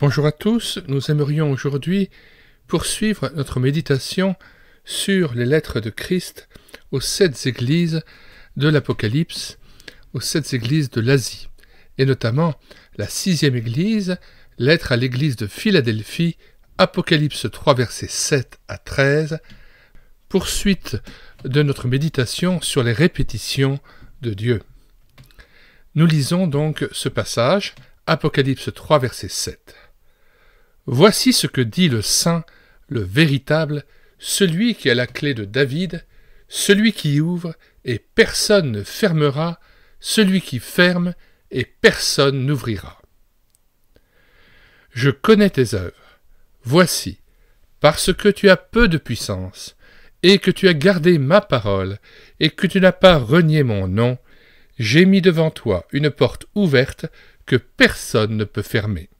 Bonjour à tous, nous aimerions aujourd'hui poursuivre notre méditation sur les lettres de Christ aux sept églises de l'Apocalypse, aux sept églises de l'Asie, et notamment la sixième église, lettre à l'église de Philadelphie, Apocalypse 3 versets 7 à 13, poursuite de notre méditation sur les répétitions de Dieu. Nous lisons donc ce passage, Apocalypse 3 verset 7. Voici ce que dit le saint, le véritable, celui qui a la clé de David, celui qui ouvre, et personne ne fermera, celui qui ferme, et personne n'ouvrira. Je connais tes œuvres. Voici, parce que tu as peu de puissance, et que tu as gardé ma parole, et que tu n'as pas renié mon nom, j'ai mis devant toi une porte ouverte que personne ne peut fermer.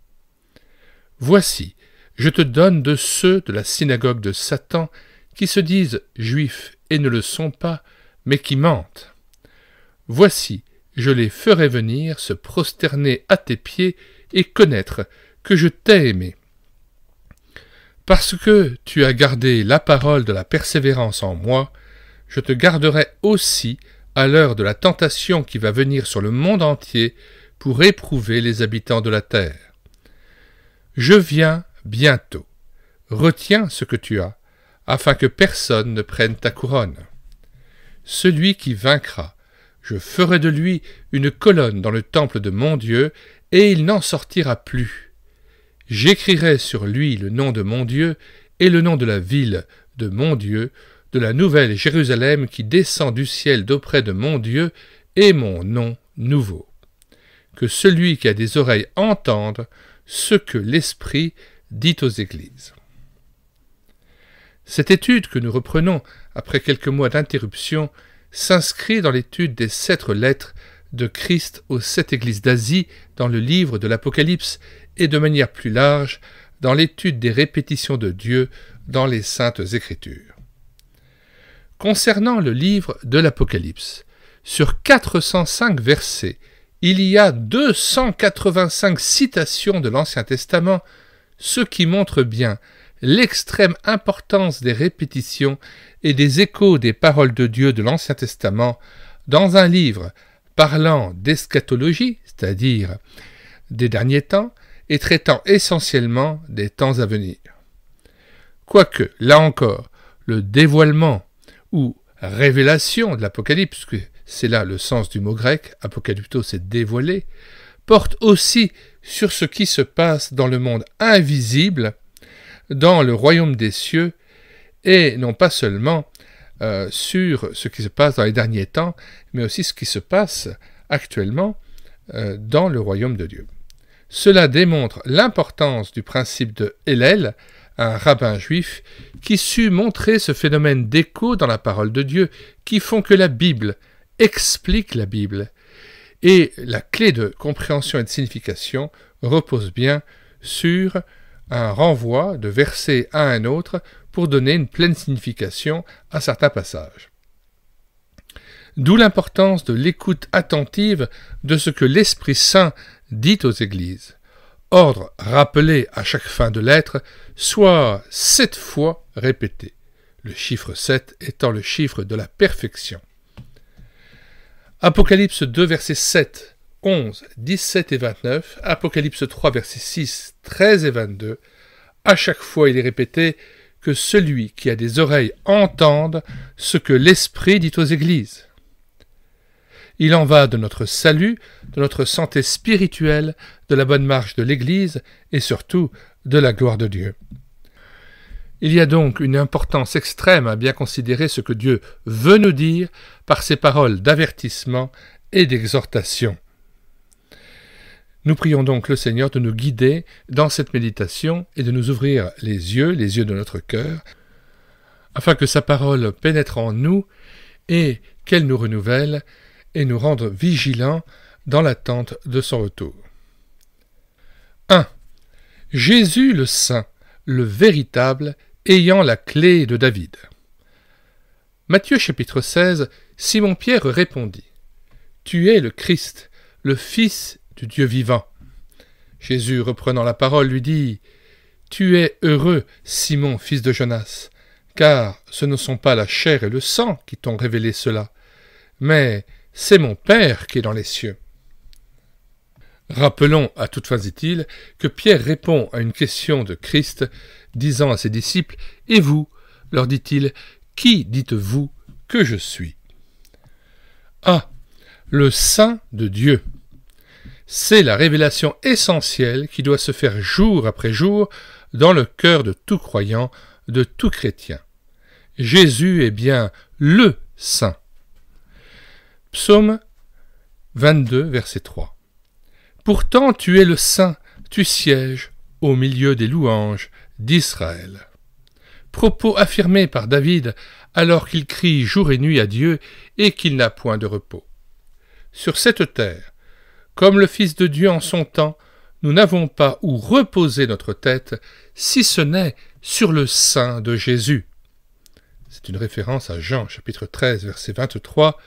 Voici, je te donne de ceux de la synagogue de Satan qui se disent juifs et ne le sont pas, mais qui mentent. Voici, je les ferai venir se prosterner à tes pieds et connaître que je t'ai aimé. Parce que tu as gardé la parole de la persévérance en moi, je te garderai aussi à l'heure de la tentation qui va venir sur le monde entier pour éprouver les habitants de la terre. Je viens bientôt. Retiens ce que tu as, afin que personne ne prenne ta couronne. Celui qui vaincra, je ferai de lui une colonne dans le temple de mon Dieu, et il n'en sortira plus. J'écrirai sur lui le nom de mon Dieu et le nom de la ville de mon Dieu, de la nouvelle Jérusalem qui descend du ciel d'auprès de mon Dieu, et mon nom nouveau. Que celui qui a des oreilles entende ce que l'Esprit dit aux Églises. Cette étude que nous reprenons après quelques mois d'interruption s'inscrit dans l'étude des sept lettres de Christ aux sept églises d'Asie dans le livre de l'Apocalypse et de manière plus large dans l'étude des répétitions de Dieu dans les saintes écritures. Concernant le livre de l'Apocalypse, sur 405 versets, il y a 285 citations de l'Ancien Testament, ce qui montre bien l'extrême importance des répétitions et des échos des paroles de Dieu de l'Ancien Testament dans un livre parlant d'eschatologie, c'est-à-dire des derniers temps, et traitant essentiellement des temps à venir. Quoique, là encore, le dévoilement ou révélation de l'Apocalypse, c'est là le sens du mot grec, apocalypto c'est dévoilé, porte aussi sur ce qui se passe dans le monde invisible, dans le royaume des cieux, et non pas seulement euh, sur ce qui se passe dans les derniers temps, mais aussi ce qui se passe actuellement euh, dans le royaume de Dieu. Cela démontre l'importance du principe de Hélèle, un rabbin juif, qui sut montrer ce phénomène d'écho dans la parole de Dieu, qui font que la Bible explique la Bible. Et la clé de compréhension et de signification repose bien sur un renvoi de verset à un autre pour donner une pleine signification à certains passages. D'où l'importance de l'écoute attentive de ce que l'Esprit Saint dit aux Églises. Ordre rappelé à chaque fin de lettre, soit sept fois répété, le chiffre sept étant le chiffre de la perfection. Apocalypse 2, versets 7, 11, 17 et 29, Apocalypse 3, versets 6, 13 et 22, à chaque fois il est répété que celui qui a des oreilles entende ce que l'Esprit dit aux églises. Il en va de notre salut, de notre santé spirituelle, de la bonne marche de l'Église et surtout de la gloire de Dieu. Il y a donc une importance extrême à bien considérer ce que Dieu veut nous dire par ses paroles d'avertissement et d'exhortation. Nous prions donc le Seigneur de nous guider dans cette méditation et de nous ouvrir les yeux, les yeux de notre cœur, afin que sa parole pénètre en nous et qu'elle nous renouvelle et nous rende vigilants dans l'attente de son retour. 1. Jésus le Saint, le véritable ayant la clé de David. Matthieu chapitre 16, Simon-Pierre répondit Tu es le Christ, le Fils du Dieu vivant. Jésus, reprenant la parole, lui dit Tu es heureux, Simon, fils de Jonas, car ce ne sont pas la chair et le sang qui t'ont révélé cela, mais c'est mon Père qui est dans les cieux. Rappelons à toute dit-il, que Pierre répond à une question de Christ, disant à ses disciples Et vous leur dit-il, qui dites-vous que je suis Ah Le Saint de Dieu C'est la révélation essentielle qui doit se faire jour après jour dans le cœur de tout croyant, de tout chrétien. Jésus est bien le Saint. Psaume 22, verset 3. Pourtant tu es le saint, tu sièges au milieu des louanges d'Israël. Propos affirmé par David alors qu'il crie jour et nuit à Dieu et qu'il n'a point de repos. Sur cette terre, comme le Fils de Dieu en son temps, nous n'avons pas où reposer notre tête, si ce n'est sur le sein de Jésus. C'est une référence à Jean chapitre 13 verset 23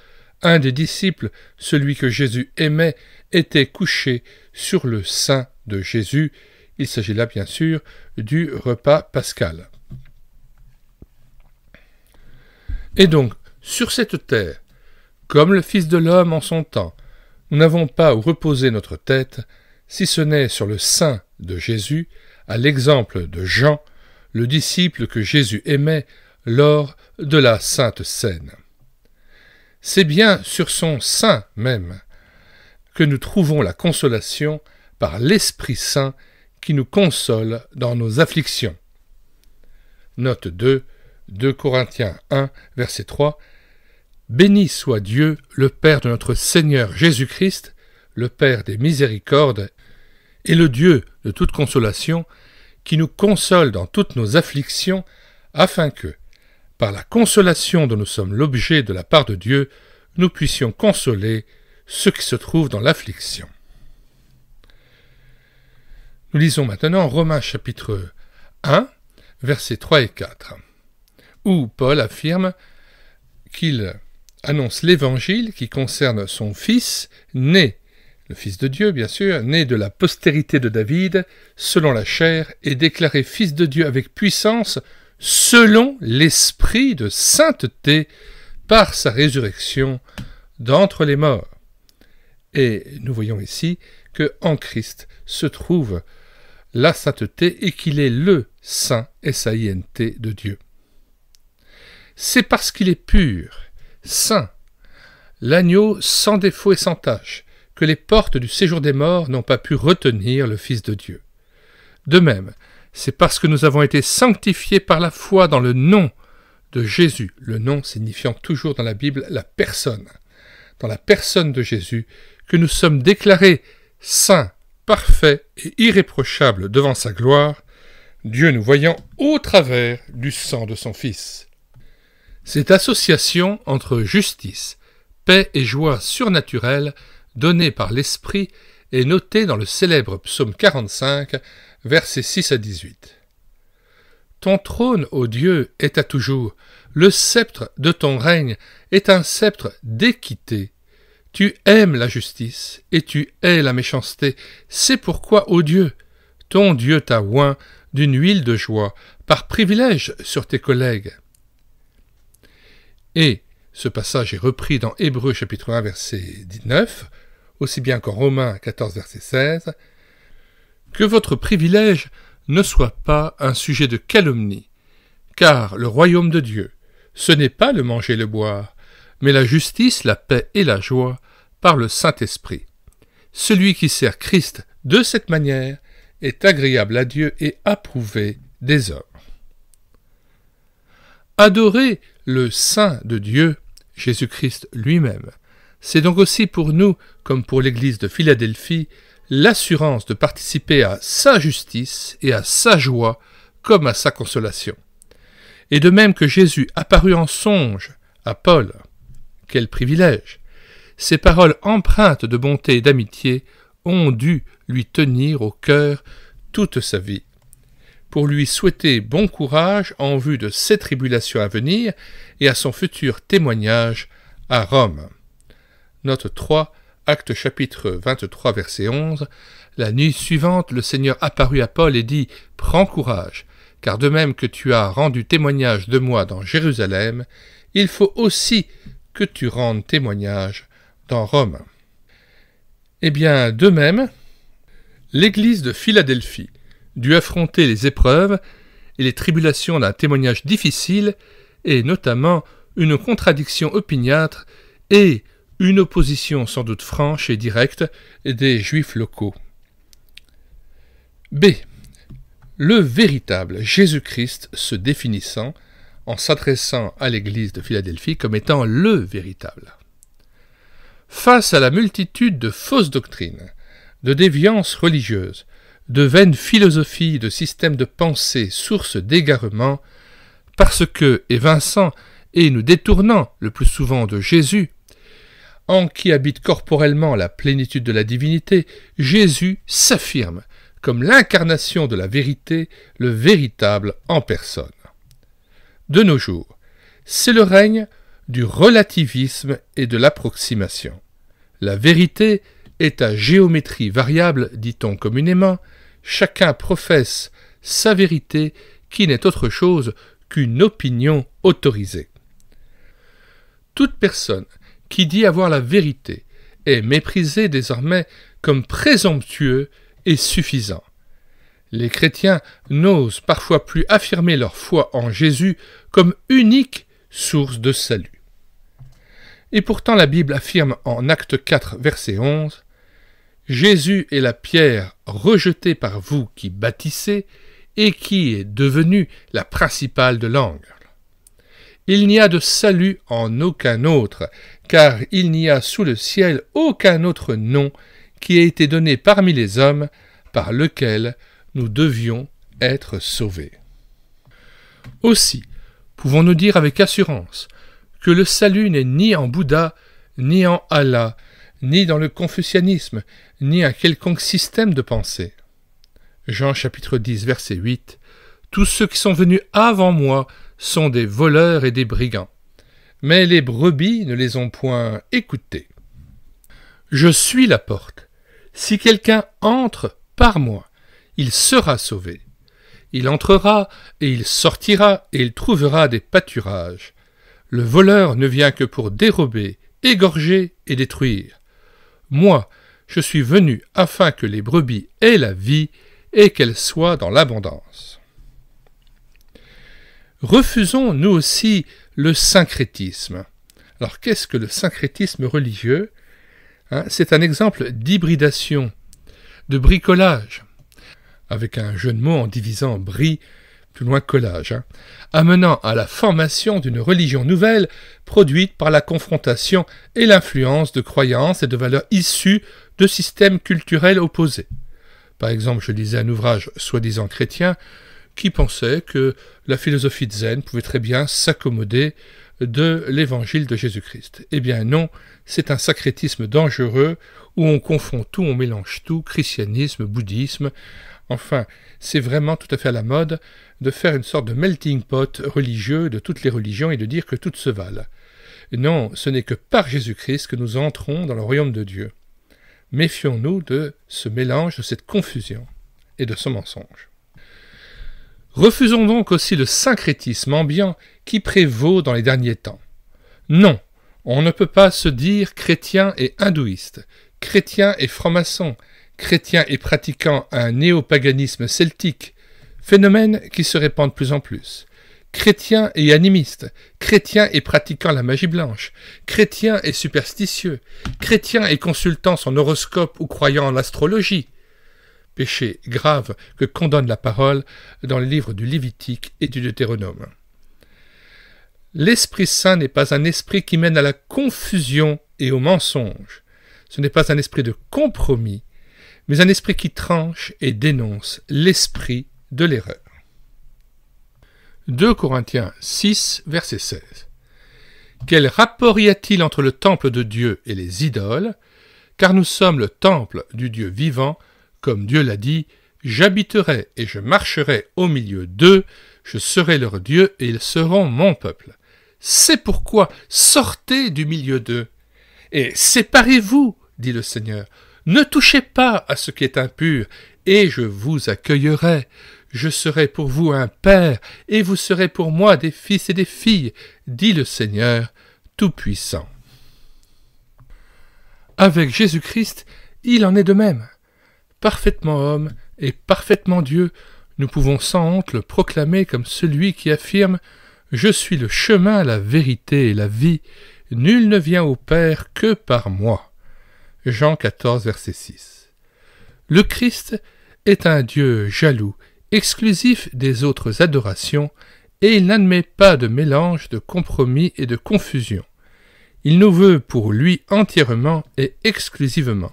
un des disciples, celui que Jésus aimait, était couché sur le sein de Jésus. Il s'agit là bien sûr du repas pascal. Et donc, sur cette terre, comme le Fils de l'homme en son temps, nous n'avons pas où reposer notre tête, si ce n'est sur le sein de Jésus, à l'exemple de Jean, le disciple que Jésus aimait lors de la Sainte Seine. C'est bien sur son sein même que nous trouvons la consolation par l'Esprit Saint qui nous console dans nos afflictions. Note 2, 2 Corinthiens 1, verset 3. Béni soit Dieu, le Père de notre Seigneur Jésus-Christ, le Père des miséricordes, et le Dieu de toute consolation, qui nous console dans toutes nos afflictions, afin que, par la consolation dont nous sommes l'objet de la part de Dieu, nous puissions consoler ceux qui se trouvent dans l'affliction. Nous lisons maintenant Romains chapitre 1, versets 3 et 4, où Paul affirme qu'il annonce l'évangile qui concerne son fils, né, le fils de Dieu bien sûr, né de la postérité de David, selon la chair, et déclaré fils de Dieu avec puissance selon l'esprit de sainteté par sa résurrection d'entre les morts. Et nous voyons ici que en Christ se trouve la sainteté et qu'il est le saint et a de Dieu. C'est parce qu'il est pur, saint, l'agneau sans défaut et sans tache, que les portes du séjour des morts n'ont pas pu retenir le Fils de Dieu. De même, c'est parce que nous avons été sanctifiés par la foi dans le nom de Jésus, le nom signifiant toujours dans la Bible la personne, dans la personne de Jésus, que nous sommes déclarés saints, parfaits et irréprochables devant sa gloire, Dieu nous voyant au travers du sang de son Fils. Cette association entre justice, paix et joie surnaturelle donnée par l'Esprit est notée dans le célèbre psaume 45 Verset 6 à 18. Ton trône, ô Dieu, est à toujours, le sceptre de ton règne est un sceptre d'équité. Tu aimes la justice et tu hais la méchanceté, c'est pourquoi, ô Dieu, ton Dieu t'a oint d'une huile de joie, par privilège sur tes collègues. Et ce passage est repris dans Hébreu, chapitre 1 verset 19, aussi bien qu'en Romains 14 verset 16, que votre privilège ne soit pas un sujet de calomnie, car le royaume de Dieu, ce n'est pas le manger et le boire, mais la justice, la paix et la joie par le Saint-Esprit. Celui qui sert Christ de cette manière est agréable à Dieu et approuvé des hommes. Adorer le Saint de Dieu, Jésus-Christ lui-même, c'est donc aussi pour nous, comme pour l'Église de Philadelphie, l'assurance de participer à sa justice et à sa joie comme à sa consolation. Et de même que Jésus apparut en songe à Paul, quel privilège Ces paroles empreintes de bonté et d'amitié ont dû lui tenir au cœur toute sa vie, pour lui souhaiter bon courage en vue de ses tribulations à venir et à son futur témoignage à Rome. Note 3 Acte chapitre 23 verset 11, La nuit suivante le Seigneur apparut à Paul et dit, Prends courage, car de même que tu as rendu témoignage de moi dans Jérusalem, il faut aussi que tu rendes témoignage dans Rome. Eh bien, de même, l'Église de Philadelphie dut affronter les épreuves et les tribulations d'un témoignage difficile, et notamment une contradiction opiniâtre et une opposition sans doute franche et directe des juifs locaux. B. Le véritable Jésus-Christ se définissant en s'adressant à l'Église de Philadelphie comme étant le véritable. Face à la multitude de fausses doctrines, de déviances religieuses, de vaines philosophies, de systèmes de pensée source d'égarement, parce que, évinçant et nous détournant le plus souvent de Jésus en qui habite corporellement la plénitude de la divinité, Jésus s'affirme comme l'incarnation de la vérité, le véritable en personne. De nos jours, c'est le règne du relativisme et de l'approximation. La vérité est à géométrie variable, dit-on communément, chacun professe sa vérité qui n'est autre chose qu'une opinion autorisée. Toute personne qui dit avoir la vérité, est méprisé désormais comme présomptueux et suffisant. Les chrétiens n'osent parfois plus affirmer leur foi en Jésus comme unique source de salut. Et pourtant la Bible affirme en Acte 4, verset 11, Jésus est la pierre rejetée par vous qui bâtissez et qui est devenue la principale de l'angle. Il n'y a de salut en aucun autre, car il n'y a sous le ciel aucun autre nom qui ait été donné parmi les hommes par lequel nous devions être sauvés. Aussi, pouvons-nous dire avec assurance que le salut n'est ni en Bouddha, ni en Allah, ni dans le confucianisme, ni un quelconque système de pensée. Jean chapitre 10 verset 8 Tous ceux qui sont venus avant moi sont des voleurs et des brigands. Mais les brebis ne les ont point écoutés. Je suis la porte. Si quelqu'un entre par moi, il sera sauvé. Il entrera, et il sortira, et il trouvera des pâturages. Le voleur ne vient que pour dérober, égorger et détruire. Moi, je suis venu afin que les brebis aient la vie et qu'elles soient dans l'abondance. Refusons nous aussi le syncrétisme. Alors qu'est-ce que le syncrétisme religieux hein, C'est un exemple d'hybridation, de bricolage, avec un jeu de mots en divisant brie, plus loin collage, hein, amenant à la formation d'une religion nouvelle produite par la confrontation et l'influence de croyances et de valeurs issues de systèmes culturels opposés. Par exemple, je lisais un ouvrage soi-disant chrétien qui pensait que la philosophie de zen pouvait très bien s'accommoder de l'évangile de Jésus-Christ. Eh bien non, c'est un sacrétisme dangereux où on confond tout, on mélange tout, christianisme, bouddhisme. Enfin, c'est vraiment tout à fait à la mode de faire une sorte de melting pot religieux de toutes les religions et de dire que toutes se valent. Non, ce n'est que par Jésus-Christ que nous entrons dans le royaume de Dieu. Méfions-nous de ce mélange, de cette confusion et de ce mensonge. Refusons donc aussi le syncrétisme ambiant qui prévaut dans les derniers temps. Non, on ne peut pas se dire chrétien et hindouiste, chrétien et franc-maçon, chrétien et pratiquant un néopaganisme celtique, phénomène qui se répand de plus en plus, chrétien et animiste, chrétien et pratiquant la magie blanche, chrétien et superstitieux, chrétien et consultant son horoscope ou croyant en l'astrologie, péché grave que condamne la parole dans le livre du Lévitique et du Deutéronome. L'Esprit Saint n'est pas un esprit qui mène à la confusion et au mensonge. Ce n'est pas un esprit de compromis, mais un esprit qui tranche et dénonce l'esprit de l'erreur. 2 Corinthiens 6, verset 16. Quel rapport y a-t-il entre le temple de Dieu et les idoles Car nous sommes le temple du Dieu vivant, comme Dieu l'a dit, J'habiterai et je marcherai au milieu d'eux, je serai leur Dieu et ils seront mon peuple. C'est pourquoi sortez du milieu d'eux et séparez-vous, dit le Seigneur. Ne touchez pas à ce qui est impur et je vous accueillerai. Je serai pour vous un père et vous serez pour moi des fils et des filles, dit le Seigneur Tout-Puissant. Avec Jésus-Christ, il en est de même parfaitement homme et parfaitement Dieu, nous pouvons sans honte le proclamer comme celui qui affirme Je suis le chemin, la vérité et la vie, nul ne vient au Père que par moi. Jean 14, verset 6. Le Christ est un Dieu jaloux, exclusif des autres adorations, et il n'admet pas de mélange, de compromis et de confusion. Il nous veut pour lui entièrement et exclusivement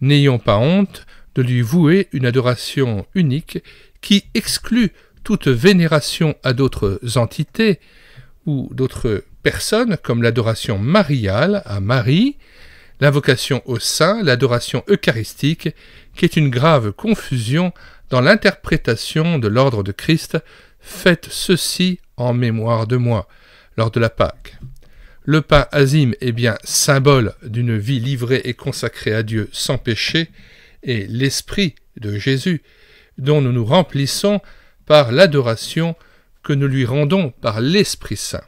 n'ayons pas honte de lui vouer une adoration unique qui exclut toute vénération à d'autres entités ou d'autres personnes comme l'adoration mariale à Marie, l'invocation au saint, l'adoration eucharistique, qui est une grave confusion dans l'interprétation de l'ordre de Christ, faites ceci en mémoire de moi, lors de la Pâque. Le pain azim est bien symbole d'une vie livrée et consacrée à Dieu sans péché, et l'Esprit de Jésus, dont nous nous remplissons par l'adoration que nous lui rendons par l'Esprit Saint.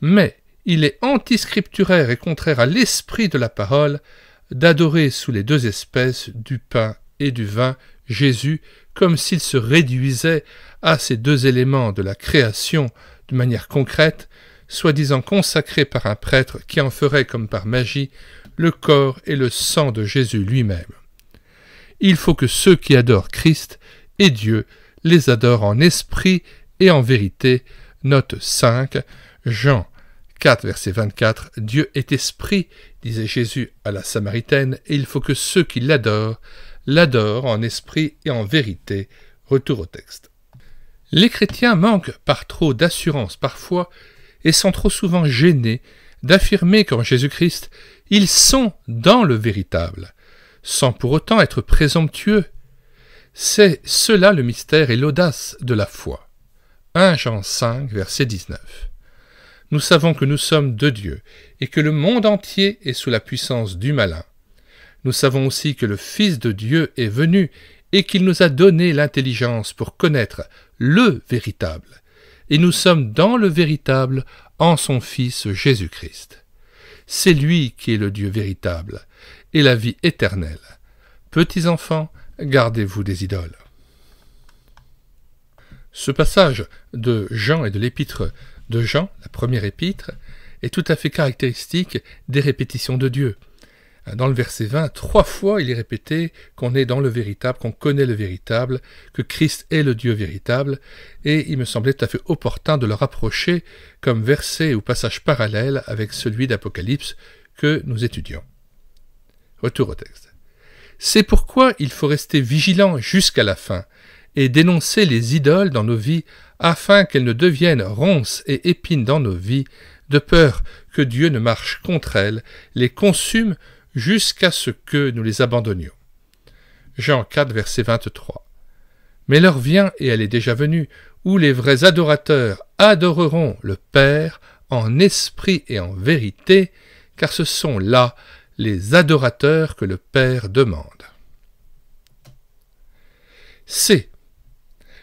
Mais il est antiscripturaire et contraire à l'esprit de la parole d'adorer sous les deux espèces du pain et du vin Jésus comme s'il se réduisait à ces deux éléments de la création de manière concrète soi-disant consacré par un prêtre qui en ferait comme par magie le corps et le sang de Jésus lui-même. Il faut que ceux qui adorent Christ et Dieu les adorent en esprit et en vérité. Note 5, Jean 4, verset 24, Dieu est esprit, disait Jésus à la Samaritaine, et il faut que ceux qui l'adorent l'adorent en esprit et en vérité. Retour au texte. Les chrétiens manquent par trop d'assurance parfois et sont trop souvent gênés d'affirmer qu'en Jésus-Christ, ils sont dans le véritable, sans pour autant être présomptueux. C'est cela le mystère et l'audace de la foi. 1 Jean 5, verset 19. Nous savons que nous sommes de Dieu et que le monde entier est sous la puissance du malin. Nous savons aussi que le Fils de Dieu est venu et qu'il nous a donné l'intelligence pour connaître le véritable, et nous sommes dans le véritable, en son Fils Jésus-Christ. C'est lui qui est le Dieu véritable et la vie éternelle. Petits enfants, gardez-vous des idoles. Ce passage de Jean et de l'épître de Jean, la première épître, est tout à fait caractéristique des répétitions de Dieu. Dans le verset 20, trois fois il est répété qu'on est dans le véritable, qu'on connaît le véritable, que Christ est le Dieu véritable, et il me semblait tout à fait opportun de le rapprocher comme verset ou passage parallèle avec celui d'Apocalypse que nous étudions. Retour au texte. C'est pourquoi il faut rester vigilant jusqu'à la fin et dénoncer les idoles dans nos vies afin qu'elles ne deviennent ronces et épines dans nos vies, de peur que Dieu ne marche contre elles, les consume jusqu'à ce que nous les abandonnions. Jean 4, verset 23. Mais l'heure vient, et elle est déjà venue, où les vrais adorateurs adoreront le Père en esprit et en vérité, car ce sont là les adorateurs que le Père demande. C.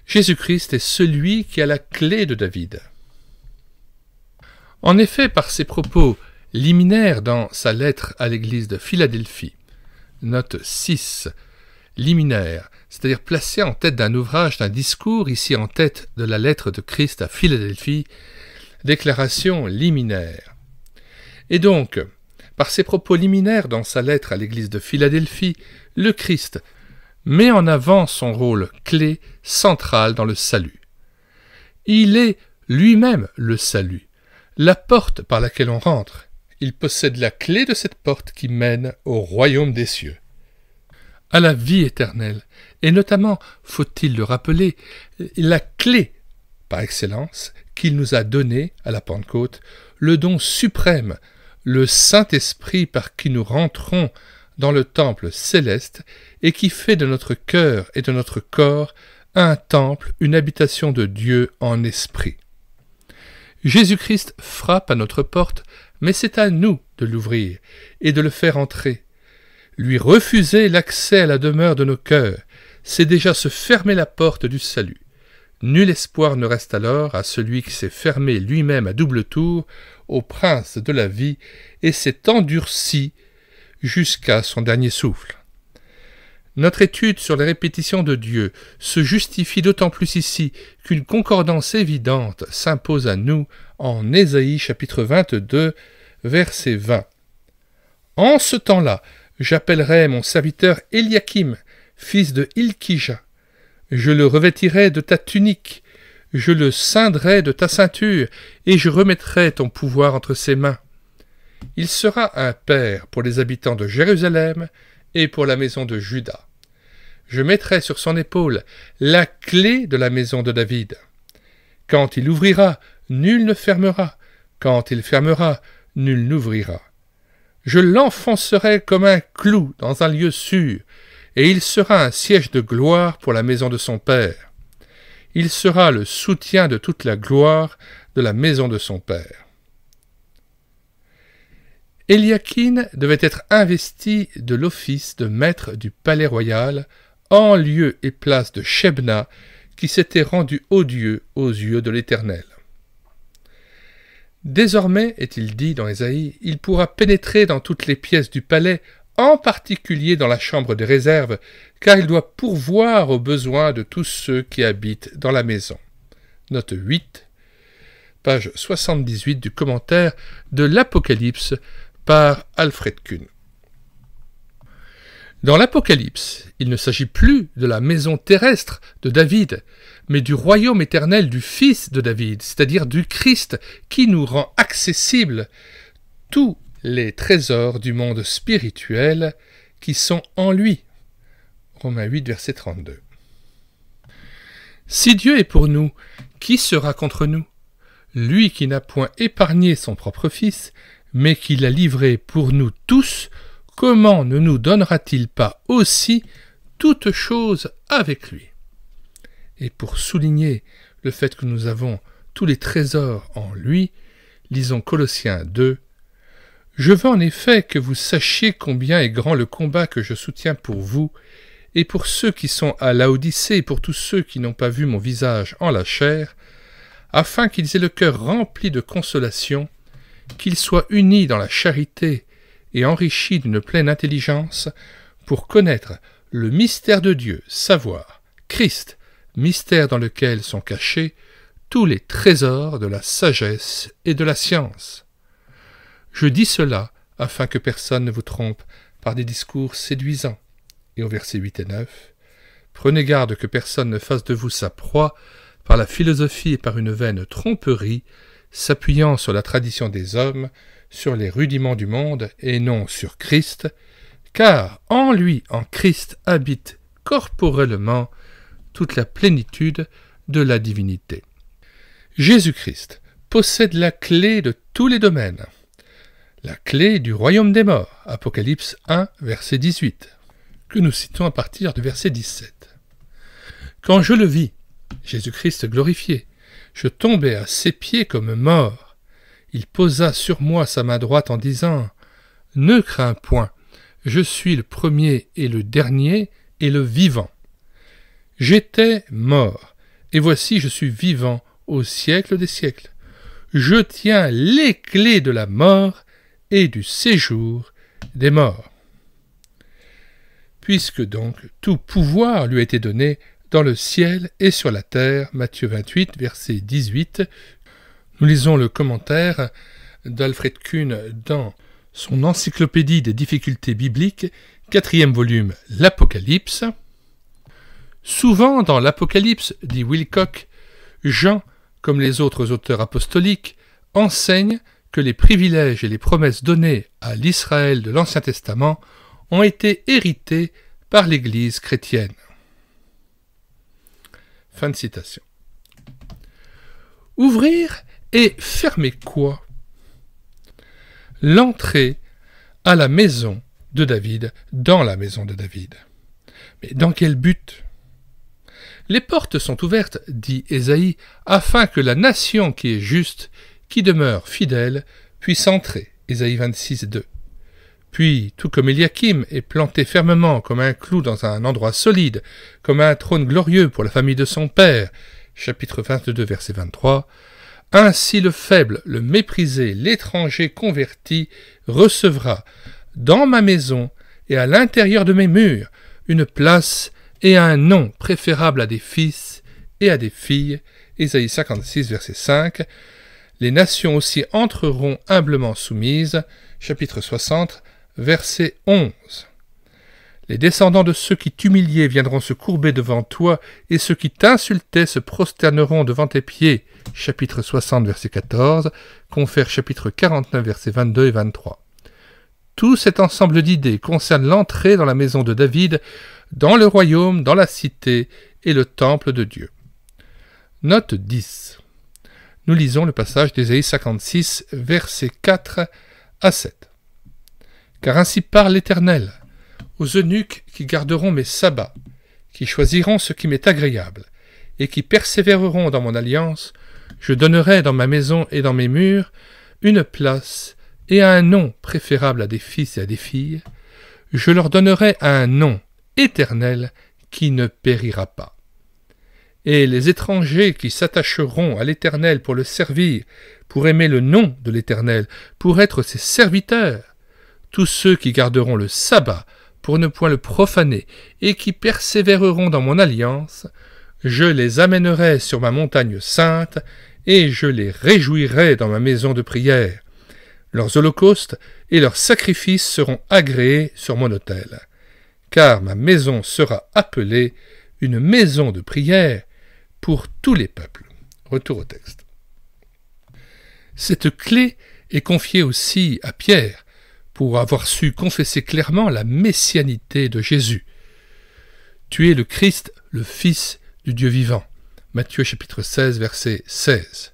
Jésus-Christ est celui qui a la clé de David. En effet, par ses propos Liminaire dans sa lettre à l'église de Philadelphie, note 6, liminaire, c'est-à-dire placé en tête d'un ouvrage, d'un discours, ici en tête de la lettre de Christ à Philadelphie, déclaration liminaire. Et donc, par ses propos liminaires dans sa lettre à l'église de Philadelphie, le Christ met en avant son rôle clé, central dans le salut. Il est lui-même le salut, la porte par laquelle on rentre il possède la clé de cette porte qui mène au royaume des cieux. À la vie éternelle, et notamment, faut-il le rappeler, la clé, par excellence, qu'il nous a donnée à la Pentecôte, le don suprême, le Saint-Esprit par qui nous rentrons dans le temple céleste et qui fait de notre cœur et de notre corps un temple, une habitation de Dieu en esprit. Jésus-Christ frappe à notre porte mais c'est à nous de l'ouvrir et de le faire entrer. Lui refuser l'accès à la demeure de nos cœurs, c'est déjà se fermer la porte du salut. Nul espoir ne reste alors à celui qui s'est fermé lui-même à double tour au prince de la vie et s'est endurci jusqu'à son dernier souffle. Notre étude sur les répétitions de Dieu se justifie d'autant plus ici qu'une concordance évidente s'impose à nous en Ésaïe chapitre 22, verset 20. En ce temps-là, j'appellerai mon serviteur Eliakim, fils de Ilkija. Je le revêtirai de ta tunique, je le ceindrai de ta ceinture, et je remettrai ton pouvoir entre ses mains. Il sera un père pour les habitants de Jérusalem et pour la maison de Juda. Je mettrai sur son épaule la clé de la maison de David. Quand il ouvrira, nul ne fermera. Quand il fermera, nul n'ouvrira. Je l'enfoncerai comme un clou dans un lieu sûr, et il sera un siège de gloire pour la maison de son Père. Il sera le soutien de toute la gloire de la maison de son Père. Eliakin devait être investi de l'office de maître du palais royal en lieu et place de Shebna, qui s'était rendu odieux aux yeux de l'Éternel. Désormais, est-il dit dans Ésaïe, il pourra pénétrer dans toutes les pièces du palais, en particulier dans la chambre des réserves, car il doit pourvoir aux besoins de tous ceux qui habitent dans la maison. Note 8, page 78 du commentaire de l'Apocalypse par Alfred Kuhn. Dans l'Apocalypse, il ne s'agit plus de la maison terrestre de David, mais du royaume éternel du Fils de David, c'est-à-dire du Christ, qui nous rend accessibles tous les trésors du monde spirituel qui sont en lui. Romains 8, verset 32. Si Dieu est pour nous, qui sera contre nous Lui qui n'a point épargné son propre Fils, mais qui l'a livré pour nous tous, comment ne nous donnera-t-il pas aussi toutes choses avec lui et pour souligner le fait que nous avons tous les trésors en lui, lisons Colossiens 2. Je veux en effet que vous sachiez combien est grand le combat que je soutiens pour vous, et pour ceux qui sont à l'Odyssée et pour tous ceux qui n'ont pas vu mon visage en la chair, afin qu'ils aient le cœur rempli de consolation, qu'ils soient unis dans la charité et enrichis d'une pleine intelligence, pour connaître le mystère de Dieu, savoir Christ, mystère dans lequel sont cachés tous les trésors de la sagesse et de la science. Je dis cela afin que personne ne vous trompe par des discours séduisants. Et au verset 8 et 9, Prenez garde que personne ne fasse de vous sa proie par la philosophie et par une vaine tromperie, s'appuyant sur la tradition des hommes, sur les rudiments du monde et non sur Christ, car en lui, en Christ, habite corporellement toute la plénitude de la divinité. Jésus-Christ possède la clé de tous les domaines, la clé du royaume des morts, Apocalypse 1, verset 18, que nous citons à partir du verset 17. Quand je le vis, Jésus-Christ glorifié, je tombai à ses pieds comme mort. Il posa sur moi sa main droite en disant Ne crains point, je suis le premier et le dernier et le vivant. J'étais mort, et voici je suis vivant au siècle des siècles. Je tiens les clés de la mort et du séjour des morts. Puisque donc tout pouvoir lui a été donné dans le ciel et sur la terre, Matthieu 28, verset 18, nous lisons le commentaire d'Alfred Kuhn dans son encyclopédie des difficultés bibliques, quatrième volume, l'Apocalypse. Souvent dans l'Apocalypse, dit Wilcock, Jean, comme les autres auteurs apostoliques, enseigne que les privilèges et les promesses données à l'Israël de l'Ancien Testament ont été hérités par l'Église chrétienne. Fin de citation. Ouvrir et fermer quoi L'entrée à la maison de David, dans la maison de David. Mais dans quel but les portes sont ouvertes, dit Ésaïe, afin que la nation qui est juste, qui demeure fidèle, puisse entrer. Ésaïe 26, 2. Puis, tout comme Eliakim est planté fermement comme un clou dans un endroit solide, comme un trône glorieux pour la famille de son père, chapitre 22, verset 23, ainsi le faible, le méprisé, l'étranger converti recevra, dans ma maison et à l'intérieur de mes murs, une place et un nom préférable à des fils et à des filles. Ésaïe 56, verset 5. Les nations aussi entreront humblement soumises. Chapitre 60, verset 11. Les descendants de ceux qui t'humiliaient viendront se courber devant toi, et ceux qui t'insultaient se prosterneront devant tes pieds. Chapitre 60, verset 14, confère chapitre 49, versets 22 et 23. Tout cet ensemble d'idées concerne l'entrée dans la maison de David dans le royaume, dans la cité et le temple de Dieu. Note 10. Nous lisons le passage d'Ésaïe 56, versets 4 à 7. Car ainsi parle l'Éternel, aux eunuques qui garderont mes sabbats, qui choisiront ce qui m'est agréable, et qui persévéreront dans mon alliance, je donnerai dans ma maison et dans mes murs une place et un nom préférable à des fils et à des filles, je leur donnerai un nom éternel qui ne périra pas. Et les étrangers qui s'attacheront à l'Éternel pour le servir, pour aimer le nom de l'Éternel, pour être ses serviteurs, tous ceux qui garderont le sabbat pour ne point le profaner, et qui persévéreront dans mon alliance, je les amènerai sur ma montagne sainte, et je les réjouirai dans ma maison de prière. Leurs holocaustes et leurs sacrifices seront agréés sur mon autel car ma maison sera appelée une maison de prière pour tous les peuples. Retour au texte. Cette clé est confiée aussi à Pierre pour avoir su confesser clairement la messianité de Jésus. Tu es le Christ, le Fils du Dieu vivant. Matthieu chapitre 16, verset 16.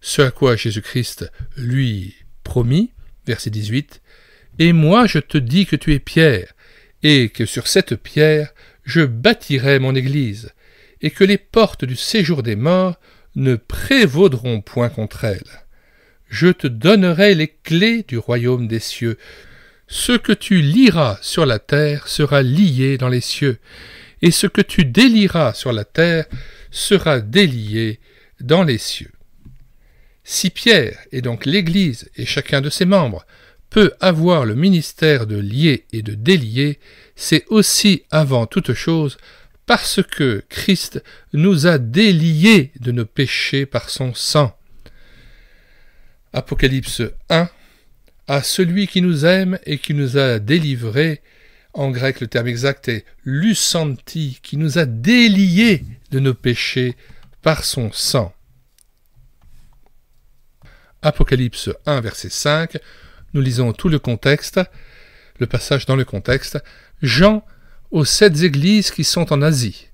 Ce à quoi Jésus-Christ lui promit, verset 18, Et moi je te dis que tu es Pierre, et que sur cette pierre je bâtirai mon Église, et que les portes du séjour des morts ne prévaudront point contre elle. Je te donnerai les clés du royaume des cieux. Ce que tu liras sur la terre sera lié dans les cieux, et ce que tu délieras sur la terre sera délié dans les cieux. Si Pierre, est donc l'Église et chacun de ses membres, peut avoir le ministère de lier et de délier, c'est aussi avant toute chose parce que Christ nous a déliés de nos péchés par son sang. Apocalypse 1 À celui qui nous aime et qui nous a délivrés, en grec le terme exact est lusanti, qui nous a déliés de nos péchés par son sang. Apocalypse 1 verset 5 nous lisons tout le contexte, le passage dans le contexte, Jean aux sept églises qui sont en Asie.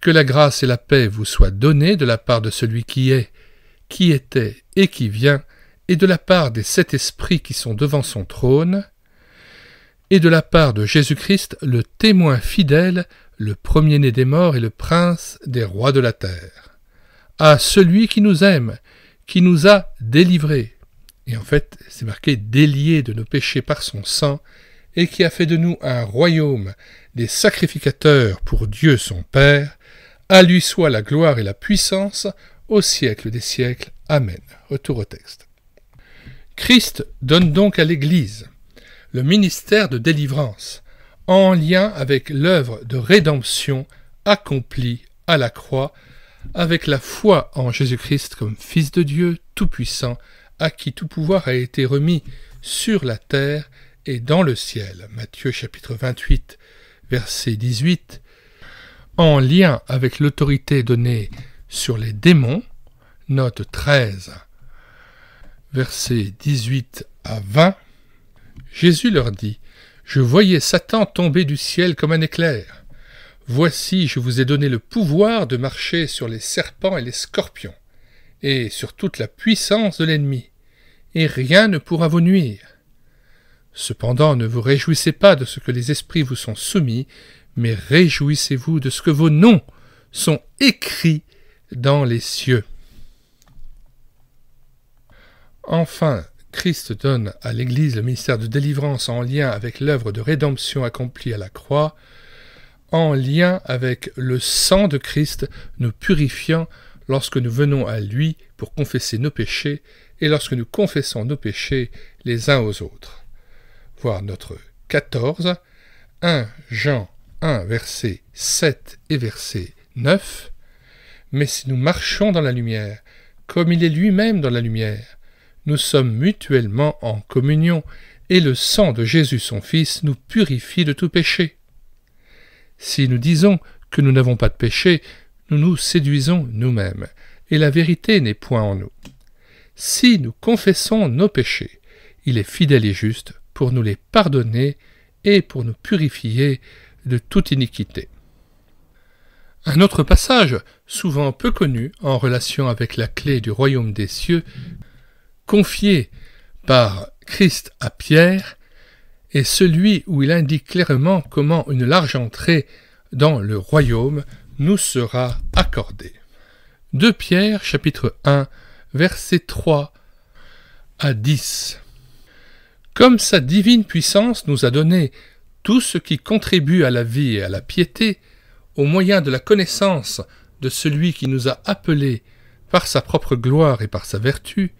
Que la grâce et la paix vous soient données de la part de celui qui est, qui était et qui vient, et de la part des sept esprits qui sont devant son trône, et de la part de Jésus-Christ, le témoin fidèle, le premier-né des morts et le prince des rois de la terre. À celui qui nous aime, qui nous a délivrés et en fait c'est marqué délié de nos péchés par son sang, et qui a fait de nous un royaume, des sacrificateurs pour Dieu son Père, à lui soit la gloire et la puissance au siècle des siècles. Amen. Retour au texte. Christ donne donc à l'Église le ministère de délivrance, en lien avec l'œuvre de rédemption accomplie à la croix, avec la foi en Jésus-Christ comme Fils de Dieu Tout-Puissant, à qui tout pouvoir a été remis sur la terre et dans le ciel. Matthieu chapitre 28 verset 18 en lien avec l'autorité donnée sur les démons, note 13, verset 18 à 20, Jésus leur dit, Je voyais Satan tomber du ciel comme un éclair. Voici, je vous ai donné le pouvoir de marcher sur les serpents et les scorpions, et sur toute la puissance de l'ennemi, et rien ne pourra vous nuire. Cependant, ne vous réjouissez pas de ce que les esprits vous sont soumis, mais réjouissez-vous de ce que vos noms sont écrits dans les cieux. Enfin, Christ donne à l'Église le ministère de délivrance en lien avec l'œuvre de rédemption accomplie à la croix, en lien avec le sang de Christ nous purifiant lorsque nous venons à lui pour confesser nos péchés et lorsque nous confessons nos péchés les uns aux autres. Voir notre 14, 1 Jean 1 verset 7 et verset 9. Mais si nous marchons dans la lumière, comme il est lui-même dans la lumière, nous sommes mutuellement en communion, et le sang de Jésus son Fils nous purifie de tout péché. Si nous disons que nous n'avons pas de péché, nous nous séduisons nous-mêmes, et la vérité n'est point en nous. Si nous confessons nos péchés, il est fidèle et juste pour nous les pardonner et pour nous purifier de toute iniquité. Un autre passage, souvent peu connu en relation avec la clé du royaume des cieux, confié par Christ à Pierre, est celui où il indique clairement comment une large entrée dans le royaume nous sera accordée. 2 Pierre chapitre 1 versets 3 à 10. Comme sa divine puissance nous a donné tout ce qui contribue à la vie et à la piété, au moyen de la connaissance de celui qui nous a appelés par sa propre gloire et par sa vertu,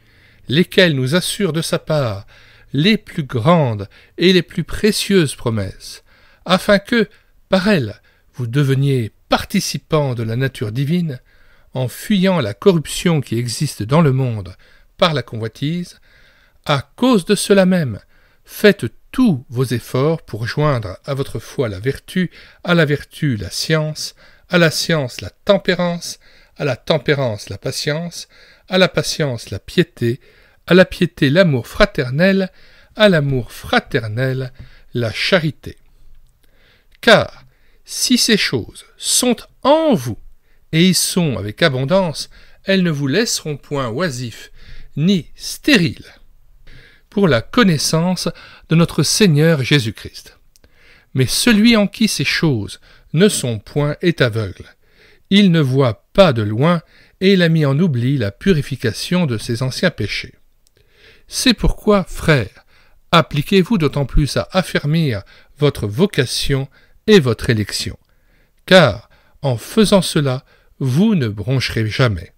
lesquels nous assurent de sa part les plus grandes et les plus précieuses promesses, afin que, par elles, vous deveniez participants de la nature divine, en fuyant la corruption qui existe dans le monde par la convoitise, à cause de cela même, faites tous vos efforts pour joindre à votre foi la vertu, à la vertu la science, à la science la tempérance, à la tempérance la patience, à la patience la piété, à la piété l'amour fraternel, à l'amour fraternel la charité. Car si ces choses sont en vous, et y sont avec abondance, elles ne vous laisseront point oisifs, ni stériles, pour la connaissance de notre Seigneur Jésus-Christ. Mais celui en qui ces choses ne sont point est aveugle. Il ne voit pas de loin, et il a mis en oubli la purification de ses anciens péchés. C'est pourquoi, frères, appliquez-vous d'autant plus à affermir votre vocation et votre élection, car en faisant cela, vous ne broncherez jamais.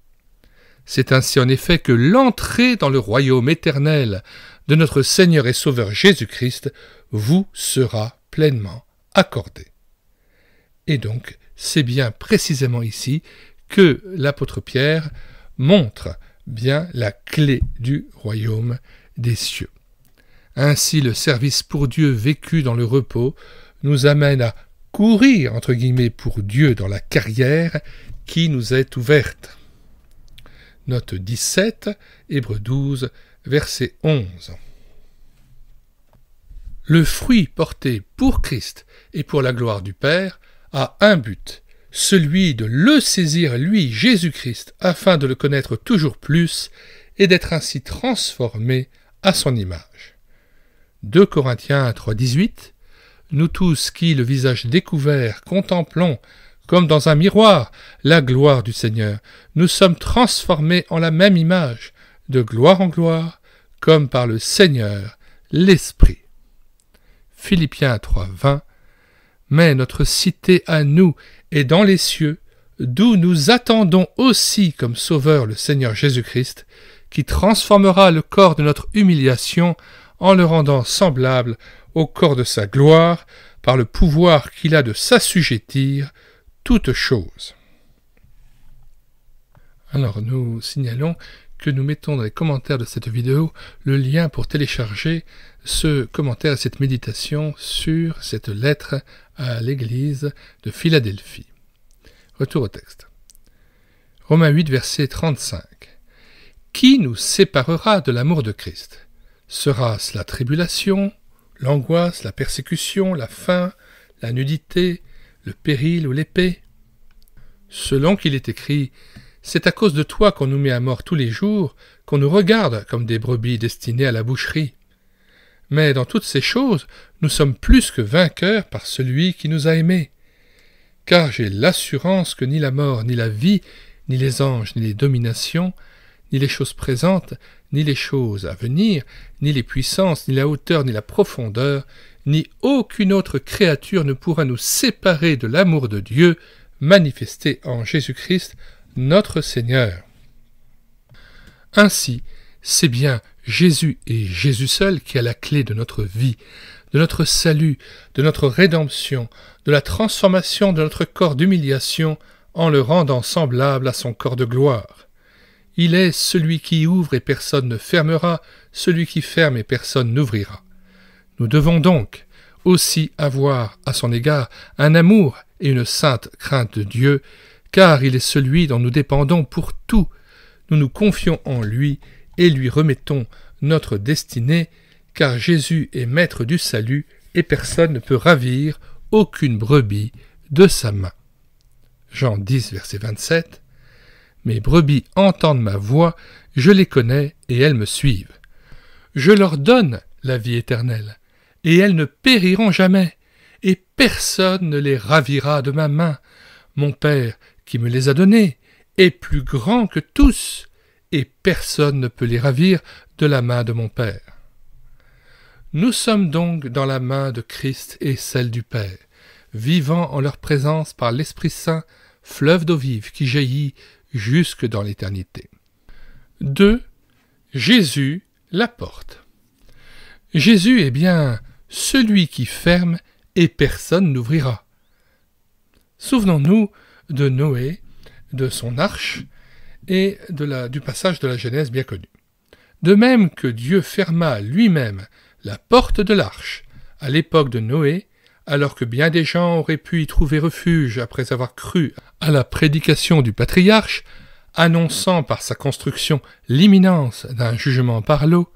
C'est ainsi en effet que l'entrée dans le royaume éternel de notre Seigneur et Sauveur Jésus-Christ vous sera pleinement accordée. Et donc, c'est bien précisément ici que l'apôtre Pierre montre bien la clé du royaume des cieux. Ainsi, le service pour Dieu vécu dans le repos nous amène à courir entre guillemets pour Dieu dans la carrière qui nous est ouverte. Note 17, Hébreu 12, verset 11. Le fruit porté pour Christ et pour la gloire du Père a un but, celui de le saisir lui, Jésus-Christ, afin de le connaître toujours plus et d'être ainsi transformé à son image. 2 Corinthiens 3, 18 Nous tous qui, le visage découvert, contemplons comme dans un miroir, la gloire du Seigneur. Nous sommes transformés en la même image, de gloire en gloire, comme par le Seigneur, l'Esprit. Philippiens 3, 20. Mais notre cité à nous est dans les cieux, d'où nous attendons aussi comme Sauveur le Seigneur Jésus-Christ, qui transformera le corps de notre humiliation en le rendant semblable au corps de sa gloire, par le pouvoir qu'il a de s'assujettir, toute chose. Alors nous signalons que nous mettons dans les commentaires de cette vidéo le lien pour télécharger ce commentaire et cette méditation sur cette lettre à l'Église de Philadelphie. Retour au texte. Romains 8, verset 35. Qui nous séparera de l'amour de Christ Sera-ce la tribulation, l'angoisse, la persécution, la faim, la nudité, le péril ou l'épée. Selon qu'il est écrit, c'est à cause de toi qu'on nous met à mort tous les jours, qu'on nous regarde comme des brebis destinées à la boucherie. Mais dans toutes ces choses, nous sommes plus que vainqueurs par celui qui nous a aimés. Car j'ai l'assurance que ni la mort, ni la vie, ni les anges, ni les dominations, ni les choses présentes, ni les choses à venir, ni les puissances, ni la hauteur, ni la profondeur, ni aucune autre créature ne pourra nous séparer de l'amour de Dieu manifesté en Jésus-Christ notre Seigneur. Ainsi, c'est bien Jésus et Jésus seul qui a la clé de notre vie, de notre salut, de notre rédemption, de la transformation de notre corps d'humiliation en le rendant semblable à son corps de gloire. Il est celui qui ouvre et personne ne fermera, celui qui ferme et personne n'ouvrira. Nous devons donc aussi avoir à son égard un amour et une sainte crainte de Dieu, car il est celui dont nous dépendons pour tout. Nous nous confions en lui et lui remettons notre destinée, car Jésus est maître du salut et personne ne peut ravir aucune brebis de sa main. Jean 10, verset 27. Mes brebis entendent ma voix, je les connais et elles me suivent. Je leur donne la vie éternelle, et elles ne périront jamais, et personne ne les ravira de ma main. Mon Père, qui me les a données, est plus grand que tous, et personne ne peut les ravir de la main de mon Père. Nous sommes donc dans la main de Christ et celle du Père, vivant en leur présence par l'Esprit Saint, fleuve d'eau vive qui jaillit jusque dans l'éternité. 2. Jésus la porte. Jésus, est eh bien, celui qui ferme et personne n'ouvrira. Souvenons-nous de Noé, de son arche et de la, du passage de la Genèse bien connu. De même que Dieu ferma lui-même la porte de l'arche à l'époque de Noé, alors que bien des gens auraient pu y trouver refuge après avoir cru à la prédication du patriarche, annonçant par sa construction l'imminence d'un jugement par l'eau,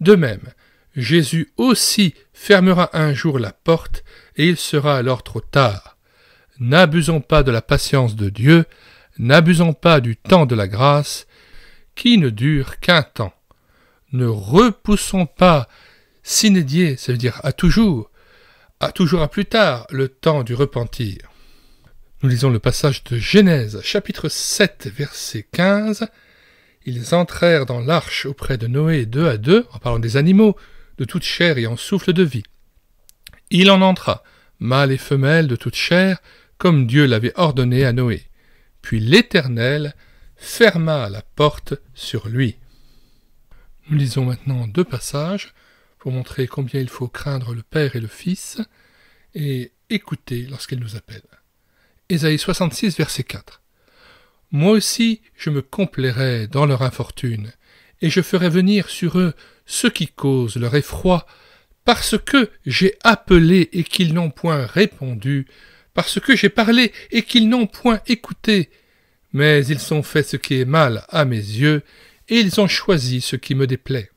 de même, Jésus aussi fermera un jour la porte, et il sera alors trop tard. N'abusons pas de la patience de Dieu, n'abusons pas du temps de la grâce, qui ne dure qu'un temps. Ne repoussons pas sinédier, c'est à dire à toujours, à toujours à plus tard, le temps du repentir. Nous lisons le passage de Genèse, chapitre 7, verset 15. Ils entrèrent dans l'arche auprès de Noé deux à deux, en parlant des animaux, de toute chair et en souffle de vie. Il en entra, mâle et femelle de toute chair, comme Dieu l'avait ordonné à Noé. Puis l'Éternel ferma la porte sur lui. Nous lisons maintenant deux passages pour montrer combien il faut craindre le Père et le Fils et écouter lorsqu'ils nous appellent. Ésaïe 66, verset 4. Moi aussi, je me complairai dans leur infortune et je ferai venir sur eux ceux qui causent leur effroi, parce que j'ai appelé et qu'ils n'ont point répondu, parce que j'ai parlé et qu'ils n'ont point écouté. Mais ils ont fait ce qui est mal à mes yeux, et ils ont choisi ce qui me déplaît.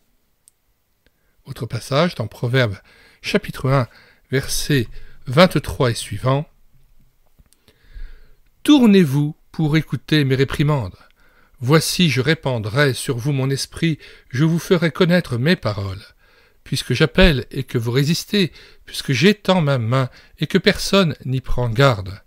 Autre passage dans Proverbe chapitre 1, verset 23 et suivant. Tournez-vous pour écouter mes réprimandes Voici, je répandrai sur vous mon esprit, je vous ferai connaître mes paroles. Puisque j'appelle et que vous résistez, puisque j'étends ma main et que personne n'y prend garde,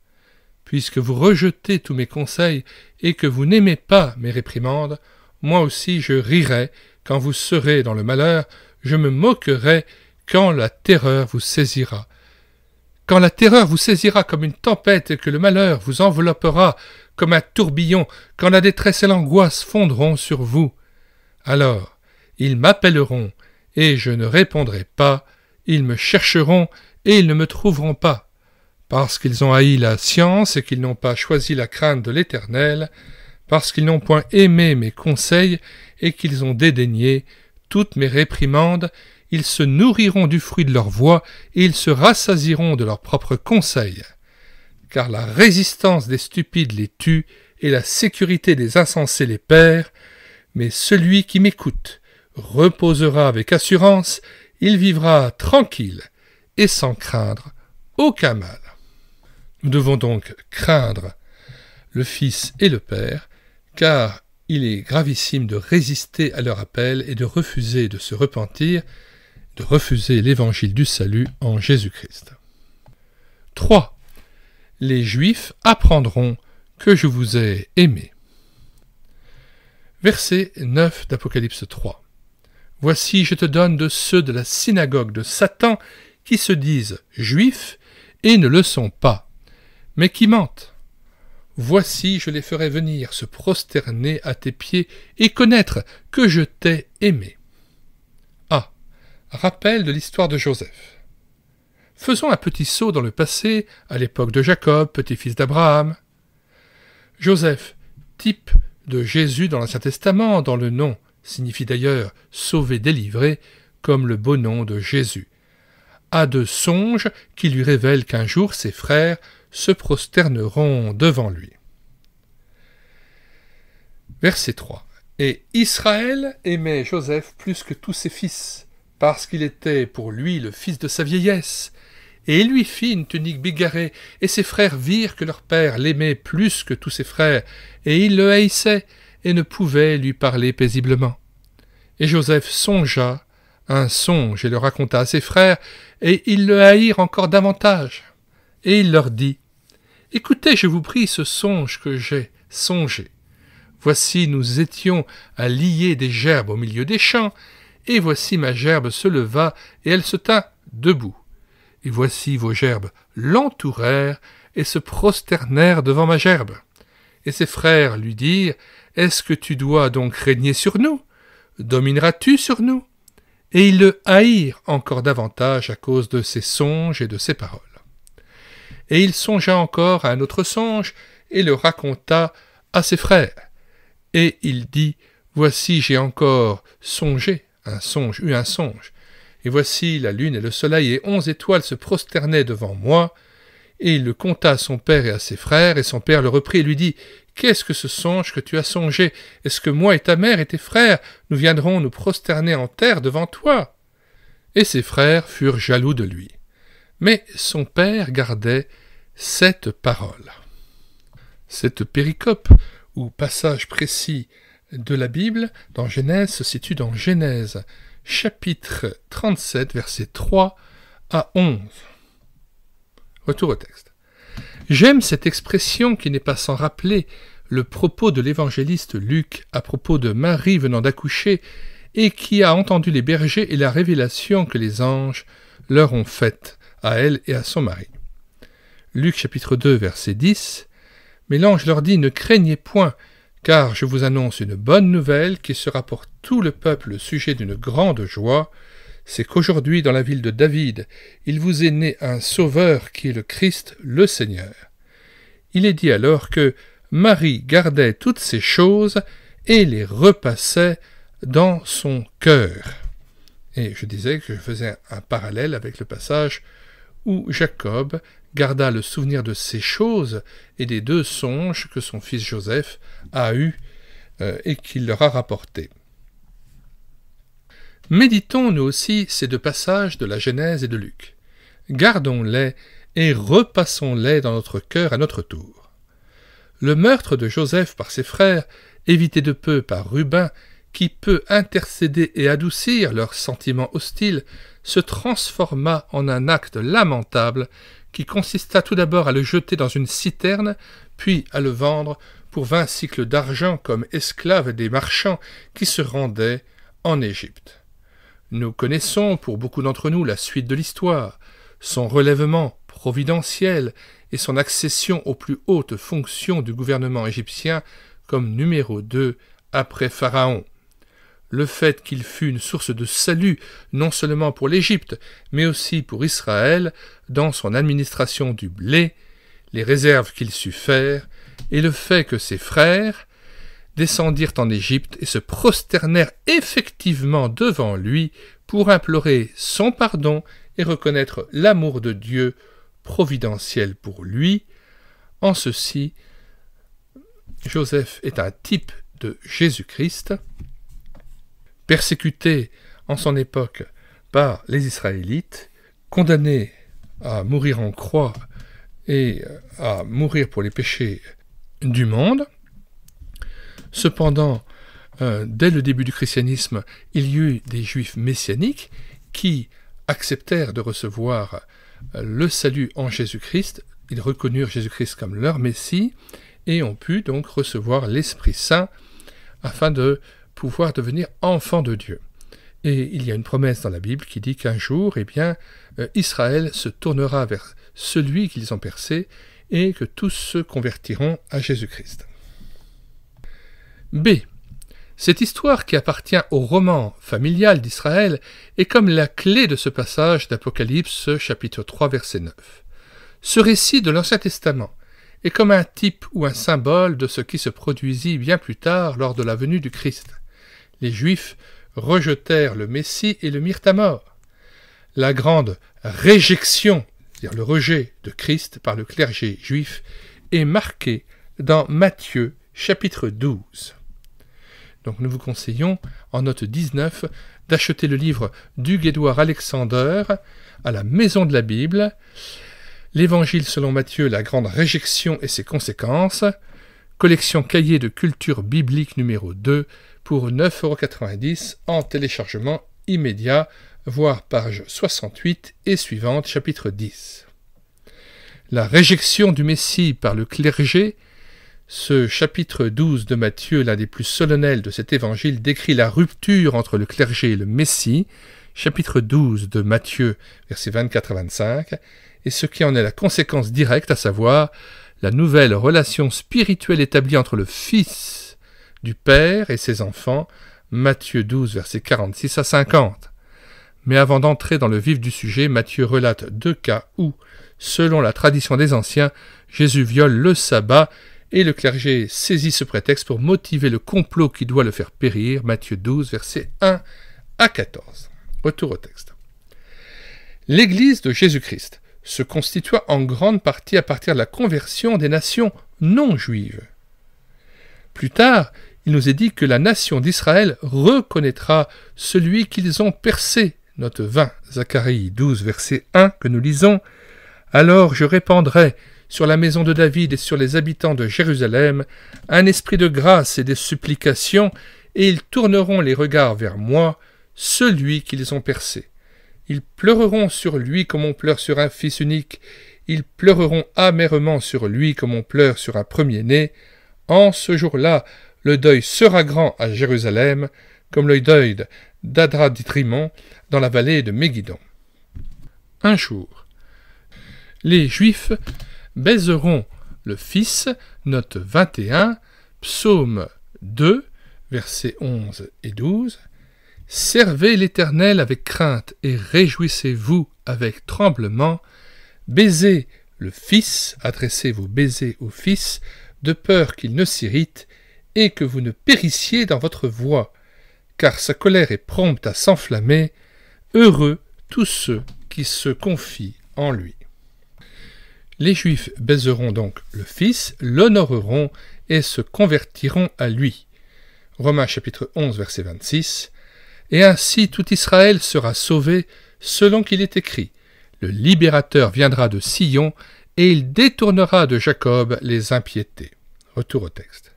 puisque vous rejetez tous mes conseils et que vous n'aimez pas mes réprimandes, moi aussi je rirai quand vous serez dans le malheur, je me moquerai quand la terreur vous saisira. Quand la terreur vous saisira comme une tempête et que le malheur vous enveloppera, comme un tourbillon quand la détresse et l'angoisse fondront sur vous. Alors ils m'appelleront, et je ne répondrai pas, ils me chercheront, et ils ne me trouveront pas. Parce qu'ils ont haï la science et qu'ils n'ont pas choisi la crainte de l'Éternel, parce qu'ils n'ont point aimé mes conseils et qu'ils ont dédaigné toutes mes réprimandes, ils se nourriront du fruit de leur voix et ils se rassasiront de leurs propres conseils car la résistance des stupides les tue et la sécurité des insensés les perd, mais celui qui m'écoute reposera avec assurance, il vivra tranquille et sans craindre aucun mal. Nous devons donc craindre le Fils et le Père, car il est gravissime de résister à leur appel et de refuser de se repentir, de refuser l'évangile du salut en Jésus-Christ. 3 les Juifs apprendront que je vous ai aimé. Verset 9 d'Apocalypse 3. Voici, je te donne de ceux de la synagogue de Satan qui se disent juifs et ne le sont pas, mais qui mentent. Voici, je les ferai venir se prosterner à tes pieds et connaître que je t'ai aimé. A. Ah, rappel de l'histoire de Joseph. Faisons un petit saut dans le passé, à l'époque de Jacob, petit-fils d'Abraham. Joseph, type de Jésus dans l'Ancien Testament, dans le nom, signifie d'ailleurs sauvé, délivré, comme le beau nom de Jésus, a de songes qui lui révèlent qu'un jour ses frères se prosterneront devant lui. Verset 3. Et Israël aimait Joseph plus que tous ses fils, parce qu'il était pour lui le fils de sa vieillesse, et il lui fit une tunique bigarrée, et ses frères virent que leur père l'aimait plus que tous ses frères, et ils le haïssaient, et ne pouvaient lui parler paisiblement. Et Joseph songea un songe et le raconta à ses frères, et ils le haïrent encore davantage. Et il leur dit Écoutez, je vous prie, ce songe que j'ai songé. Voici, nous étions à lier des gerbes au milieu des champs, et voici ma gerbe se leva, et elle se tint debout. Et voici vos gerbes l'entourèrent et se prosternèrent devant ma gerbe. Et ses frères lui dirent, Est-ce que tu dois donc régner sur nous Domineras-tu sur nous Et ils le haïrent encore davantage à cause de ses songes et de ses paroles. Et il songea encore à un autre songe, et le raconta à ses frères. Et il dit, Voici j'ai encore songé un songe, eu un songe, et voici la lune et le soleil et onze étoiles se prosternaient devant moi. Et il le conta à son père et à ses frères, et son père le reprit et lui dit Qu'est-ce que ce songe que tu as songé Est-ce que moi et ta mère et tes frères, nous viendrons nous prosterner en terre devant toi Et ses frères furent jaloux de lui. Mais son père gardait cette parole. Cette péricope, ou passage précis de la Bible, dans Genèse, se situe dans Genèse chapitre 37, verset 3 à 11. Retour au texte. J'aime cette expression qui n'est pas sans rappeler le propos de l'évangéliste Luc à propos de Marie venant d'accoucher et qui a entendu les bergers et la révélation que les anges leur ont faite à elle et à son mari. Luc chapitre 2 verset 10 Mais l'ange leur dit Ne craignez point, car je vous annonce une bonne nouvelle qui sera pour tout le peuple sujet d'une grande joie, c'est qu'aujourd'hui dans la ville de David, il vous est né un Sauveur qui est le Christ le Seigneur. Il est dit alors que Marie gardait toutes ces choses et les repassait dans son cœur. Et je disais que je faisais un parallèle avec le passage où Jacob garda le souvenir de ces choses et des deux songes que son fils Joseph a eus euh, et qu'il leur a rapportés. Méditons nous aussi ces deux passages de la Genèse et de Luc. Gardons-les et repassons-les dans notre cœur à notre tour. Le meurtre de Joseph par ses frères, évité de peu par Rubin, qui peut intercéder et adoucir leurs sentiments hostiles, se transforma en un acte lamentable qui consista tout d'abord à le jeter dans une citerne, puis à le vendre pour vingt cycles d'argent comme esclave des marchands qui se rendaient en Égypte. Nous connaissons pour beaucoup d'entre nous la suite de l'histoire, son relèvement providentiel et son accession aux plus hautes fonctions du gouvernement égyptien comme numéro 2 après Pharaon le fait qu'il fut une source de salut non seulement pour l'Égypte, mais aussi pour Israël dans son administration du blé, les réserves qu'il sut faire, et le fait que ses frères descendirent en Égypte et se prosternèrent effectivement devant lui pour implorer son pardon et reconnaître l'amour de Dieu providentiel pour lui. En ceci, Joseph est un type de Jésus-Christ, persécuté en son époque par les Israélites, condamné à mourir en croix et à mourir pour les péchés du monde. Cependant, euh, dès le début du christianisme, il y eut des juifs messianiques qui acceptèrent de recevoir euh, le salut en Jésus-Christ, ils reconnurent Jésus-Christ comme leur Messie et ont pu donc recevoir l'Esprit Saint afin de pouvoir devenir enfant de Dieu. Et il y a une promesse dans la Bible qui dit qu'un jour, eh bien, euh, Israël se tournera vers celui qu'ils ont percé et que tous se convertiront à Jésus-Christ. B. Cette histoire qui appartient au roman familial d'Israël est comme la clé de ce passage d'Apocalypse chapitre 3 verset 9. Ce récit de l'Ancien Testament est comme un type ou un symbole de ce qui se produisit bien plus tard lors de la venue du Christ les Juifs rejetèrent le Messie et le mirent à mort. La grande réjection, c'est-à-dire le rejet de Christ par le clergé juif, est marquée dans Matthieu chapitre 12. Donc nous vous conseillons, en note 19, d'acheter le livre d'Hugues-Édouard Alexander à la Maison de la Bible, L'Évangile selon Matthieu, la grande réjection et ses conséquences, collection cahier de culture biblique numéro 2, pour 9,90€ en téléchargement immédiat, voire page 68 et suivante, chapitre 10. La réjection du Messie par le clergé, ce chapitre 12 de Matthieu, l'un des plus solennels de cet évangile, décrit la rupture entre le clergé et le Messie, chapitre 12 de Matthieu, versets 24 à 25, et ce qui en est la conséquence directe, à savoir la nouvelle relation spirituelle établie entre le Fils du Père et ses enfants, Matthieu 12, versets 46 à 50. Mais avant d'entrer dans le vif du sujet, Matthieu relate deux cas où, selon la tradition des anciens, Jésus viole le sabbat et le clergé saisit ce prétexte pour motiver le complot qui doit le faire périr, Matthieu 12, versets 1 à 14. Retour au texte. L'Église de Jésus-Christ se constitua en grande partie à partir de la conversion des nations non juives. Plus tard, il nous est dit que la nation d'Israël reconnaîtra celui qu'ils ont percé. Note 20, Zacharie 12, verset 1 que nous lisons. Alors je répandrai sur la maison de David et sur les habitants de Jérusalem un esprit de grâce et de supplication, et ils tourneront les regards vers moi, celui qu'ils ont percé. Ils pleureront sur lui comme on pleure sur un fils unique, ils pleureront amèrement sur lui comme on pleure sur un premier-né. En ce jour-là, le deuil sera grand à Jérusalem, comme le deuil d'Adraditrimon dans la vallée de Mégidon. Un jour, les Juifs baiseront le Fils, note 21, psaume 2, versets 11 et 12. Servez l'Éternel avec crainte et réjouissez-vous avec tremblement. Baisez le Fils, adressez vos baisers au Fils, de peur qu'il ne s'irrite et que vous ne périssiez dans votre voie, car sa colère est prompte à s'enflammer, heureux tous ceux qui se confient en lui. Les Juifs baiseront donc le Fils, l'honoreront et se convertiront à lui. Romains chapitre 11 verset 26. Et ainsi tout Israël sera sauvé selon qu'il est écrit. Le libérateur viendra de Sion et il détournera de Jacob les impiétés. Retour au texte.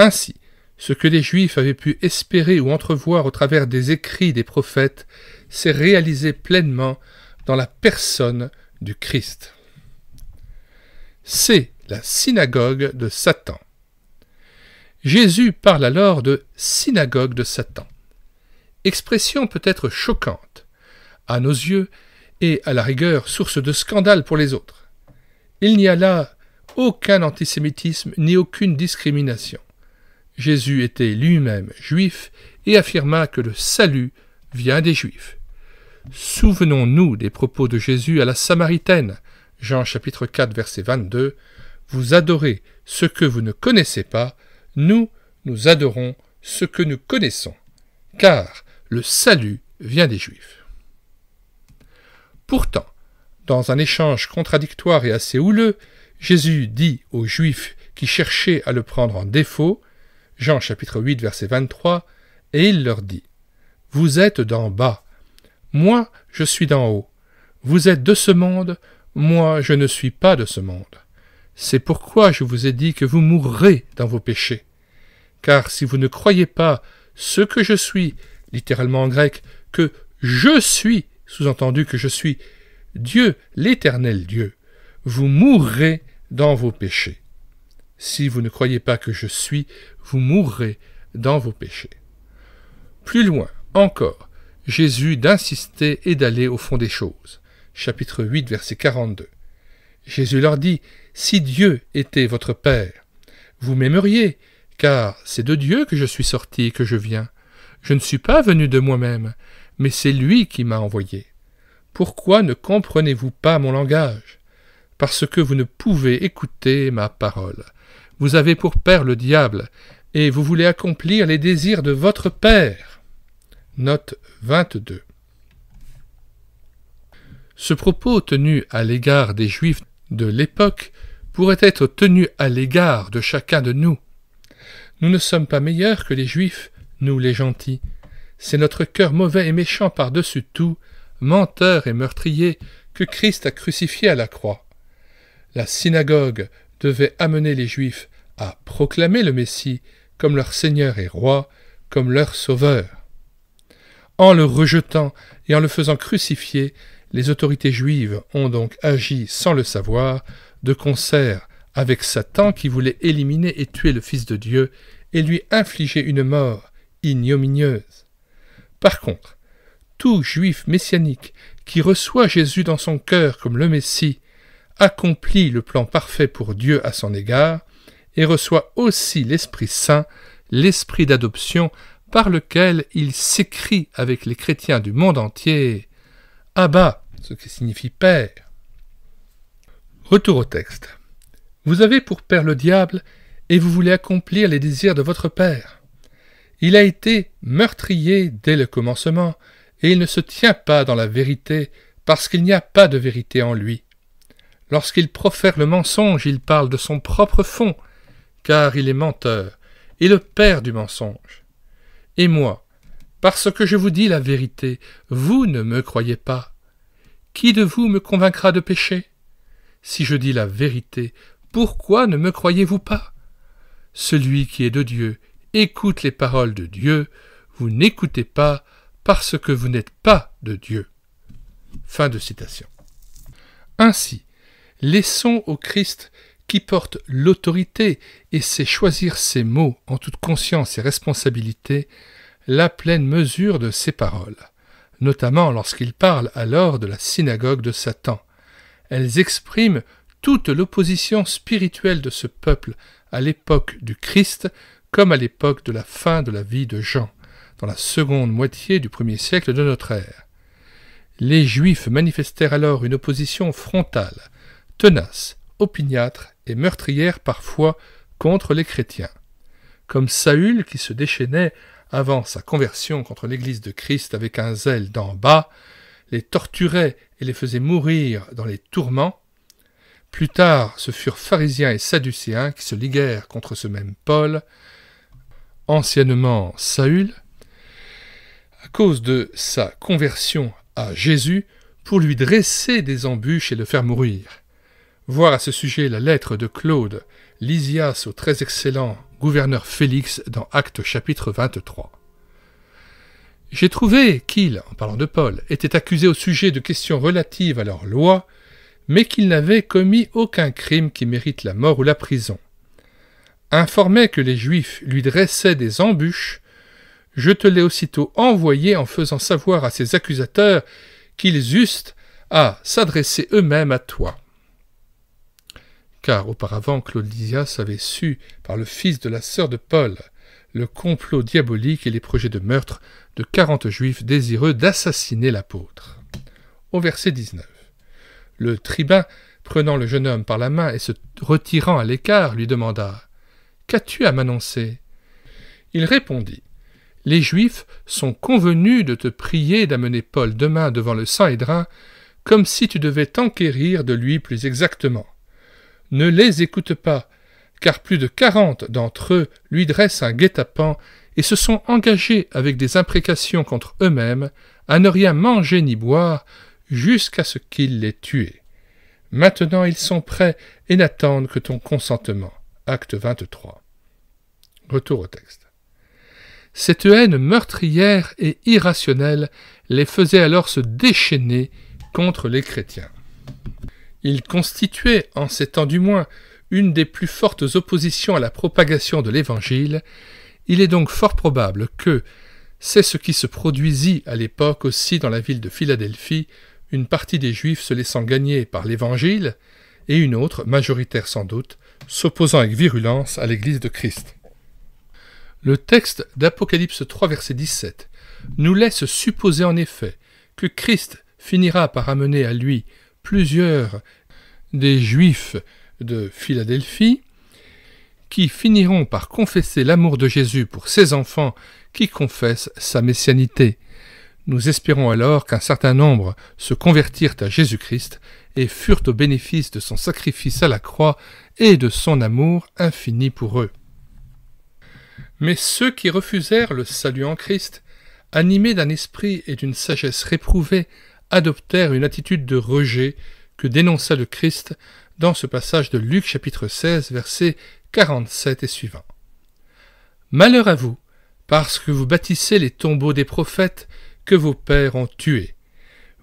Ainsi, ce que les Juifs avaient pu espérer ou entrevoir au travers des écrits des prophètes s'est réalisé pleinement dans la personne du Christ. C'est la synagogue de Satan. Jésus parle alors de synagogue de Satan, expression peut-être choquante, à nos yeux, et à la rigueur source de scandale pour les autres. Il n'y a là aucun antisémitisme ni aucune discrimination. Jésus était lui-même juif et affirma que le salut vient des juifs. Souvenons-nous des propos de Jésus à la Samaritaine, Jean chapitre 4 verset 22, Vous adorez ce que vous ne connaissez pas, nous, nous adorons ce que nous connaissons, car le salut vient des Juifs. Pourtant, dans un échange contradictoire et assez houleux, Jésus dit aux Juifs qui cherchaient à le prendre en défaut, Jean chapitre 8 verset 23, et il leur dit, Vous êtes d'en bas, moi je suis d'en haut, vous êtes de ce monde, moi je ne suis pas de ce monde. C'est pourquoi je vous ai dit que vous mourrez dans vos péchés. Car si vous ne croyez pas ce que je suis, littéralement en grec, que je suis, sous-entendu que je suis Dieu, l'éternel Dieu, vous mourrez dans vos péchés. Si vous ne croyez pas que je suis, vous mourrez dans vos péchés. Plus loin encore, Jésus d'insister et d'aller au fond des choses. Chapitre 8, verset 42. Jésus leur dit, Si Dieu était votre Père, vous m'aimeriez, car c'est de Dieu que je suis sorti et que je viens. Je ne suis pas venu de moi-même, mais c'est lui qui m'a envoyé. Pourquoi ne comprenez-vous pas mon langage Parce que vous ne pouvez écouter ma parole. Vous avez pour père le diable, et vous voulez accomplir les désirs de votre père. Note 22. Ce propos tenu à l'égard des Juifs de l'époque pourrait être tenu à l'égard de chacun de nous. Nous ne sommes pas meilleurs que les Juifs, nous les gentils. C'est notre cœur mauvais et méchant par-dessus tout, menteur et meurtrier, que Christ a crucifié à la croix. La synagogue devait amener les Juifs à proclamer le Messie comme leur Seigneur et Roi, comme leur Sauveur. En le rejetant et en le faisant crucifier, les autorités juives ont donc agi sans le savoir, de concert avec Satan qui voulait éliminer et tuer le Fils de Dieu et lui infliger une mort ignominieuse. Par contre, tout juif messianique qui reçoit Jésus dans son cœur comme le Messie accomplit le plan parfait pour Dieu à son égard, et reçoit aussi l'Esprit Saint, l'Esprit d'adoption, par lequel il s'écrit avec les chrétiens du monde entier Abba, ce qui signifie Père. Retour au texte. Vous avez pour Père le diable, et vous voulez accomplir les désirs de votre Père. Il a été meurtrier dès le commencement, et il ne se tient pas dans la vérité, parce qu'il n'y a pas de vérité en lui. Lorsqu'il profère le mensonge, il parle de son propre fond, car il est menteur, et le père du mensonge. Et moi, parce que je vous dis la vérité, vous ne me croyez pas. Qui de vous me convaincra de péché Si je dis la vérité, pourquoi ne me croyez-vous pas Celui qui est de Dieu écoute les paroles de Dieu, vous n'écoutez pas parce que vous n'êtes pas de Dieu. Fin de citation. Ainsi, laissons au Christ qui porte l'autorité et sait choisir ses mots en toute conscience et responsabilité, la pleine mesure de ses paroles, notamment lorsqu'il parle alors de la synagogue de Satan. Elles expriment toute l'opposition spirituelle de ce peuple à l'époque du Christ comme à l'époque de la fin de la vie de Jean, dans la seconde moitié du premier siècle de notre ère. Les Juifs manifestèrent alors une opposition frontale, tenace, opiniâtre et parfois contre les chrétiens. Comme Saül qui se déchaînait avant sa conversion contre l'Église de Christ avec un zèle d'en bas, les torturait et les faisait mourir dans les tourments. Plus tard, ce furent pharisiens et sadducéens qui se liguèrent contre ce même Paul, anciennement Saül, à cause de sa conversion à Jésus, pour lui dresser des embûches et le faire mourir. Voir à ce sujet la lettre de Claude Lysias au très excellent gouverneur Félix dans Acte chapitre 23. J'ai trouvé qu'il, en parlant de Paul, était accusé au sujet de questions relatives à leur loi, mais qu'il n'avait commis aucun crime qui mérite la mort ou la prison. Informé que les Juifs lui dressaient des embûches, je te l'ai aussitôt envoyé en faisant savoir à ses accusateurs qu'ils eussent à s'adresser eux-mêmes à toi car auparavant Claudias avait su, par le fils de la sœur de Paul, le complot diabolique et les projets de meurtre de quarante juifs désireux d'assassiner l'apôtre. Au verset 19. Le tribun, prenant le jeune homme par la main et se retirant à l'écart, lui demanda Qu'as-tu à m'annoncer Il répondit Les Juifs sont convenus de te prier d'amener Paul demain devant le Sanhédrin, comme si tu devais t'enquérir de lui plus exactement ne les écoute pas, car plus de quarante d'entre eux lui dressent un guet-apens et se sont engagés avec des imprécations contre eux-mêmes à ne rien manger ni boire jusqu'à ce qu'il les tué. Maintenant ils sont prêts et n'attendent que ton consentement. Acte 23. Retour au texte. Cette haine meurtrière et irrationnelle les faisait alors se déchaîner contre les chrétiens. Il constituait, en ces temps du moins, une des plus fortes oppositions à la propagation de l'Évangile, il est donc fort probable que, c'est ce qui se produisit à l'époque aussi dans la ville de Philadelphie, une partie des Juifs se laissant gagner par l'Évangile, et une autre, majoritaire sans doute, s'opposant avec virulence à l'Église de Christ. Le texte d'Apocalypse 3, verset 17, nous laisse supposer en effet que Christ finira par amener à lui plusieurs des Juifs de Philadelphie qui finiront par confesser l'amour de Jésus pour ses enfants qui confessent sa messianité. Nous espérons alors qu'un certain nombre se convertirent à Jésus-Christ et furent au bénéfice de son sacrifice à la croix et de son amour infini pour eux. Mais ceux qui refusèrent le salut en Christ, animés d'un esprit et d'une sagesse réprouvée, adoptèrent une attitude de rejet que dénonça le Christ dans ce passage de Luc chapitre 16 versets 47 et suivant. « Malheur à vous, parce que vous bâtissez les tombeaux des prophètes que vos pères ont tués.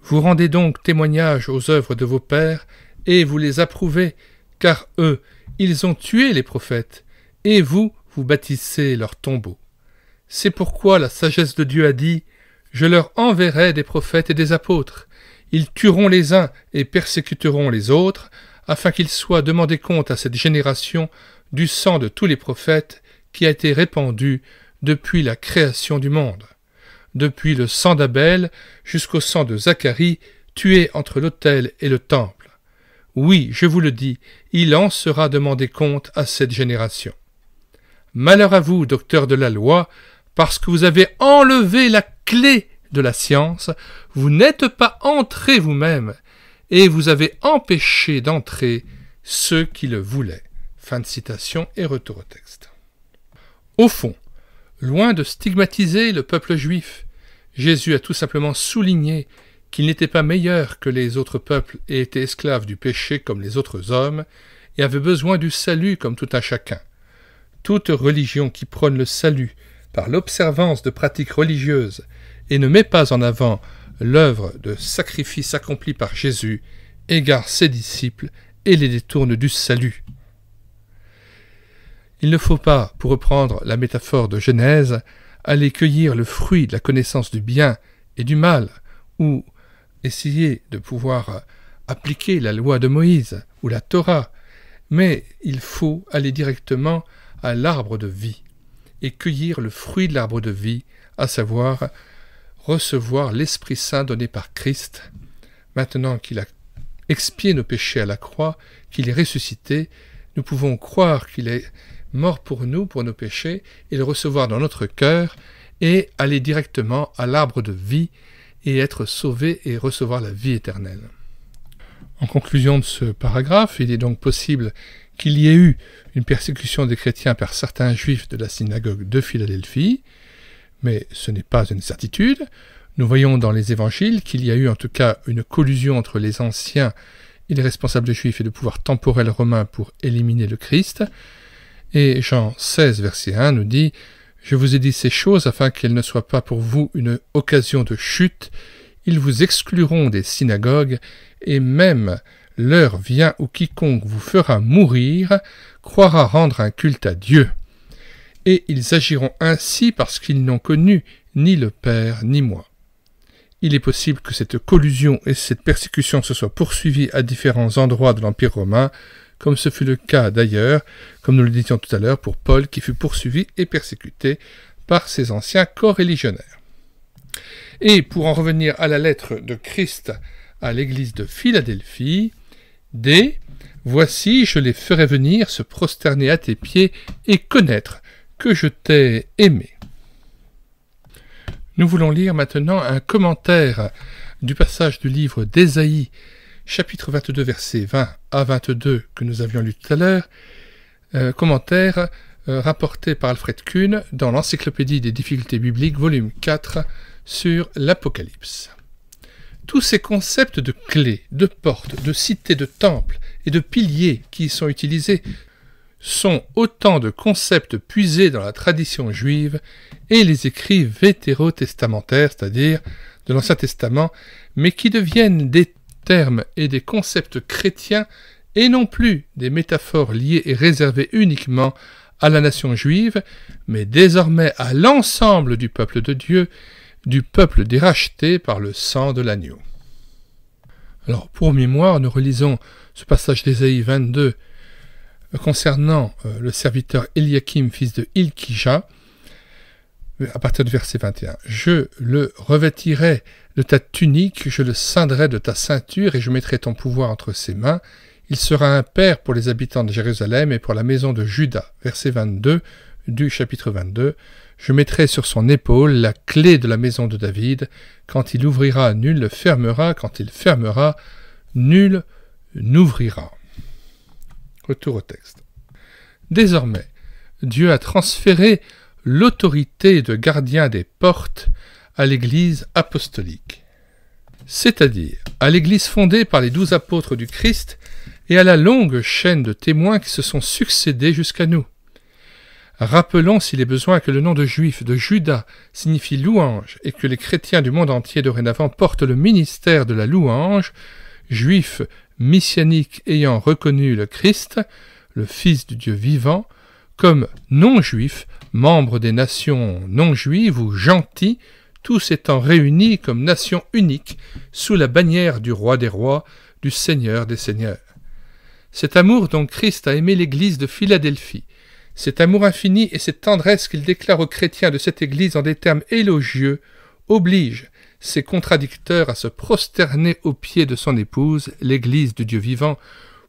Vous rendez donc témoignage aux œuvres de vos pères, et vous les approuvez, car eux, ils ont tué les prophètes, et vous, vous bâtissez leurs tombeaux. C'est pourquoi la sagesse de Dieu a dit je leur enverrai des prophètes et des apôtres. Ils tueront les uns et persécuteront les autres, afin qu'ils soient demandés compte à cette génération du sang de tous les prophètes qui a été répandu depuis la création du monde, depuis le sang d'Abel jusqu'au sang de Zacharie, tué entre l'autel et le temple. Oui, je vous le dis, il en sera demandé compte à cette génération. Malheur à vous, docteur de la loi, parce que vous avez enlevé la clé de la science, vous n'êtes pas entré vous-même, et vous avez empêché d'entrer ceux qui le voulaient. Fin de citation et retour au texte. Au fond, loin de stigmatiser le peuple juif, Jésus a tout simplement souligné qu'il n'était pas meilleur que les autres peuples et était esclave du péché comme les autres hommes, et avait besoin du salut comme tout un chacun. Toute religion qui prône le salut par l'observance de pratiques religieuses et ne met pas en avant l'œuvre de sacrifice accomplie par Jésus, égare ses disciples et les détourne du salut. Il ne faut pas, pour reprendre la métaphore de Genèse, aller cueillir le fruit de la connaissance du bien et du mal, ou essayer de pouvoir appliquer la loi de Moïse ou la Torah, mais il faut aller directement à l'arbre de vie et cueillir le fruit de l'arbre de vie, à savoir recevoir l'Esprit Saint donné par Christ, maintenant qu'il a expié nos péchés à la croix, qu'il est ressuscité, nous pouvons croire qu'il est mort pour nous, pour nos péchés, et le recevoir dans notre cœur, et aller directement à l'arbre de vie, et être sauvé et recevoir la vie éternelle. En conclusion de ce paragraphe, il est donc possible qu'il y ait eu une persécution des chrétiens par certains juifs de la synagogue de Philadelphie, mais ce n'est pas une certitude. Nous voyons dans les évangiles qu'il y a eu en tout cas une collusion entre les anciens et les responsables juifs et le pouvoir temporel romain pour éliminer le Christ. Et Jean 16, verset 1 nous dit Je vous ai dit ces choses afin qu'elles ne soient pas pour vous une occasion de chute. Ils vous excluront des synagogues et même L'heure vient où quiconque vous fera mourir croira rendre un culte à Dieu. Et ils agiront ainsi parce qu'ils n'ont connu ni le Père ni moi. Il est possible que cette collusion et cette persécution se soient poursuivies à différents endroits de l'Empire romain, comme ce fut le cas d'ailleurs, comme nous le disions tout à l'heure, pour Paul qui fut poursuivi et persécuté par ses anciens religionnaires. Et pour en revenir à la lettre de Christ à l'église de Philadelphie, D. Voici, je les ferai venir se prosterner à tes pieds et connaître que je t'ai aimé. Nous voulons lire maintenant un commentaire du passage du livre d'Ésaïe, chapitre 22, versets 20 à 22 que nous avions lu tout à l'heure, euh, commentaire euh, rapporté par Alfred Kuhn dans l'Encyclopédie des difficultés bibliques, volume 4, sur l'Apocalypse. Tous ces concepts de clés, de portes, de cités, de temples et de piliers qui y sont utilisés sont autant de concepts puisés dans la tradition juive et les écrits vétérotestamentaires, c'est-à-dire de l'Ancien Testament, mais qui deviennent des termes et des concepts chrétiens et non plus des métaphores liées et réservées uniquement à la nation juive, mais désormais à l'ensemble du peuple de Dieu du peuple déracheté par le sang de l'agneau. Alors, pour mémoire, nous relisons ce passage d'Ésaïe 22 euh, concernant euh, le serviteur Eliakim, fils de Ilkija, euh, à partir du verset 21. Je le revêtirai de ta tunique, je le ceindrai de ta ceinture, et je mettrai ton pouvoir entre ses mains. Il sera un père pour les habitants de Jérusalem et pour la maison de Juda. Verset 22 du chapitre 22 je mettrai sur son épaule la clé de la maison de David, quand il ouvrira, nul ne fermera, quand il fermera, nul n'ouvrira. Retour au texte. Désormais, Dieu a transféré l'autorité de gardien des portes à l'Église apostolique, c'est-à-dire à, à l'Église fondée par les douze apôtres du Christ et à la longue chaîne de témoins qui se sont succédés jusqu'à nous. Rappelons s'il est besoin que le nom de juif de Judas signifie louange et que les chrétiens du monde entier dorénavant portent le ministère de la louange, juifs messianiques ayant reconnu le Christ, le Fils du Dieu vivant, comme non-juifs, membres des nations non-juives ou gentils, tous étant réunis comme nation unique sous la bannière du roi des rois, du Seigneur des seigneurs. Cet amour dont Christ a aimé l'Église de Philadelphie, cet amour infini et cette tendresse qu'il déclare aux chrétiens de cette Église en des termes élogieux obligent ses contradicteurs à se prosterner aux pieds de son épouse, l'Église du Dieu vivant,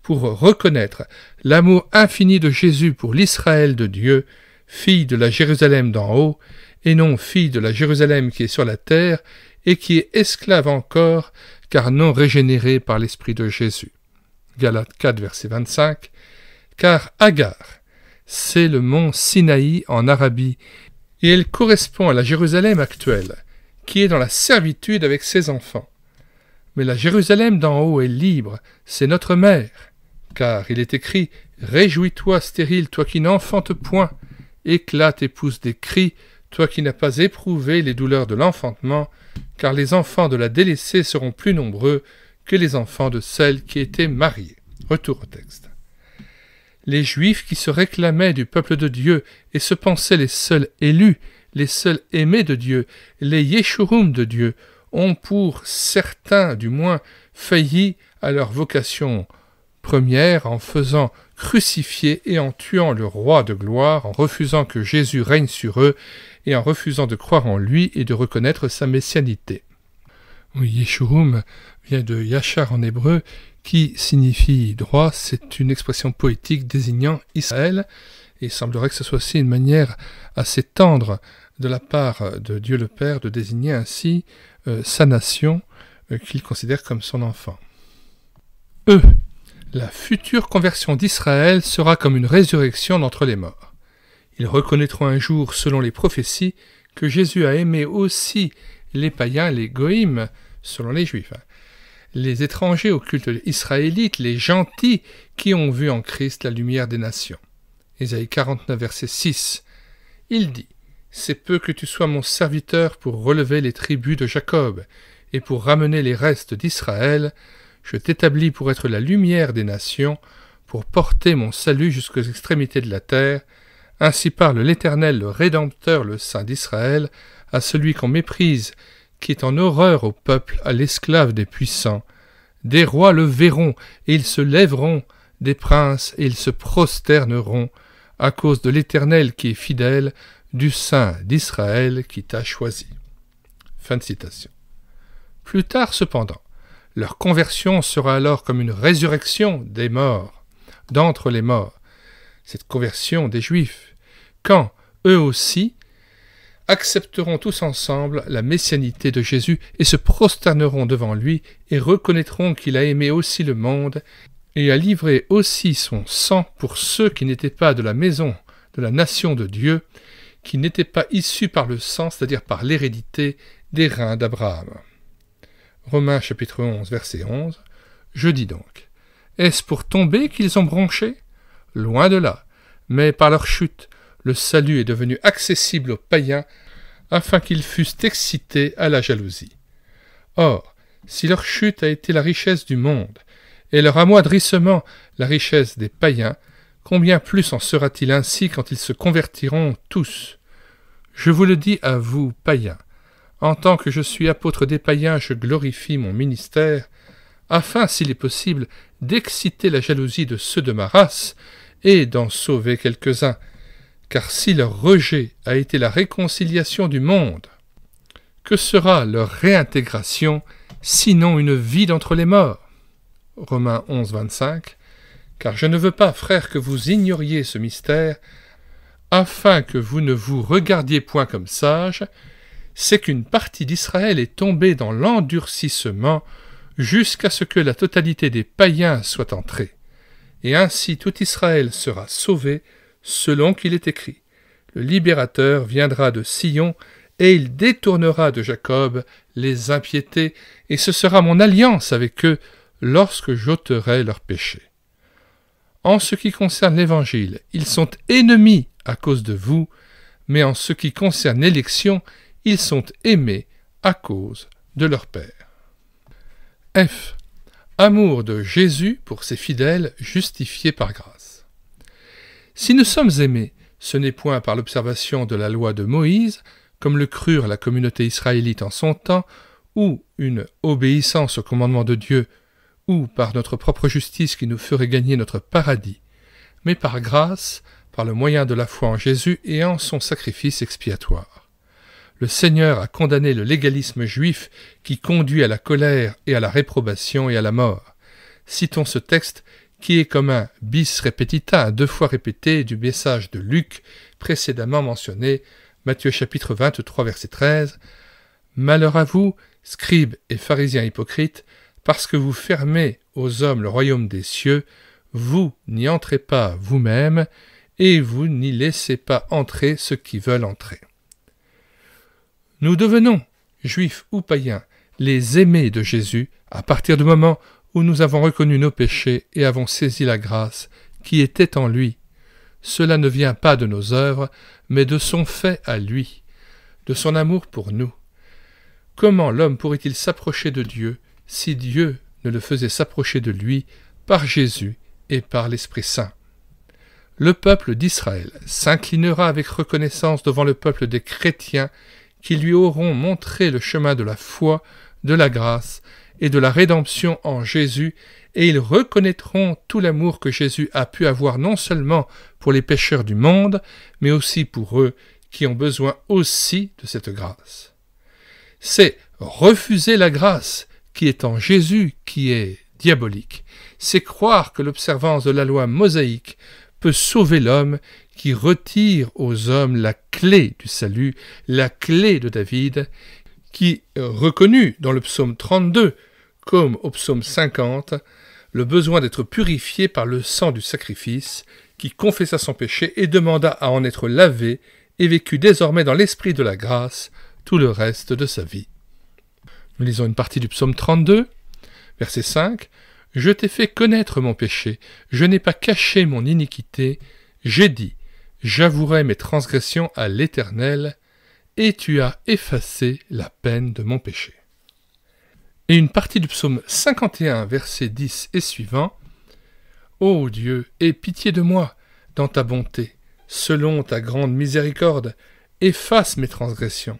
pour reconnaître l'amour infini de Jésus pour l'Israël de Dieu, fille de la Jérusalem d'en haut, et non fille de la Jérusalem qui est sur la terre, et qui est esclave encore, car non régénérée par l'Esprit de Jésus. Galates 4, verset 25. Car Agar, c'est le mont Sinaï en Arabie, et elle correspond à la Jérusalem actuelle, qui est dans la servitude avec ses enfants. Mais la Jérusalem d'en haut est libre, c'est notre mère, car il est écrit Réjouis-toi, stérile, toi qui n'enfantes point, éclate et pousse des cris, toi qui n'as pas éprouvé les douleurs de l'enfantement, car les enfants de la délaissée seront plus nombreux que les enfants de celles qui étaient mariées. » Retour au texte les Juifs qui se réclamaient du peuple de Dieu et se pensaient les seuls élus, les seuls aimés de Dieu, les Yeshurum de Dieu, ont pour certains du moins failli à leur vocation première en faisant crucifier et en tuant le roi de gloire, en refusant que Jésus règne sur eux et en refusant de croire en lui et de reconnaître sa messianité vient de Yachar en hébreu, qui signifie droit. C'est une expression poétique désignant Israël. Et il semblerait que ce soit aussi une manière assez tendre de la part de Dieu le Père de désigner ainsi euh, sa nation euh, qu'il considère comme son enfant. E. La future conversion d'Israël sera comme une résurrection d'entre les morts. Ils reconnaîtront un jour, selon les prophéties, que Jésus a aimé aussi les païens, les goïmes, selon les juifs. Hein les étrangers au culte israélite, les gentils qui ont vu en Christ la lumière des nations. Ésaïe 49, verset 6. Il dit C'est peu que tu sois mon serviteur pour relever les tribus de Jacob et pour ramener les restes d'Israël. Je t'établis pour être la lumière des nations, pour porter mon salut jusqu'aux extrémités de la terre. Ainsi parle l'Éternel, le Rédempteur, le Saint d'Israël, à celui qu'on méprise qui est en horreur au peuple, à l'esclave des puissants. Des rois le verront, et ils se lèveront, des princes, et ils se prosterneront, à cause de l'Éternel qui est fidèle, du Saint d'Israël qui t'a choisi. Fin de citation. Plus tard, cependant, leur conversion sera alors comme une résurrection des morts, d'entre les morts, cette conversion des Juifs, quand, eux aussi, accepteront tous ensemble la messianité de Jésus et se prosterneront devant lui et reconnaîtront qu'il a aimé aussi le monde et a livré aussi son sang pour ceux qui n'étaient pas de la maison, de la nation de Dieu, qui n'étaient pas issus par le sang, c'est-à-dire par l'hérédité des reins d'Abraham. Romains chapitre 11, verset 11. Je dis donc, est-ce pour tomber qu'ils ont bronché Loin de là, mais par leur chute, le salut est devenu accessible aux païens afin qu'ils fussent excités à la jalousie. Or, si leur chute a été la richesse du monde, et leur amoindrissement la richesse des païens, combien plus en sera-t-il ainsi quand ils se convertiront tous Je vous le dis à vous, païens, en tant que je suis apôtre des païens, je glorifie mon ministère, afin, s'il est possible, d'exciter la jalousie de ceux de ma race, et d'en sauver quelques-uns car si leur rejet a été la réconciliation du monde, que sera leur réintégration sinon une vie d'entre les morts Romains 11, 25. Car je ne veux pas, frères, que vous ignoriez ce mystère, afin que vous ne vous regardiez point comme sages, c'est qu'une partie d'Israël est tombée dans l'endurcissement jusqu'à ce que la totalité des païens soit entrée. Et ainsi tout Israël sera sauvé, selon qu'il est écrit. Le libérateur viendra de Sion, et il détournera de Jacob les impiétés, et ce sera mon alliance avec eux lorsque j'ôterai leurs péchés. En ce qui concerne l'Évangile, ils sont ennemis à cause de vous, mais en ce qui concerne l'élection, ils sont aimés à cause de leur Père. F. Amour de Jésus pour ses fidèles justifiés par grâce. Si nous sommes aimés, ce n'est point par l'observation de la loi de Moïse, comme le crurent la communauté israélite en son temps, ou une obéissance au commandement de Dieu, ou par notre propre justice qui nous ferait gagner notre paradis, mais par grâce, par le moyen de la foi en Jésus et en son sacrifice expiatoire. Le Seigneur a condamné le légalisme juif qui conduit à la colère et à la réprobation et à la mort. Citons ce texte qui est comme un bis repetita, deux fois répété, du message de Luc précédemment mentionné, Matthieu chapitre 23 verset 13, Malheur à vous, scribes et pharisiens hypocrites, parce que vous fermez aux hommes le royaume des cieux, vous n'y entrez pas vous-même, et vous n'y laissez pas entrer ceux qui veulent entrer. Nous devenons, juifs ou païens, les aimés de Jésus à partir du moment où nous avons reconnu nos péchés et avons saisi la grâce qui était en lui. Cela ne vient pas de nos œuvres, mais de son fait à lui, de son amour pour nous. Comment l'homme pourrait-il s'approcher de Dieu si Dieu ne le faisait s'approcher de lui par Jésus et par l'Esprit Saint Le peuple d'Israël s'inclinera avec reconnaissance devant le peuple des chrétiens qui lui auront montré le chemin de la foi, de la grâce et de la rédemption en Jésus, et ils reconnaîtront tout l'amour que Jésus a pu avoir non seulement pour les pécheurs du monde, mais aussi pour eux qui ont besoin aussi de cette grâce. C'est refuser la grâce qui est en Jésus qui est diabolique. C'est croire que l'observance de la loi mosaïque peut sauver l'homme qui retire aux hommes la clé du salut, la clé de David, qui, reconnu dans le psaume 32 comme au psaume 50, le besoin d'être purifié par le sang du sacrifice, qui confessa son péché et demanda à en être lavé et vécut désormais dans l'esprit de la grâce tout le reste de sa vie. Nous lisons une partie du psaume 32, verset 5. Je t'ai fait connaître mon péché, je n'ai pas caché mon iniquité, j'ai dit, j'avouerai mes transgressions à l'Éternel, et tu as effacé la peine de mon péché et une partie du psaume 51, verset 10 et suivant. Ô Dieu, aie pitié de moi dans ta bonté, selon ta grande miséricorde, efface mes transgressions.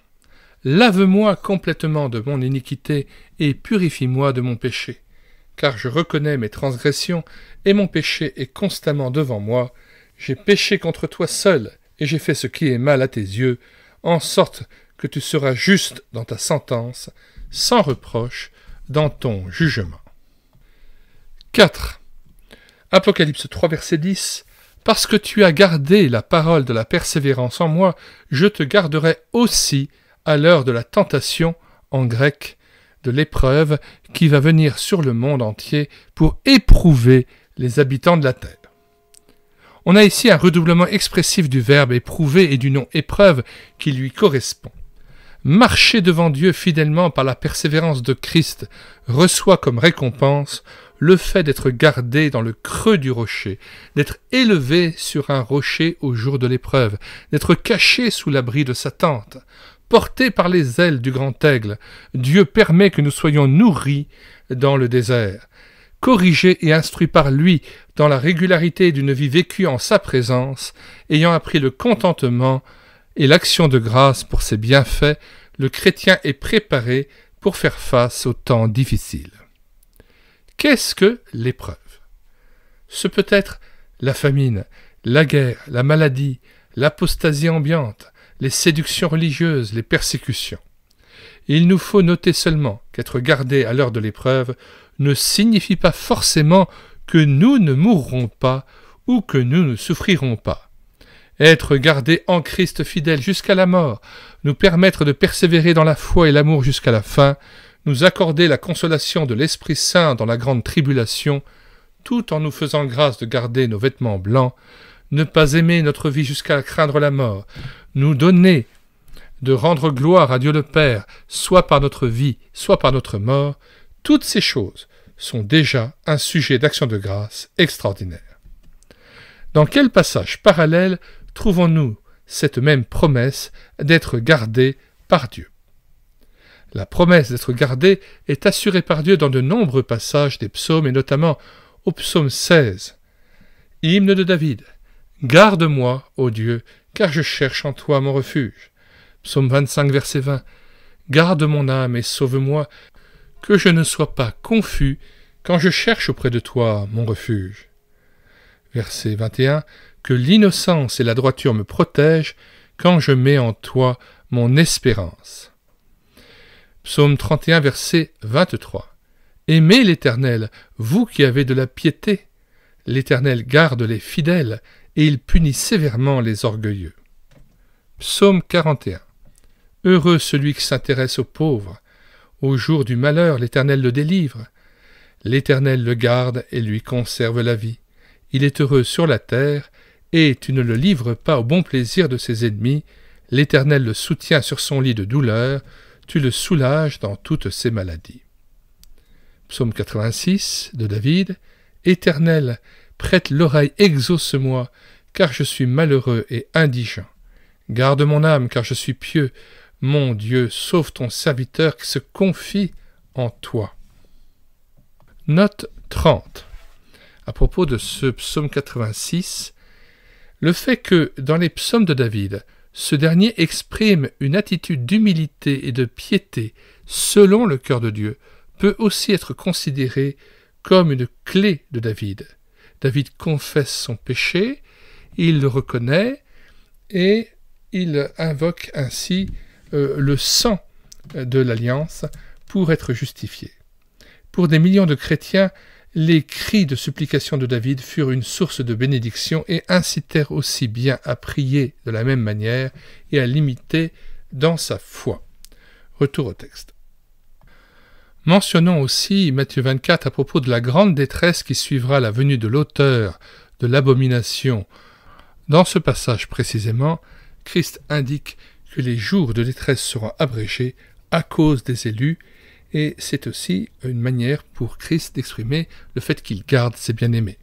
Lave-moi complètement de mon iniquité et purifie-moi de mon péché, car je reconnais mes transgressions et mon péché est constamment devant moi. J'ai péché contre toi seul et j'ai fait ce qui est mal à tes yeux, en sorte que tu seras juste dans ta sentence, sans reproche, dans ton jugement. 4. Apocalypse 3, verset 10. Parce que tu as gardé la parole de la persévérance en moi, je te garderai aussi à l'heure de la tentation, en grec, de l'épreuve qui va venir sur le monde entier pour éprouver les habitants de la terre. On a ici un redoublement expressif du verbe éprouver et du nom épreuve qui lui correspond marcher devant Dieu fidèlement par la persévérance de Christ reçoit comme récompense le fait d'être gardé dans le creux du rocher, d'être élevé sur un rocher au jour de l'épreuve, d'être caché sous l'abri de sa tente. Porté par les ailes du grand aigle, Dieu permet que nous soyons nourris dans le désert. Corrigé et instruit par lui dans la régularité d'une vie vécue en sa présence, ayant appris le contentement et l'action de grâce pour ses bienfaits, le chrétien est préparé pour faire face aux temps difficiles. Qu'est-ce que l'épreuve Ce peut être la famine, la guerre, la maladie, l'apostasie ambiante, les séductions religieuses, les persécutions. Il nous faut noter seulement qu'être gardé à l'heure de l'épreuve ne signifie pas forcément que nous ne mourrons pas ou que nous ne souffrirons pas. Être gardé en Christ fidèle jusqu'à la mort, nous permettre de persévérer dans la foi et l'amour jusqu'à la fin, nous accorder la consolation de l'Esprit Saint dans la grande tribulation, tout en nous faisant grâce de garder nos vêtements blancs, ne pas aimer notre vie jusqu'à craindre la mort, nous donner de rendre gloire à Dieu le Père, soit par notre vie, soit par notre mort, toutes ces choses sont déjà un sujet d'action de grâce extraordinaire. Dans quel passage parallèle trouvons-nous cette même promesse d'être gardée par Dieu. La promesse d'être gardée est assurée par Dieu dans de nombreux passages des psaumes et notamment au psaume 16. Hymne de David. Garde-moi, ô Dieu, car je cherche en toi mon refuge. Psaume 25, verset 20. Garde mon âme et sauve-moi, que je ne sois pas confus quand je cherche auprès de toi mon refuge. Verset 21 que l'innocence et la droiture me protègent quand je mets en toi mon espérance. Psaume 31, verset 23. Aimez l'Éternel, vous qui avez de la piété. L'Éternel garde les fidèles, et il punit sévèrement les orgueilleux. Psaume 41. Heureux celui qui s'intéresse aux pauvres. Au jour du malheur, l'Éternel le délivre. L'Éternel le garde et lui conserve la vie. Il est heureux sur la terre, et tu ne le livres pas au bon plaisir de ses ennemis, l'Éternel le soutient sur son lit de douleur, tu le soulages dans toutes ses maladies. Psaume 86 de David Éternel, prête l'oreille, exauce-moi, car je suis malheureux et indigent. Garde mon âme, car je suis pieux. Mon Dieu, sauve ton serviteur qui se confie en toi. Note 30. À propos de ce psaume 86, le fait que, dans les psaumes de David, ce dernier exprime une attitude d'humilité et de piété selon le cœur de Dieu peut aussi être considéré comme une clé de David. David confesse son péché, il le reconnaît et il invoque ainsi euh, le sang de l'alliance pour être justifié. Pour des millions de chrétiens, les cris de supplication de David furent une source de bénédiction et incitèrent aussi bien à prier de la même manière et à l'imiter dans sa foi. Retour au texte. Mentionnons aussi Matthieu 24 à propos de la grande détresse qui suivra la venue de l'auteur de l'abomination. Dans ce passage précisément, Christ indique que les jours de détresse seront abrégés à cause des élus et c'est aussi une manière pour Christ d'exprimer le fait qu'il garde ses bien-aimés.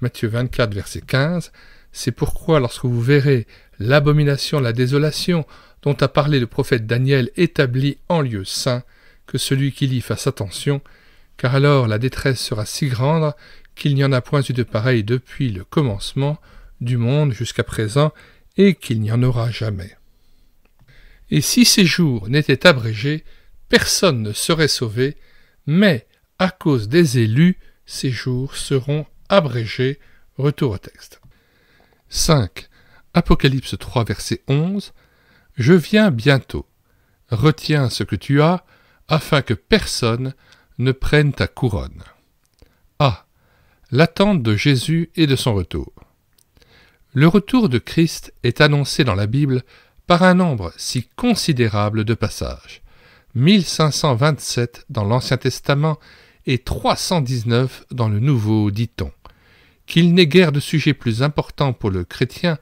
Matthieu 24, verset 15, C'est pourquoi lorsque vous verrez l'abomination, la désolation dont a parlé le prophète Daniel établi en lieu saint, que celui qui lit fasse attention, car alors la détresse sera si grande qu'il n'y en a point eu de pareil depuis le commencement du monde jusqu'à présent, et qu'il n'y en aura jamais. Et si ces jours n'étaient abrégés, personne ne serait sauvé, mais à cause des élus, ces jours seront abrégés. Retour au texte. 5. Apocalypse 3, verset 11. Je viens bientôt. Retiens ce que tu as, afin que personne ne prenne ta couronne. A. L'attente de Jésus et de son retour. Le retour de Christ est annoncé dans la Bible par un nombre si considérable de passages. 1527 dans l'Ancien Testament et 319 dans le Nouveau, dit-on, qu'il n'est guère de sujet plus important pour le chrétien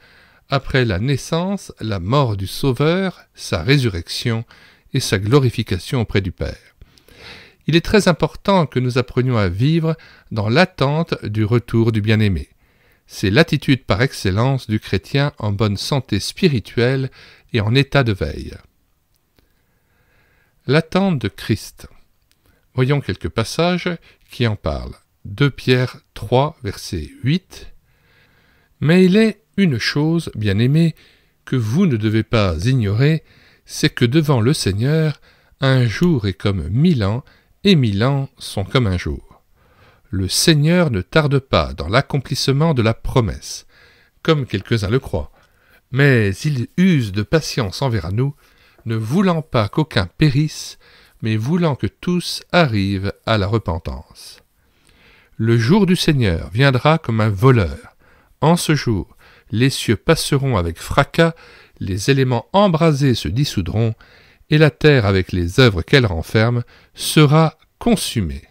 après la naissance, la mort du Sauveur, sa résurrection et sa glorification auprès du Père. Il est très important que nous apprenions à vivre dans l'attente du retour du bien-aimé. C'est l'attitude par excellence du chrétien en bonne santé spirituelle et en état de veille. L'attente de Christ. Voyons quelques passages qui en parlent. 2 Pierre 3, verset 8. Mais il est une chose, bien aimée que vous ne devez pas ignorer, c'est que devant le Seigneur, un jour est comme mille ans, et mille ans sont comme un jour. Le Seigneur ne tarde pas dans l'accomplissement de la promesse, comme quelques-uns le croient, mais il use de patience envers nous, ne voulant pas qu'aucun périsse, mais voulant que tous arrivent à la repentance. Le jour du Seigneur viendra comme un voleur. En ce jour, les cieux passeront avec fracas, les éléments embrasés se dissoudront, et la terre avec les œuvres qu'elle renferme sera consumée.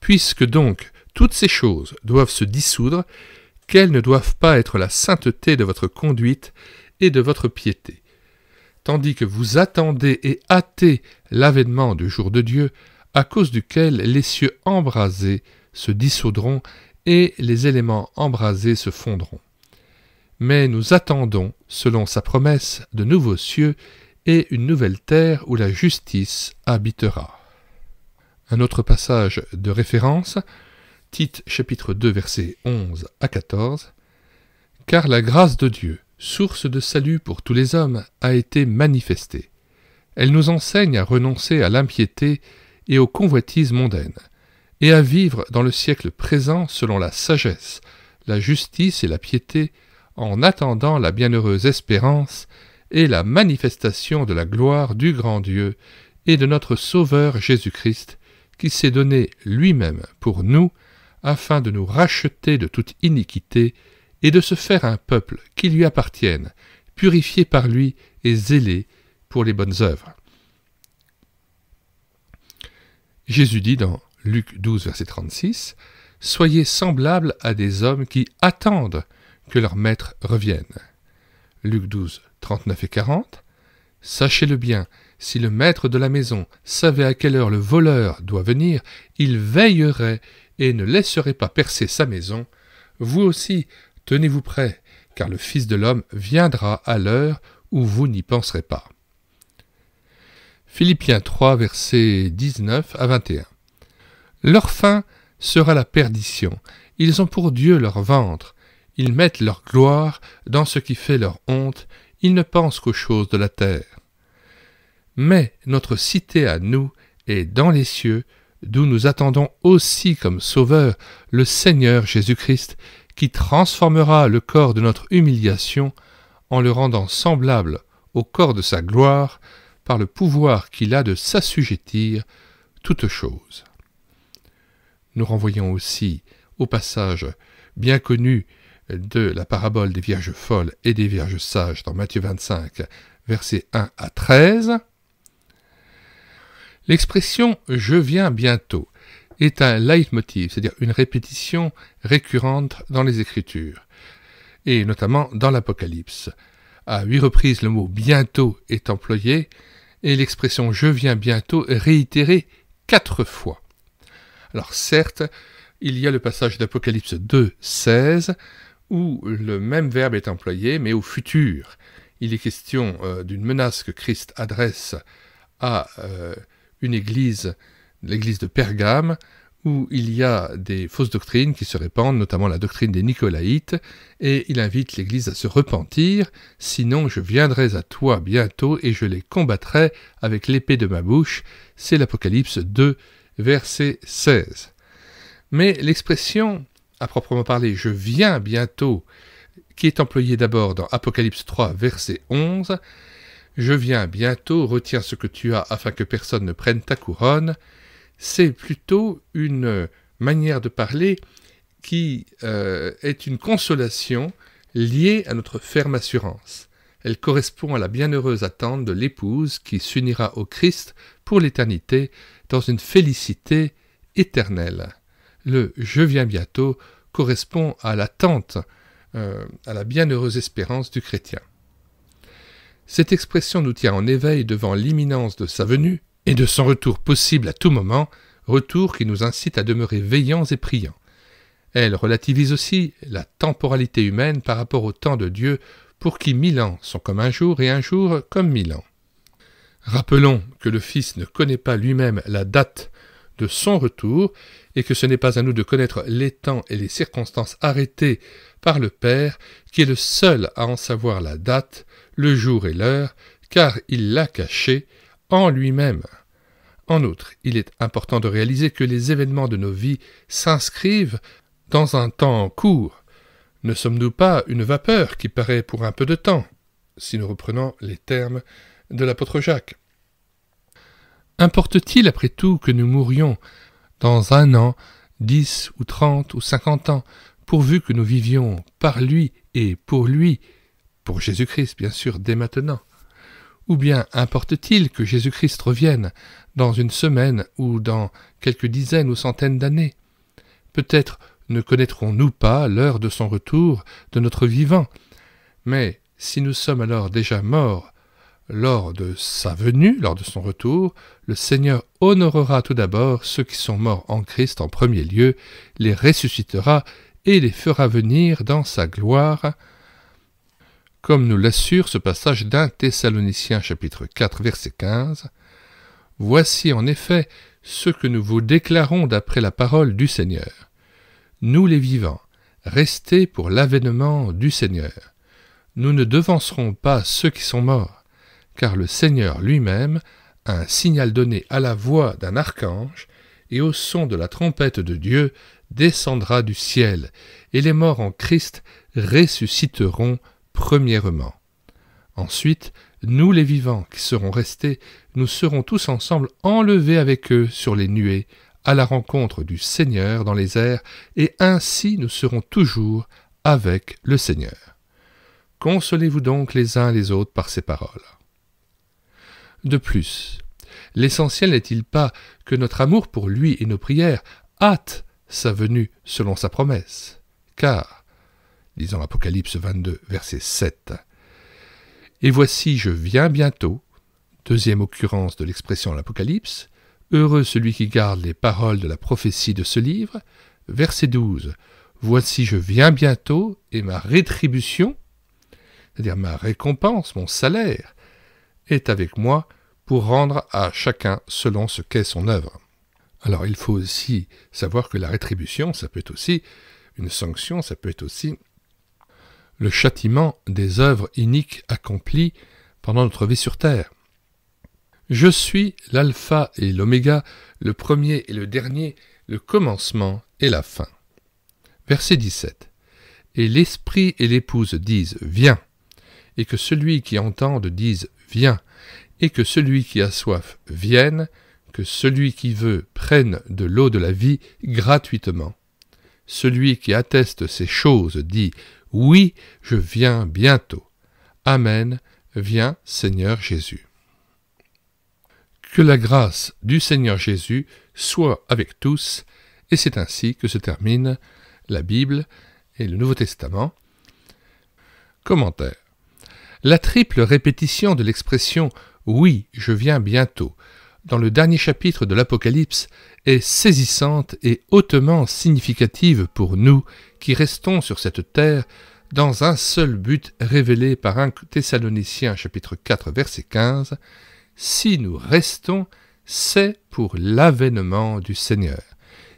Puisque donc toutes ces choses doivent se dissoudre, qu'elles ne doivent pas être la sainteté de votre conduite et de votre piété, tandis que vous attendez et hâtez l'avènement du jour de Dieu, à cause duquel les cieux embrasés se dissoudront et les éléments embrasés se fondront. Mais nous attendons, selon sa promesse, de nouveaux cieux et une nouvelle terre où la justice habitera. Un autre passage de référence, Tite chapitre 2 versets 11 à 14, Car la grâce de Dieu, source de salut pour tous les hommes, a été manifestée. Elle nous enseigne à renoncer à l'impiété et aux convoitises mondaines, et à vivre dans le siècle présent selon la sagesse, la justice et la piété, en attendant la bienheureuse espérance et la manifestation de la gloire du grand Dieu et de notre Sauveur Jésus-Christ, qui s'est donné lui-même pour nous, afin de nous racheter de toute iniquité et de se faire un peuple qui lui appartienne, purifié par lui et zélé pour les bonnes œuvres. Jésus dit dans Luc 12, verset 36, Soyez semblables à des hommes qui attendent que leur maître revienne. Luc 12, 39 et 40, Sachez-le bien, si le maître de la maison savait à quelle heure le voleur doit venir, il veillerait et ne laisserait pas percer sa maison. Vous aussi, Tenez-vous prêts, car le Fils de l'homme viendra à l'heure où vous n'y penserez pas. Philippiens 3, versets 19 à 21. Leur fin sera la perdition. Ils ont pour Dieu leur ventre. Ils mettent leur gloire dans ce qui fait leur honte. Ils ne pensent qu'aux choses de la terre. Mais notre cité à nous est dans les cieux, d'où nous attendons aussi comme Sauveur le Seigneur Jésus-Christ, qui transformera le corps de notre humiliation en le rendant semblable au corps de sa gloire par le pouvoir qu'il a de s'assujettir toutes choses. Nous renvoyons aussi au passage bien connu de la parabole des vierges folles et des vierges sages dans Matthieu 25, versets 1 à 13. L'expression je viens bientôt est un leitmotiv, c'est-à-dire une répétition récurrente dans les Écritures, et notamment dans l'Apocalypse. À huit reprises, le mot bientôt est employé, et l'expression je viens bientôt est réitérée quatre fois. Alors certes, il y a le passage d'Apocalypse 2, 16, où le même verbe est employé, mais au futur. Il est question euh, d'une menace que Christ adresse à euh, une église l'église de Pergame, où il y a des fausses doctrines qui se répandent, notamment la doctrine des Nicolaïtes, et il invite l'Église à se repentir, sinon je viendrai à toi bientôt et je les combattrai avec l'épée de ma bouche. C'est l'Apocalypse 2, verset 16. Mais l'expression, à proprement parler, je viens bientôt, qui est employée d'abord dans Apocalypse 3, verset 11, je viens bientôt, retiens ce que tu as afin que personne ne prenne ta couronne, c'est plutôt une euh, manière de parler qui euh, est une consolation liée à notre ferme assurance. Elle correspond à la bienheureuse attente de l'épouse qui s'unira au Christ pour l'éternité dans une félicité éternelle. Le Je viens bientôt correspond à l'attente, euh, à la bienheureuse espérance du chrétien. Cette expression nous tient en éveil devant l'imminence de sa venue, et de son retour possible à tout moment, retour qui nous incite à demeurer veillants et priants. Elle relativise aussi la temporalité humaine par rapport au temps de Dieu, pour qui mille ans sont comme un jour et un jour comme mille ans. Rappelons que le Fils ne connaît pas lui-même la date de son retour, et que ce n'est pas à nous de connaître les temps et les circonstances arrêtées par le Père, qui est le seul à en savoir la date, le jour et l'heure, car il l'a caché en lui-même. En outre, il est important de réaliser que les événements de nos vies s'inscrivent dans un temps court. Ne sommes-nous pas une vapeur qui paraît pour un peu de temps, si nous reprenons les termes de l'apôtre Jacques Importe-t-il après tout que nous mourions dans un an, dix ou trente ou cinquante ans, pourvu que nous vivions par lui et pour lui, pour Jésus-Christ bien sûr dès maintenant ou bien importe-t-il que Jésus-Christ revienne dans une semaine ou dans quelques dizaines ou centaines d'années Peut-être ne connaîtrons-nous pas l'heure de son retour de notre vivant, mais si nous sommes alors déjà morts lors de sa venue, lors de son retour, le Seigneur honorera tout d'abord ceux qui sont morts en Christ en premier lieu, les ressuscitera et les fera venir dans sa gloire comme nous l'assure ce passage d'un Thessalonicien, chapitre 4 verset 15. Voici en effet ce que nous vous déclarons d'après la parole du Seigneur. Nous les vivants, restez pour l'avènement du Seigneur. Nous ne devancerons pas ceux qui sont morts, car le Seigneur lui-même un signal donné à la voix d'un archange, et au son de la trompette de Dieu descendra du ciel, et les morts en Christ ressusciteront Premièrement. Ensuite, nous les vivants qui serons restés, nous serons tous ensemble enlevés avec eux sur les nuées, à la rencontre du Seigneur dans les airs, et ainsi nous serons toujours avec le Seigneur. Consolez-vous donc les uns les autres par ces paroles. De plus, l'essentiel n'est-il pas que notre amour pour lui et nos prières hâtent sa venue selon sa promesse Car, disant l'Apocalypse 22, verset 7. Et voici, je viens bientôt, deuxième occurrence de l'expression l'Apocalypse, heureux celui qui garde les paroles de la prophétie de ce livre, verset 12, voici, je viens bientôt, et ma rétribution, c'est-à-dire ma récompense, mon salaire, est avec moi pour rendre à chacun selon ce qu'est son œuvre. Alors il faut aussi savoir que la rétribution, ça peut être aussi une sanction, ça peut être aussi le châtiment des œuvres iniques accomplies pendant notre vie sur terre. Je suis l'alpha et l'oméga, le premier et le dernier, le commencement et la fin. Verset 17. Et l'esprit et l'épouse disent Viens, et que celui qui entende dise Viens, et que celui qui a soif vienne, que celui qui veut prenne de l'eau de la vie gratuitement. Celui qui atteste ces choses dit oui, je viens bientôt. Amen. Viens, Seigneur Jésus. Que la grâce du Seigneur Jésus soit avec tous, et c'est ainsi que se termine la Bible et le Nouveau Testament. Commentaire. La triple répétition de l'expression Oui, je viens bientôt dans le dernier chapitre de l'Apocalypse est saisissante et hautement significative pour nous qui restons sur cette terre dans un seul but révélé par un Thessaloniciens chapitre 4 verset 15, si nous restons, c'est pour l'avènement du Seigneur.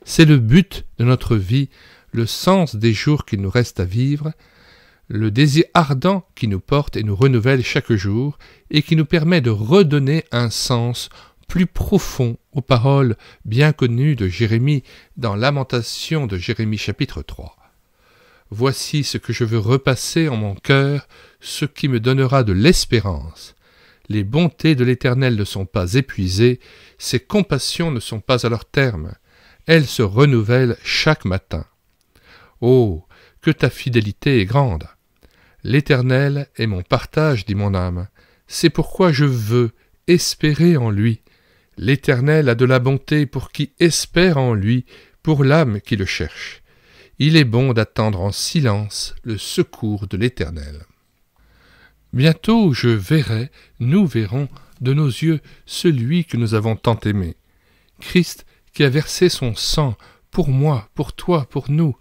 C'est le but de notre vie, le sens des jours qu'il nous reste à vivre, le désir ardent qui nous porte et nous renouvelle chaque jour et qui nous permet de redonner un sens plus profond aux paroles bien connues de Jérémie dans Lamentation de Jérémie chapitre 3. Voici ce que je veux repasser en mon cœur, ce qui me donnera de l'espérance. Les bontés de l'Éternel ne sont pas épuisées, ses compassions ne sont pas à leur terme, elles se renouvellent chaque matin. Oh, que ta fidélité est grande. L'Éternel est mon partage, dit mon âme. C'est pourquoi je veux espérer en lui. L'Éternel a de la bonté pour qui espère en lui, pour l'âme qui le cherche. Il est bon d'attendre en silence le secours de l'Éternel. Bientôt je verrai, nous verrons, de nos yeux celui que nous avons tant aimé. Christ qui a versé son sang pour moi, pour toi, pour nous,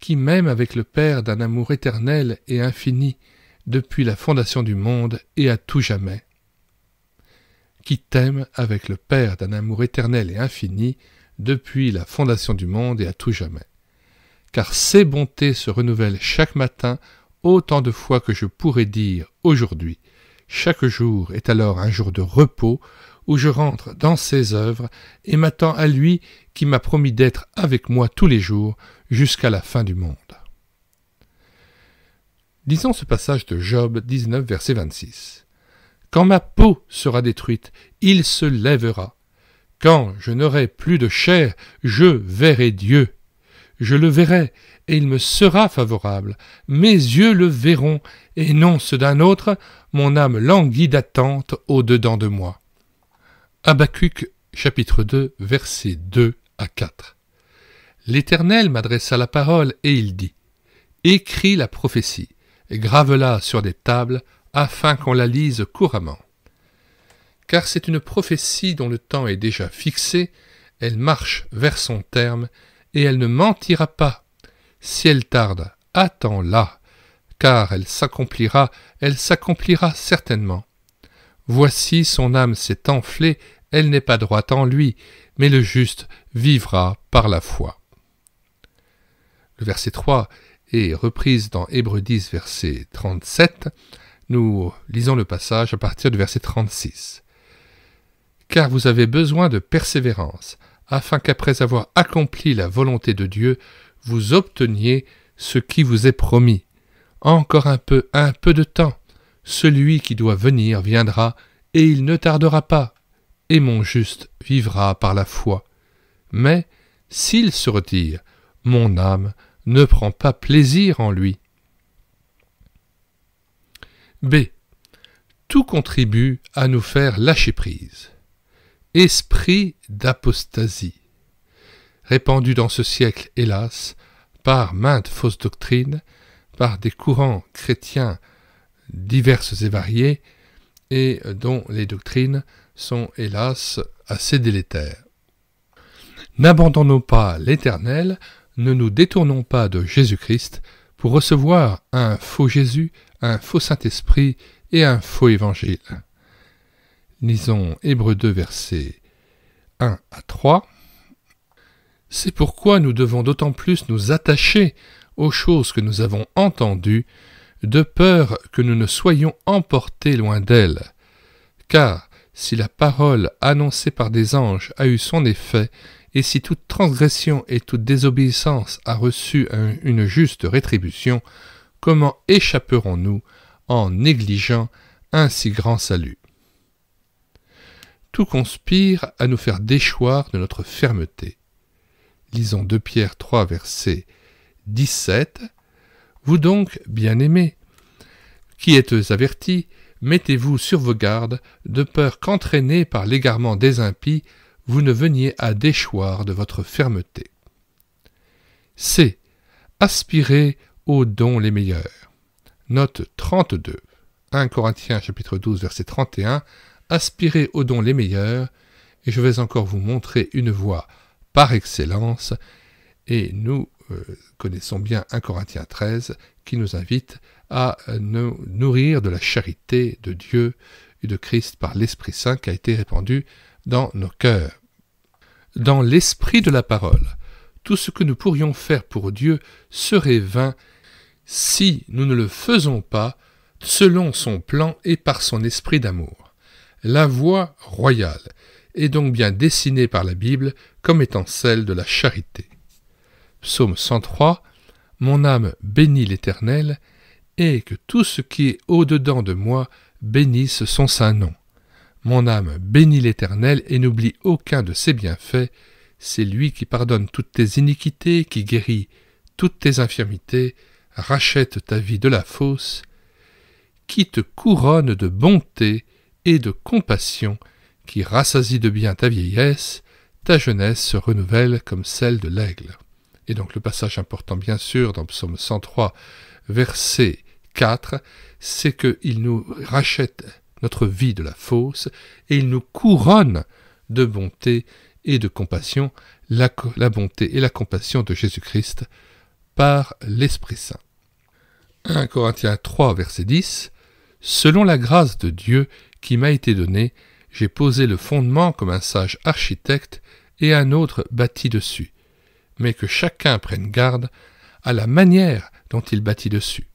qui m'aime avec le Père d'un amour éternel et infini, depuis la fondation du monde et à tout jamais qui t'aime avec le Père d'un amour éternel et infini, depuis la fondation du monde et à tout jamais. Car ses bontés se renouvellent chaque matin autant de fois que je pourrais dire aujourd'hui. Chaque jour est alors un jour de repos où je rentre dans ses œuvres et m'attends à lui qui m'a promis d'être avec moi tous les jours jusqu'à la fin du monde. Lisons ce passage de Job 19, verset 26. Quand ma peau sera détruite, il se lèvera. Quand je n'aurai plus de chair, je verrai Dieu. Je le verrai, et il me sera favorable. Mes yeux le verront, et non ceux d'un autre, mon âme languit d'attente au-dedans de moi. Habacuc chapitre 2 versets 2 à 4. L'Éternel m'adressa la parole, et il dit Écris la prophétie, grave-la sur des tables, afin qu'on la lise couramment. Car c'est une prophétie dont le temps est déjà fixé, elle marche vers son terme, et elle ne mentira pas. Si elle tarde, attends-la, car elle s'accomplira, elle s'accomplira certainement. Voici son âme s'est enflée, elle n'est pas droite en lui, mais le juste vivra par la foi. Le verset 3 est reprise dans Hébreux 10, verset 37. Nous lisons le passage à partir du verset 36. Car vous avez besoin de persévérance, afin qu'après avoir accompli la volonté de Dieu, vous obteniez ce qui vous est promis. Encore un peu, un peu de temps. Celui qui doit venir viendra, et il ne tardera pas, et mon juste vivra par la foi. Mais s'il se retire, mon âme ne prend pas plaisir en lui. B. Tout contribue à nous faire lâcher prise. Esprit d'apostasie, répandu dans ce siècle, hélas, par maintes fausses doctrines, par des courants chrétiens diverses et variés, et dont les doctrines sont hélas assez délétères. N'abandonnons pas l'Éternel, ne nous détournons pas de Jésus-Christ pour recevoir un faux Jésus un faux Saint-Esprit et un faux Évangile. Lisons Hébreux 2 versets 1 à 3. C'est pourquoi nous devons d'autant plus nous attacher aux choses que nous avons entendues, de peur que nous ne soyons emportés loin d'elles. Car si la parole annoncée par des anges a eu son effet, et si toute transgression et toute désobéissance a reçu une juste rétribution, comment échapperons-nous en négligeant un si grand salut Tout conspire à nous faire déchoir de notre fermeté. Lisons 2 Pierre 3 verset 17. Vous donc, bien-aimés, qui êtes avertis, mettez-vous sur vos gardes, de peur qu'entraînés par l'égarement des impies, vous ne veniez à déchoir de votre fermeté. C. Aspirez aux dons les meilleurs. Note 32. 1 Corinthiens chapitre 12 verset 31. Aspirez aux dons les meilleurs, et je vais encore vous montrer une voie par excellence, et nous euh, connaissons bien 1 Corinthiens 13 qui nous invite à nous nourrir de la charité de Dieu et de Christ par l'Esprit Saint qui a été répandu dans nos cœurs. Dans l'esprit de la parole, tout ce que nous pourrions faire pour Dieu serait vain si nous ne le faisons pas selon son plan et par son esprit d'amour. La voie royale est donc bien dessinée par la Bible comme étant celle de la charité. Psaume 103 Mon âme bénit l'Éternel, et que tout ce qui est au-dedans de moi bénisse son saint nom. Mon âme bénit l'Éternel et n'oublie aucun de ses bienfaits. C'est lui qui pardonne toutes tes iniquités, qui guérit toutes tes infirmités, rachète ta vie de la fausse, qui te couronne de bonté et de compassion, qui rassasie de bien ta vieillesse, ta jeunesse se renouvelle comme celle de l'aigle. Et donc le passage important bien sûr dans Psaume 103, verset 4, c'est qu'il nous rachète notre vie de la fausse et il nous couronne de bonté et de compassion, la bonté et la compassion de Jésus-Christ par l'Esprit Saint. 1 Corinthiens 3, verset 10, Selon la grâce de Dieu qui m'a été donnée, j'ai posé le fondement comme un sage architecte et un autre bâti dessus, mais que chacun prenne garde à la manière dont il bâtit dessus.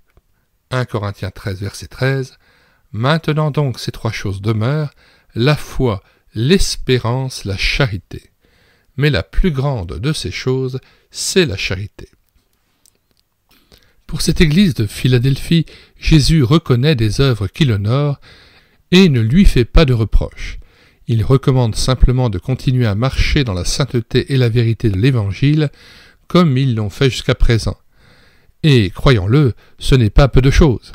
1 Corinthiens 13, verset 13. Maintenant donc ces trois choses demeurent, la foi, l'espérance, la charité. Mais la plus grande de ces choses, c'est la charité. Pour cette église de Philadelphie, Jésus reconnaît des œuvres qui honore et ne lui fait pas de reproches. Il recommande simplement de continuer à marcher dans la sainteté et la vérité de l'Évangile, comme ils l'ont fait jusqu'à présent. Et, croyons-le, ce n'est pas peu de chose,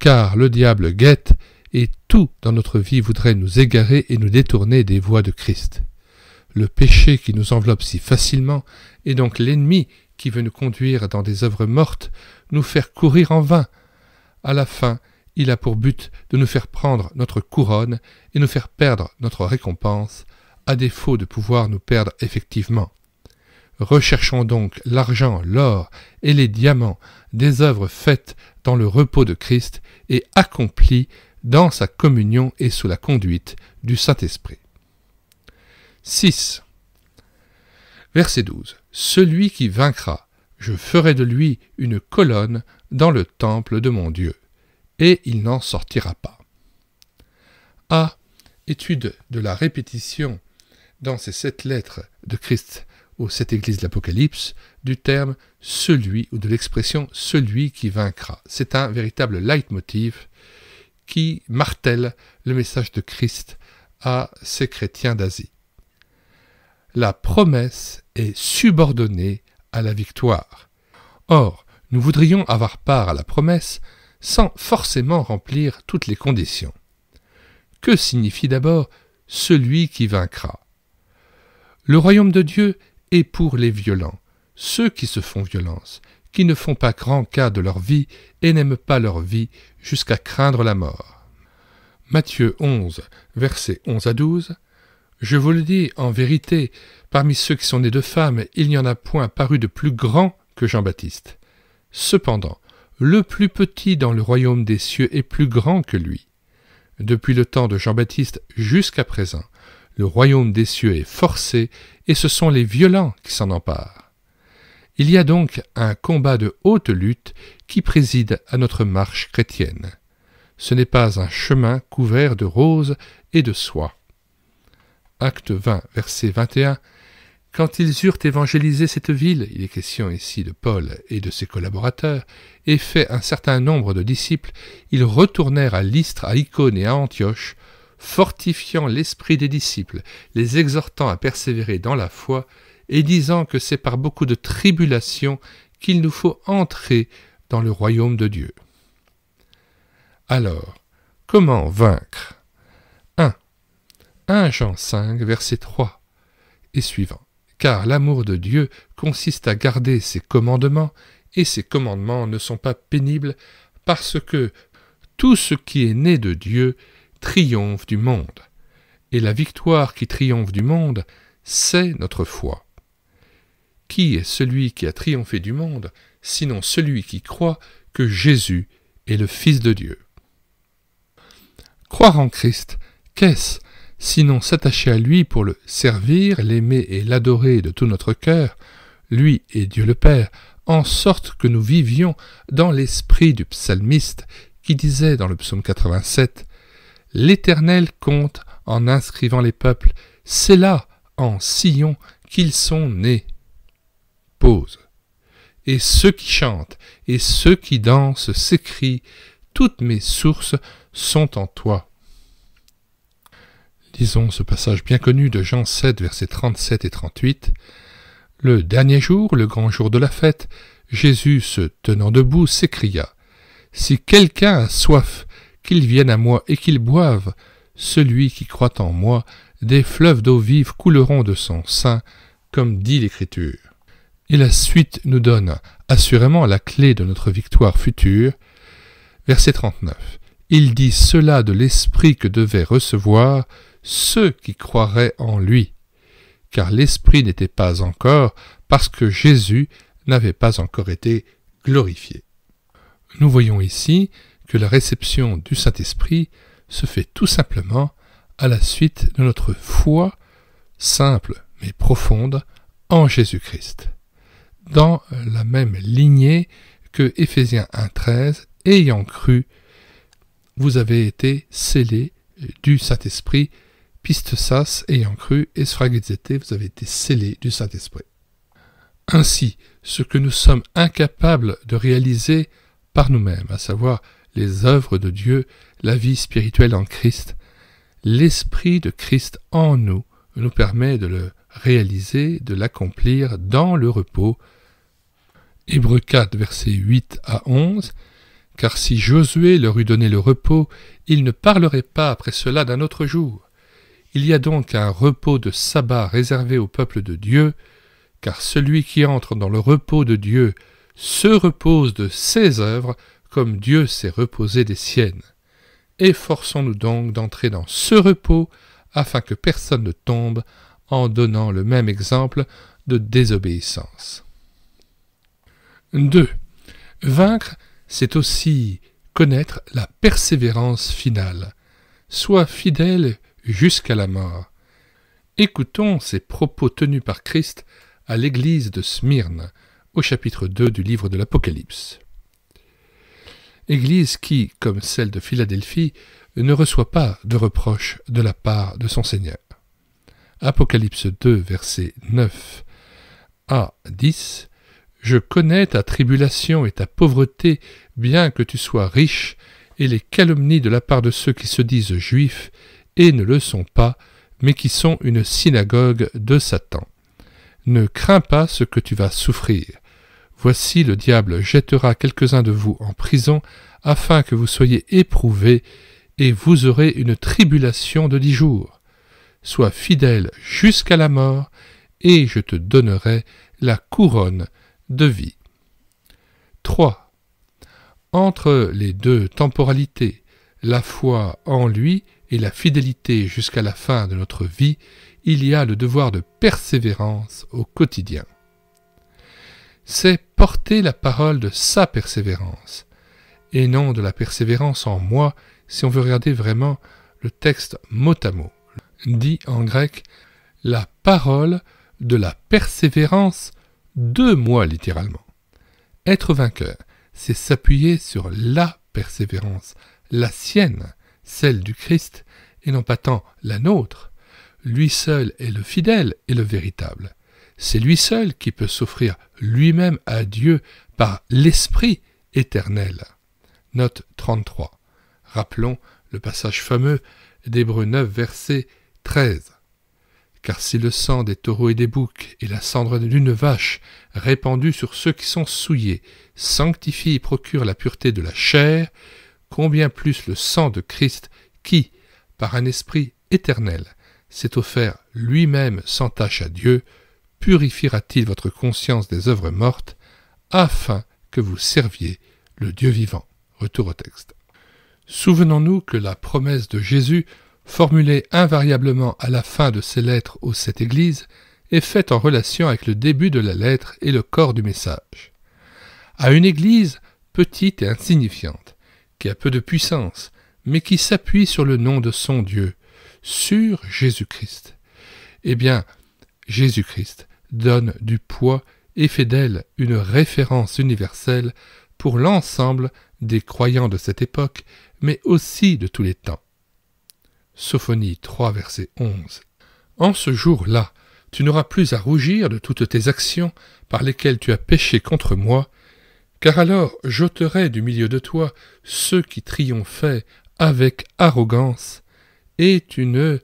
car le diable guette et tout dans notre vie voudrait nous égarer et nous détourner des voies de Christ. Le péché qui nous enveloppe si facilement est donc l'ennemi qui veut nous conduire dans des œuvres mortes nous faire courir en vain. À la fin, il a pour but de nous faire prendre notre couronne et nous faire perdre notre récompense, à défaut de pouvoir nous perdre effectivement. Recherchons donc l'argent, l'or et les diamants des œuvres faites dans le repos de Christ et accomplies dans sa communion et sous la conduite du Saint-Esprit. 6. Verset 12. Celui qui vaincra je ferai de lui une colonne dans le temple de mon Dieu, et il n'en sortira pas. A. Étude de la répétition dans ces sept lettres de Christ aux sept églises de l'Apocalypse du terme celui ou de l'expression celui qui vaincra. C'est un véritable leitmotiv qui martèle le message de Christ à ces chrétiens d'Asie. La promesse est subordonnée à la victoire. Or, nous voudrions avoir part à la promesse sans forcément remplir toutes les conditions. Que signifie d'abord celui qui vaincra Le royaume de Dieu est pour les violents, ceux qui se font violence, qui ne font pas grand cas de leur vie et n'aiment pas leur vie jusqu'à craindre la mort. Matthieu 11, versets 11 à 12 Je vous le dis en vérité, Parmi ceux qui sont nés de femmes, il n'y en a point paru de plus grand que Jean-Baptiste. Cependant, le plus petit dans le royaume des cieux est plus grand que lui. Depuis le temps de Jean-Baptiste jusqu'à présent, le royaume des cieux est forcé et ce sont les violents qui s'en emparent. Il y a donc un combat de haute lutte qui préside à notre marche chrétienne. Ce n'est pas un chemin couvert de roses et de soie. Acte 20, verset 21 quand ils eurent évangélisé cette ville, il est question ici de Paul et de ses collaborateurs, et fait un certain nombre de disciples, ils retournèrent à Lystre, à Icône et à Antioche, fortifiant l'esprit des disciples, les exhortant à persévérer dans la foi, et disant que c'est par beaucoup de tribulations qu'il nous faut entrer dans le royaume de Dieu. Alors, comment vaincre 1. 1 Jean 5, verset 3 et suivant car l'amour de Dieu consiste à garder ses commandements, et ses commandements ne sont pas pénibles, parce que tout ce qui est né de Dieu triomphe du monde, et la victoire qui triomphe du monde, c'est notre foi. Qui est celui qui a triomphé du monde, sinon celui qui croit que Jésus est le Fils de Dieu Croire en Christ, qu'est-ce sinon s'attacher à lui pour le servir, l'aimer et l'adorer de tout notre cœur, lui et Dieu le Père, en sorte que nous vivions dans l'esprit du psalmiste qui disait dans le psaume 87 L'Éternel compte en inscrivant les peuples, c'est là, en Sion, qu'ils sont nés. Pause. Et ceux qui chantent et ceux qui dansent s'écrient Toutes mes sources sont en toi. Disons ce passage bien connu de Jean 7, versets 37 et 38. Le dernier jour, le grand jour de la fête, Jésus, se tenant debout, s'écria Si quelqu'un a soif, qu'il vienne à moi et qu'il boive. Celui qui croit en moi, des fleuves d'eau vive couleront de son sein, comme dit l'Écriture. Et la suite nous donne assurément la clé de notre victoire future. Verset 39. Il dit cela de l'esprit que devait recevoir ceux qui croiraient en lui, car l'Esprit n'était pas encore, parce que Jésus n'avait pas encore été glorifié. Nous voyons ici que la réception du Saint-Esprit se fait tout simplement à la suite de notre foi simple mais profonde en Jésus-Christ, dans la même lignée que Ephésiens 1.13, ayant cru, vous avez été scellés du Saint-Esprit Piste sas, ayant cru, et vous avez été scellés du Saint-Esprit. Ainsi, ce que nous sommes incapables de réaliser par nous-mêmes, à savoir les œuvres de Dieu, la vie spirituelle en Christ, l'Esprit de Christ en nous nous permet de le réaliser, de l'accomplir dans le repos. Hébreux 4, versets 8 à 11. Car si Josué leur eût donné le repos, il ne parlerait pas après cela d'un autre jour. Il y a donc un repos de sabbat réservé au peuple de Dieu, car celui qui entre dans le repos de Dieu se repose de ses œuvres comme Dieu s'est reposé des siennes. Efforçons-nous donc d'entrer dans ce repos afin que personne ne tombe en donnant le même exemple de désobéissance. 2. Vaincre, c'est aussi connaître la persévérance finale. Sois fidèle jusqu'à la mort. Écoutons ces propos tenus par Christ à l'église de Smyrne, au chapitre 2 du livre de l'Apocalypse. Église qui, comme celle de Philadelphie, ne reçoit pas de reproches de la part de son Seigneur. Apocalypse 2, verset 9 à 10. Je connais ta tribulation et ta pauvreté, bien que tu sois riche, et les calomnies de la part de ceux qui se disent juifs et ne le sont pas, mais qui sont une synagogue de Satan. Ne crains pas ce que tu vas souffrir. Voici le diable jettera quelques-uns de vous en prison, afin que vous soyez éprouvés, et vous aurez une tribulation de dix jours. Sois fidèle jusqu'à la mort, et je te donnerai la couronne de vie. 3. Entre les deux temporalités, la foi en lui et la fidélité jusqu'à la fin de notre vie, il y a le devoir de persévérance au quotidien. C'est porter la parole de sa persévérance, et non de la persévérance en moi si on veut regarder vraiment le texte mot à mot. Dit en grec la parole de la persévérance de moi littéralement. Être vainqueur, c'est s'appuyer sur la persévérance, la sienne, celle du Christ, et non pas tant la nôtre. Lui seul est le fidèle et le véritable. C'est lui seul qui peut s'offrir lui-même à Dieu par l'Esprit éternel. Note 33. Rappelons le passage fameux d'Hébreu 9, verset 13. Car si le sang des taureaux et des boucs et la cendre d'une vache répandue sur ceux qui sont souillés sanctifie et procure la pureté de la chair, combien plus le sang de Christ qui, par un esprit éternel, s'est offert lui-même sans tâche à Dieu, purifiera-t-il votre conscience des œuvres mortes, afin que vous serviez le Dieu vivant. Retour au texte. Souvenons-nous que la promesse de Jésus, formulée invariablement à la fin de ses lettres aux sept églises, est faite en relation avec le début de la lettre et le corps du message. À une église petite et insignifiante, qui a peu de puissance, mais qui s'appuie sur le nom de son Dieu, sur Jésus-Christ. Eh bien, Jésus-Christ donne du poids et fait d'elle une référence universelle pour l'ensemble des croyants de cette époque, mais aussi de tous les temps. Sophonie 3, verset 11. En ce jour-là, tu n'auras plus à rougir de toutes tes actions par lesquelles tu as péché contre moi, car alors j'ôterai du milieu de toi ceux qui triomphaient avec arrogance, et tu ne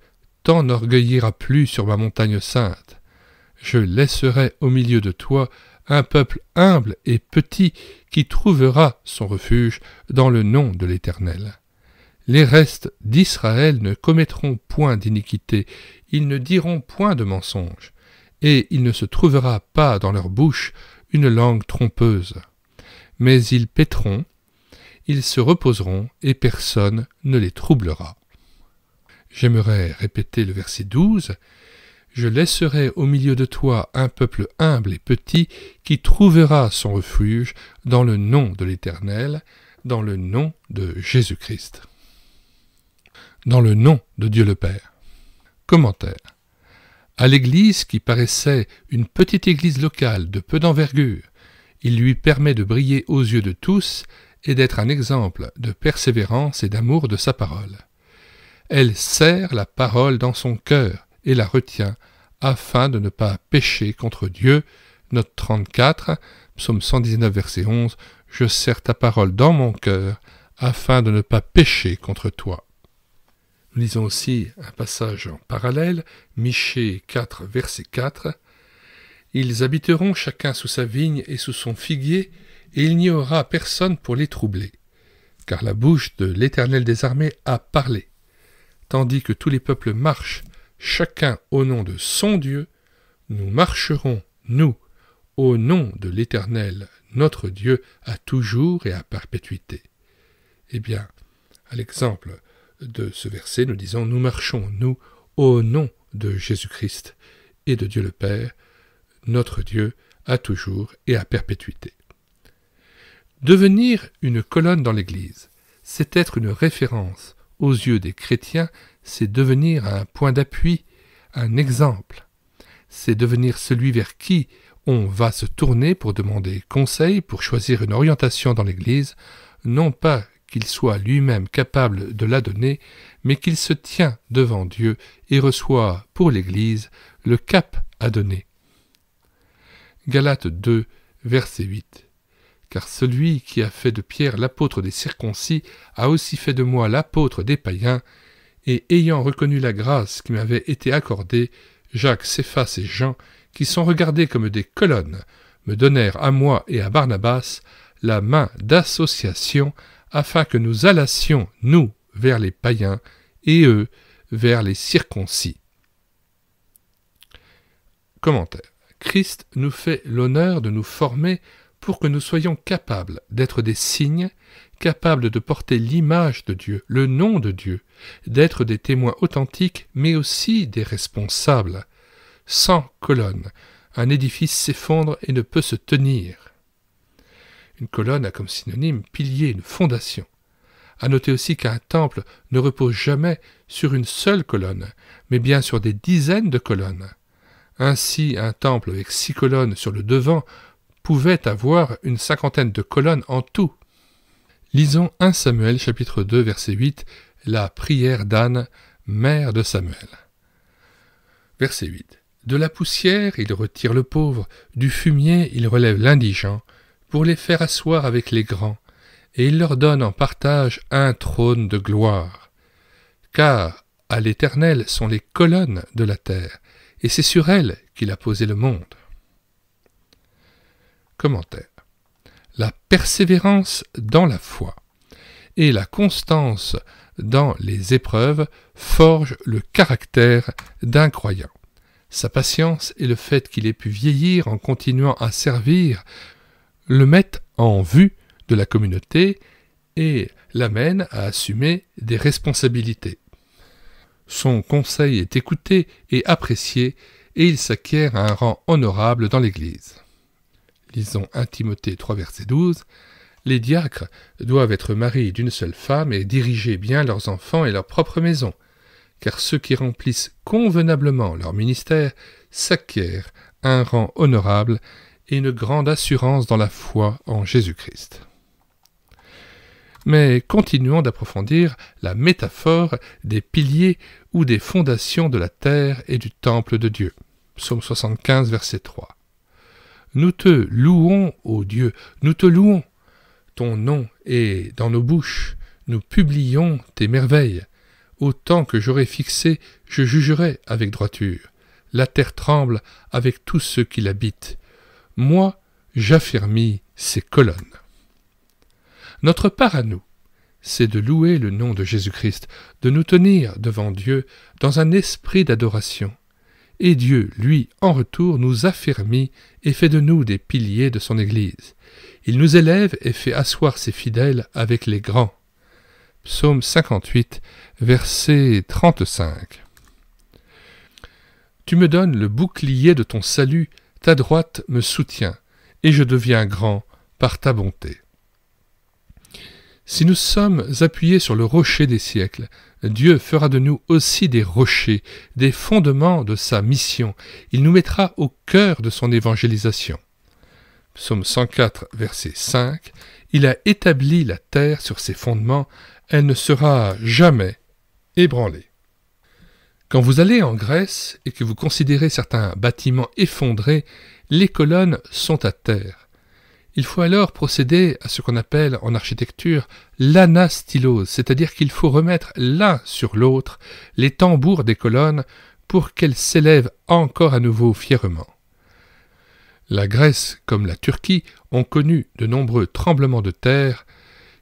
t'enorgueilliras plus sur ma montagne sainte. Je laisserai au milieu de toi un peuple humble et petit qui trouvera son refuge dans le nom de l'Éternel. Les restes d'Israël ne commettront point d'iniquité, ils ne diront point de mensonge, et il ne se trouvera pas dans leur bouche une langue trompeuse mais ils paîtront, ils se reposeront, et personne ne les troublera. J'aimerais répéter le verset 12. Je laisserai au milieu de toi un peuple humble et petit qui trouvera son refuge dans le nom de l'Éternel, dans le nom de Jésus-Christ. Dans le nom de Dieu le Père. Commentaire. À l'église qui paraissait une petite église locale de peu d'envergure, il lui permet de briller aux yeux de tous et d'être un exemple de persévérance et d'amour de sa parole. Elle serre la parole dans son cœur et la retient afin de ne pas pécher contre Dieu. Note 34, psaume 119, verset 11 Je sers ta parole dans mon cœur afin de ne pas pécher contre toi. Nous lisons aussi un passage en parallèle, Michée 4, verset 4 ils habiteront chacun sous sa vigne et sous son figuier, et il n'y aura personne pour les troubler. Car la bouche de l'Éternel des armées a parlé. Tandis que tous les peuples marchent, chacun au nom de son Dieu, nous marcherons, nous, au nom de l'Éternel, notre Dieu, à toujours et à perpétuité. Eh bien, à l'exemple de ce verset, nous disons, nous marchons, nous, au nom de Jésus-Christ et de Dieu le Père, notre Dieu, à toujours et à perpétuité. Devenir une colonne dans l'Église, c'est être une référence aux yeux des chrétiens, c'est devenir un point d'appui, un exemple, c'est devenir celui vers qui on va se tourner pour demander conseil, pour choisir une orientation dans l'Église, non pas qu'il soit lui-même capable de la donner, mais qu'il se tient devant Dieu et reçoit pour l'Église le cap à donner Galates 2, verset 8. Car celui qui a fait de Pierre l'apôtre des circoncis a aussi fait de moi l'apôtre des païens, et ayant reconnu la grâce qui m'avait été accordée, Jacques, Céphas et Jean, qui sont regardés comme des colonnes, me donnèrent à moi et à Barnabas la main d'association afin que nous allassions, nous, vers les païens, et eux, vers les circoncis. Commentaire. Christ nous fait l'honneur de nous former pour que nous soyons capables d'être des signes, capables de porter l'image de Dieu, le nom de Dieu, d'être des témoins authentiques, mais aussi des responsables. Sans colonne, un édifice s'effondre et ne peut se tenir. Une colonne a comme synonyme pilier, une fondation. À noter aussi qu'un temple ne repose jamais sur une seule colonne, mais bien sur des dizaines de colonnes. Ainsi, un temple avec six colonnes sur le devant pouvait avoir une cinquantaine de colonnes en tout. Lisons 1 Samuel chapitre 2 verset 8, la prière d'Anne, mère de Samuel. Verset 8. De la poussière, il retire le pauvre, du fumier, il relève l'indigent, pour les faire asseoir avec les grands, et il leur donne en partage un trône de gloire. Car à l'Éternel sont les colonnes de la terre, et c'est sur elle qu'il a posé le monde. Commentaire. La persévérance dans la foi et la constance dans les épreuves forgent le caractère d'un croyant. Sa patience et le fait qu'il ait pu vieillir en continuant à servir le mettent en vue de la communauté et l'amènent à assumer des responsabilités. Son conseil est écouté et apprécié, et il s'acquiert un rang honorable dans l'Église. Lisons 1 Timothée 3 verset 12. Les diacres doivent être mariés d'une seule femme et diriger bien leurs enfants et leur propre maison, car ceux qui remplissent convenablement leur ministère s'acquièrent un rang honorable et une grande assurance dans la foi en Jésus-Christ mais continuons d'approfondir la métaphore des piliers ou des fondations de la terre et du temple de Dieu. Psaume 75, verset 3. Nous te louons, ô Dieu, nous te louons. Ton nom est dans nos bouches, nous publions tes merveilles. Autant que j'aurai fixé, je jugerai avec droiture. La terre tremble avec tous ceux qui l'habitent. Moi, j'affermis ses colonnes. Notre part à nous, c'est de louer le nom de Jésus-Christ, de nous tenir devant Dieu dans un esprit d'adoration. Et Dieu, lui, en retour, nous affermit et fait de nous des piliers de son Église. Il nous élève et fait asseoir ses fidèles avec les grands. Psaume 58, verset 35. Tu me donnes le bouclier de ton salut, ta droite me soutient, et je deviens grand par ta bonté. Si nous sommes appuyés sur le rocher des siècles, Dieu fera de nous aussi des rochers, des fondements de sa mission. Il nous mettra au cœur de son évangélisation. Psaume 104, verset 5. Il a établi la terre sur ses fondements, elle ne sera jamais ébranlée. Quand vous allez en Grèce et que vous considérez certains bâtiments effondrés, les colonnes sont à terre. Il faut alors procéder à ce qu'on appelle en architecture l'anastylose, c'est-à-dire qu'il faut remettre l'un sur l'autre les tambours des colonnes pour qu'elles s'élèvent encore à nouveau fièrement. La Grèce comme la Turquie ont connu de nombreux tremblements de terre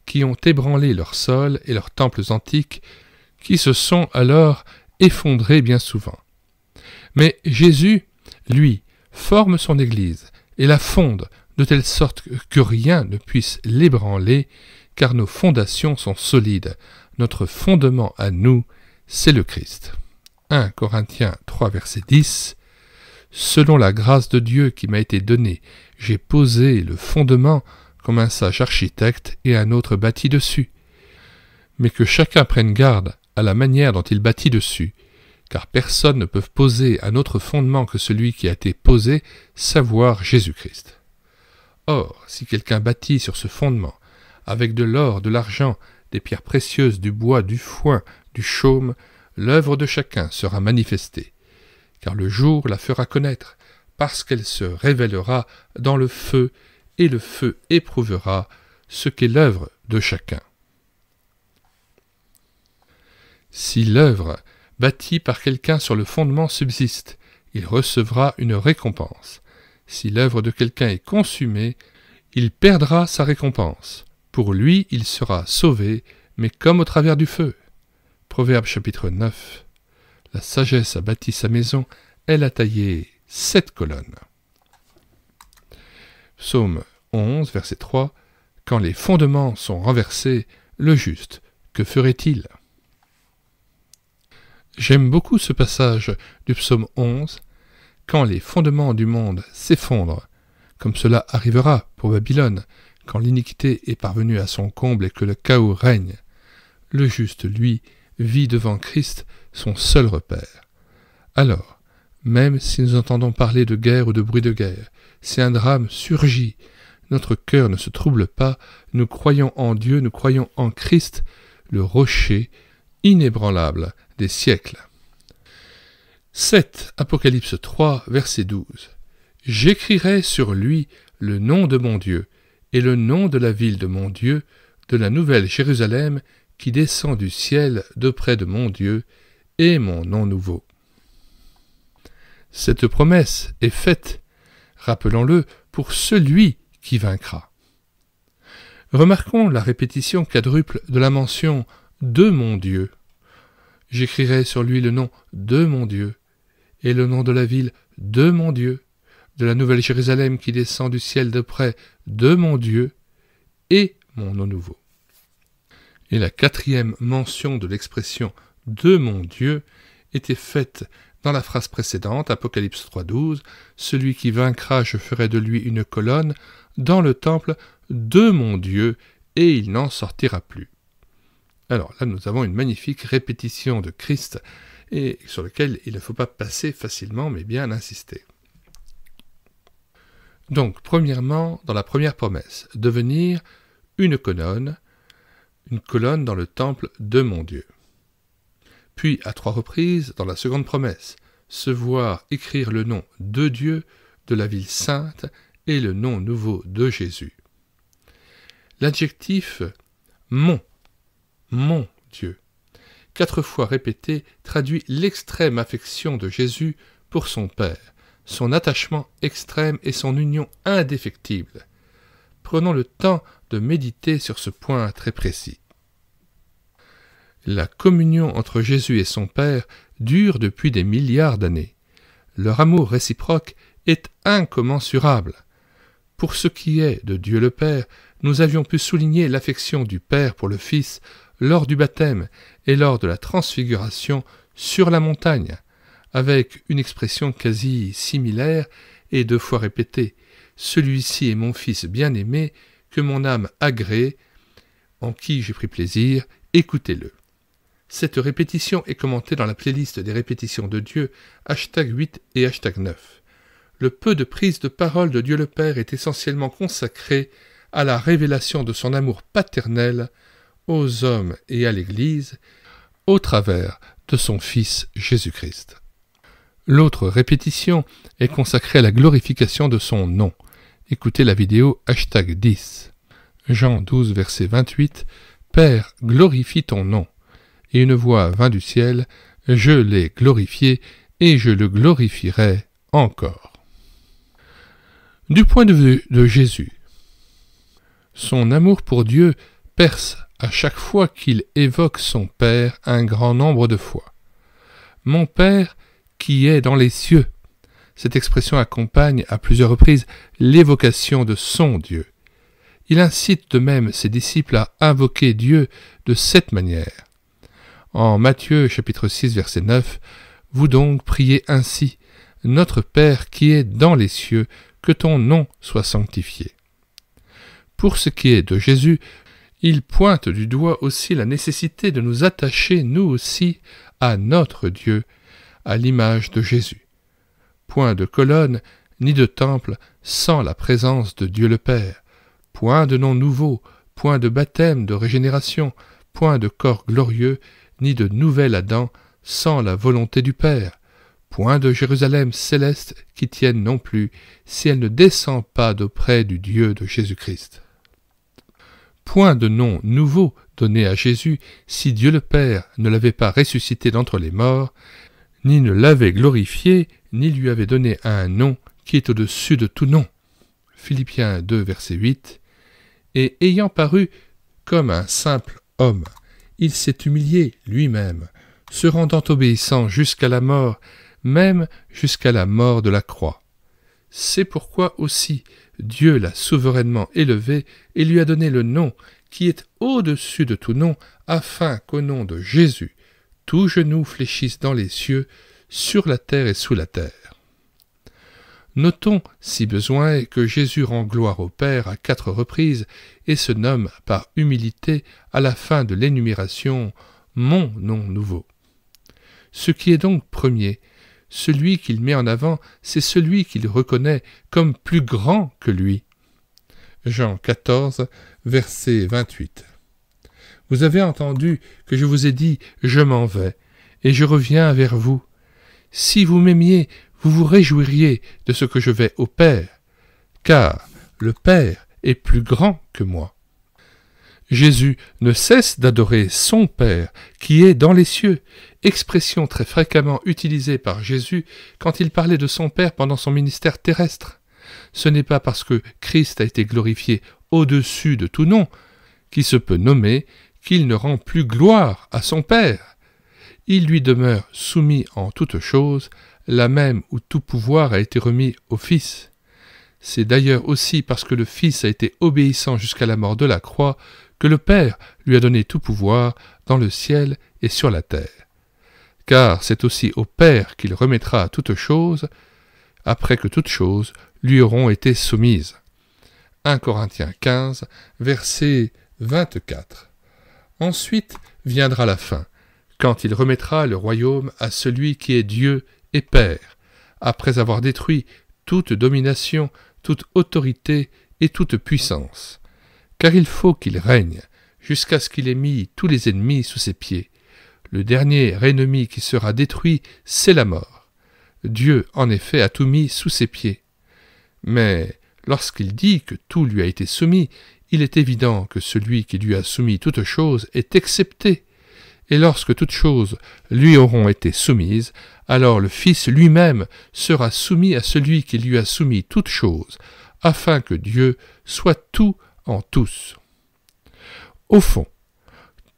qui ont ébranlé leur sols et leurs temples antiques, qui se sont alors effondrés bien souvent. Mais Jésus, lui, forme son Église et la fonde de telle sorte que rien ne puisse l'ébranler, car nos fondations sont solides. Notre fondement à nous, c'est le Christ. 1 Corinthiens 3 verset 10 Selon la grâce de Dieu qui m'a été donnée, j'ai posé le fondement comme un sage architecte et un autre bâti dessus. Mais que chacun prenne garde à la manière dont il bâtit dessus, car personne ne peut poser un autre fondement que celui qui a été posé, savoir Jésus-Christ. Or, si quelqu'un bâtit sur ce fondement, avec de l'or, de l'argent, des pierres précieuses, du bois, du foin, du chaume, l'œuvre de chacun sera manifestée, car le jour la fera connaître, parce qu'elle se révélera dans le feu, et le feu éprouvera ce qu'est l'œuvre de chacun. Si l'œuvre bâtie par quelqu'un sur le fondement subsiste, il recevra une récompense. Si l'œuvre de quelqu'un est consumée, il perdra sa récompense. Pour lui, il sera sauvé, mais comme au travers du feu. Proverbe chapitre 9. La sagesse a bâti sa maison, elle a taillé sept colonnes. Psaume 11, verset 3. Quand les fondements sont renversés, le juste, que ferait-il J'aime beaucoup ce passage du psaume 11 quand les fondements du monde s'effondrent, comme cela arrivera pour Babylone, quand l'iniquité est parvenue à son comble et que le chaos règne, le juste, lui, vit devant Christ son seul repère. Alors, même si nous entendons parler de guerre ou de bruit de guerre, si un drame surgit, notre cœur ne se trouble pas, nous croyons en Dieu, nous croyons en Christ, le rocher inébranlable des siècles. 7. Apocalypse 3, verset 12. J'écrirai sur lui le nom de mon Dieu, et le nom de la ville de mon Dieu, de la nouvelle Jérusalem, qui descend du ciel de près de mon Dieu, et mon nom nouveau. Cette promesse est faite, rappelons-le, pour celui qui vaincra. Remarquons la répétition quadruple de la mention de mon Dieu. J'écrirai sur lui le nom de mon Dieu, et le nom de la ville de mon Dieu, de la nouvelle Jérusalem qui descend du ciel de près de mon Dieu, et mon nom nouveau. Et la quatrième mention de l'expression de mon Dieu était faite dans la phrase précédente, Apocalypse 3.12, Celui qui vaincra, je ferai de lui une colonne dans le temple de mon Dieu, et il n'en sortira plus. Alors là, nous avons une magnifique répétition de Christ et sur lequel il ne faut pas passer facilement mais bien insister. Donc, premièrement, dans la première promesse, devenir une colonne, une colonne dans le temple de mon Dieu. Puis, à trois reprises, dans la seconde promesse, se voir écrire le nom de Dieu, de la ville sainte et le nom nouveau de Jésus. L'adjectif mon, mon Dieu, quatre fois répété traduit l'extrême affection de Jésus pour son Père, son attachement extrême et son union indéfectible. Prenons le temps de méditer sur ce point très précis. La communion entre Jésus et son Père dure depuis des milliards d'années. Leur amour réciproque est incommensurable. Pour ce qui est de Dieu le Père, nous avions pu souligner l'affection du Père pour le Fils lors du baptême et lors de la transfiguration sur la montagne, avec une expression quasi similaire et deux fois répétée. Celui-ci est mon Fils bien-aimé, que mon âme agrée, en qui j'ai pris plaisir, écoutez-le. Cette répétition est commentée dans la playlist des répétitions de Dieu, hashtag 8 et hashtag 9. Le peu de prise de parole de Dieu le Père est essentiellement consacré à la révélation de son amour paternel aux hommes et à l'Église au travers de son Fils Jésus-Christ. L'autre répétition est consacrée à la glorification de son nom. Écoutez la vidéo hashtag 10. Jean 12, verset 28. Père, glorifie ton nom. Et une voix vint du ciel, Je l'ai glorifié et je le glorifierai encore. Du point de vue de Jésus, son amour pour Dieu perce à chaque fois qu'il évoque son Père un grand nombre de fois. Mon Père qui est dans les cieux. Cette expression accompagne à plusieurs reprises l'évocation de son Dieu. Il incite de même ses disciples à invoquer Dieu de cette manière. En Matthieu chapitre 6 verset 9, Vous donc priez ainsi, Notre Père qui est dans les cieux, que ton nom soit sanctifié. Pour ce qui est de Jésus, il pointe du doigt aussi la nécessité de nous attacher, nous aussi, à notre Dieu, à l'image de Jésus. Point de colonne ni de temple sans la présence de Dieu le Père, point de nom nouveau, point de baptême de régénération, point de corps glorieux, ni de nouvel Adam sans la volonté du Père, point de Jérusalem céleste qui tienne non plus, si elle ne descend pas d'auprès du Dieu de Jésus-Christ point de nom nouveau donné à Jésus si Dieu le Père ne l'avait pas ressuscité d'entre les morts, ni ne l'avait glorifié, ni lui avait donné un nom qui est au-dessus de tout nom. Philippiens 2, verset 8. Et ayant paru comme un simple homme, il s'est humilié lui-même, se rendant obéissant jusqu'à la mort, même jusqu'à la mort de la croix. C'est pourquoi aussi Dieu l'a souverainement élevé et lui a donné le nom qui est au-dessus de tout nom, afin qu'au nom de Jésus, tout genou fléchisse dans les cieux, sur la terre et sous la terre. Notons, si besoin est, que Jésus rend gloire au Père à quatre reprises et se nomme par humilité à la fin de l'énumération mon nom nouveau. Ce qui est donc premier, celui qu'il met en avant, c'est celui qu'il reconnaît comme plus grand que lui. Jean 14, verset 28. Vous avez entendu que je vous ai dit Je m'en vais, et je reviens vers vous. Si vous m'aimiez, vous vous réjouiriez de ce que je vais au Père, car le Père est plus grand que moi. Jésus ne cesse d'adorer son Père qui est dans les cieux, expression très fréquemment utilisée par Jésus quand il parlait de son Père pendant son ministère terrestre. Ce n'est pas parce que Christ a été glorifié au-dessus de tout nom, qui se peut nommer, qu'il ne rend plus gloire à son Père. Il lui demeure soumis en toutes choses, la même où tout pouvoir a été remis au Fils. C'est d'ailleurs aussi parce que le Fils a été obéissant jusqu'à la mort de la croix que le Père lui a donné tout pouvoir dans le ciel et sur la terre. Car c'est aussi au Père qu'il remettra toutes choses, après que toutes choses lui auront été soumises. 1 Corinthiens 15, verset 24. Ensuite viendra la fin, quand il remettra le royaume à celui qui est Dieu et Père, après avoir détruit toute domination, toute autorité et toute puissance car il faut qu'il règne, jusqu'à ce qu'il ait mis tous les ennemis sous ses pieds. Le dernier ennemi qui sera détruit, c'est la mort. Dieu, en effet, a tout mis sous ses pieds. Mais lorsqu'il dit que tout lui a été soumis, il est évident que celui qui lui a soumis toute chose est excepté. Et lorsque toutes choses lui auront été soumises, alors le Fils lui-même sera soumis à celui qui lui a soumis toutes choses, afin que Dieu soit tout en tous. Au fond,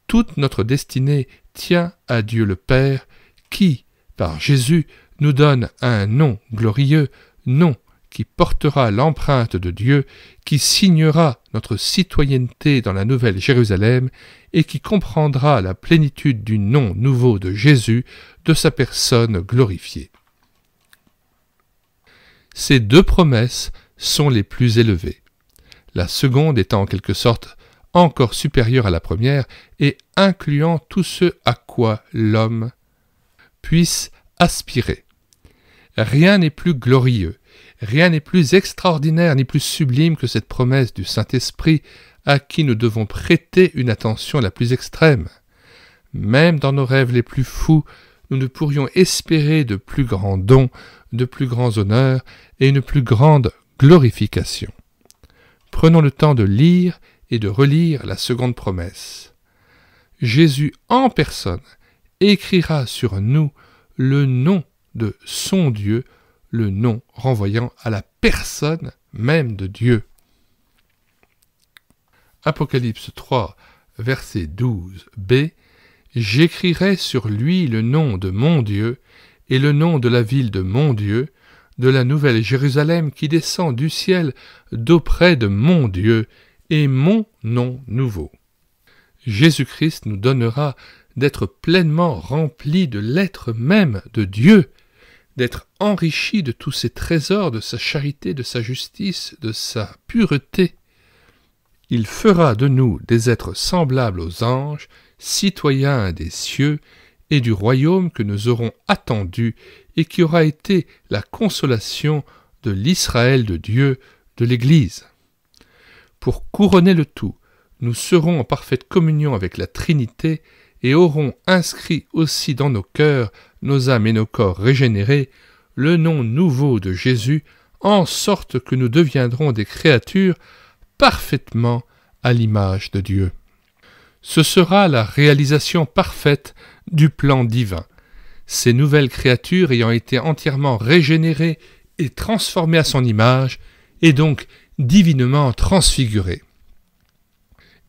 toute notre destinée tient à Dieu le Père, qui, par Jésus, nous donne un nom glorieux, nom qui portera l'empreinte de Dieu, qui signera notre citoyenneté dans la nouvelle Jérusalem, et qui comprendra la plénitude du nom nouveau de Jésus, de sa personne glorifiée. Ces deux promesses sont les plus élevées la seconde étant en quelque sorte encore supérieure à la première et incluant tout ce à quoi l'homme puisse aspirer. Rien n'est plus glorieux, rien n'est plus extraordinaire ni plus sublime que cette promesse du Saint-Esprit à qui nous devons prêter une attention la plus extrême. Même dans nos rêves les plus fous, nous ne pourrions espérer de plus grands dons, de plus grands honneurs et une plus grande glorification. Prenons le temps de lire et de relire la seconde promesse. Jésus en personne écrira sur nous le nom de son Dieu, le nom renvoyant à la personne même de Dieu. Apocalypse 3, verset 12b J'écrirai sur lui le nom de mon Dieu et le nom de la ville de mon Dieu de la nouvelle Jérusalem qui descend du ciel d'auprès de mon Dieu et mon nom nouveau. Jésus-Christ nous donnera d'être pleinement remplis de l'être même de Dieu, d'être enrichis de tous ses trésors, de sa charité, de sa justice, de sa pureté. Il fera de nous des êtres semblables aux anges, citoyens des cieux et du royaume que nous aurons attendu et qui aura été la consolation de l'Israël de Dieu, de l'Église. Pour couronner le tout, nous serons en parfaite communion avec la Trinité et aurons inscrit aussi dans nos cœurs, nos âmes et nos corps régénérés, le nom nouveau de Jésus, en sorte que nous deviendrons des créatures parfaitement à l'image de Dieu. Ce sera la réalisation parfaite du plan divin, ces nouvelles créatures ayant été entièrement régénérées et transformées à son image, et donc divinement transfigurées.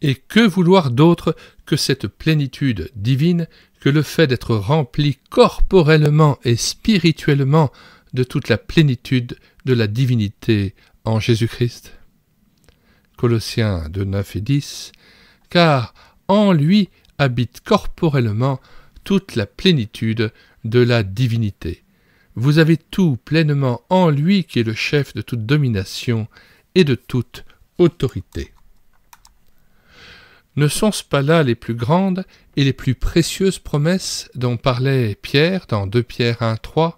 Et que vouloir d'autre que cette plénitude divine que le fait d'être rempli corporellement et spirituellement de toute la plénitude de la divinité en Jésus-Christ Colossiens 2, 9 et 10 Car en lui habite corporellement toute la plénitude de la divinité. Vous avez tout pleinement en lui qui est le chef de toute domination et de toute autorité. Ne sont-ce pas là les plus grandes et les plus précieuses promesses dont parlait Pierre dans 2 Pierre 1.3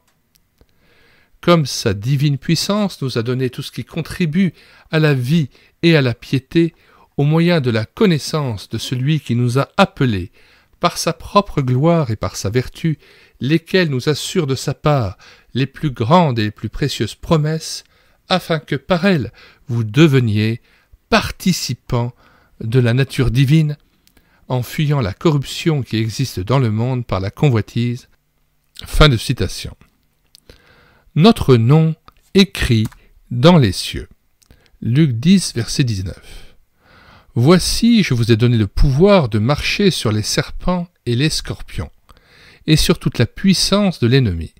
Comme sa divine puissance nous a donné tout ce qui contribue à la vie et à la piété au moyen de la connaissance de celui qui nous a appelés par sa propre gloire et par sa vertu, lesquels nous assurent de sa part les plus grandes et les plus précieuses promesses, afin que par elles vous deveniez participants de la nature divine, en fuyant la corruption qui existe dans le monde par la convoitise. Fin de citation. Notre nom écrit dans les cieux. Luc 10, verset 19. Voici, je vous ai donné le pouvoir de marcher sur les serpents et les scorpions, et sur toute la puissance de l'ennemi,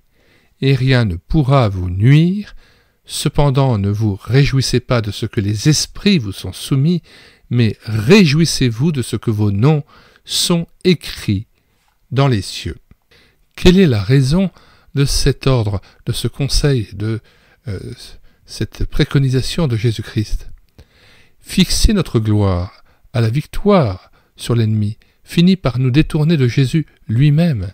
et rien ne pourra vous nuire. Cependant, ne vous réjouissez pas de ce que les esprits vous sont soumis, mais réjouissez-vous de ce que vos noms sont écrits dans les cieux. Quelle est la raison de cet ordre, de ce conseil, de euh, cette préconisation de Jésus-Christ fixer notre gloire à la victoire sur l'ennemi finit par nous détourner de Jésus lui-même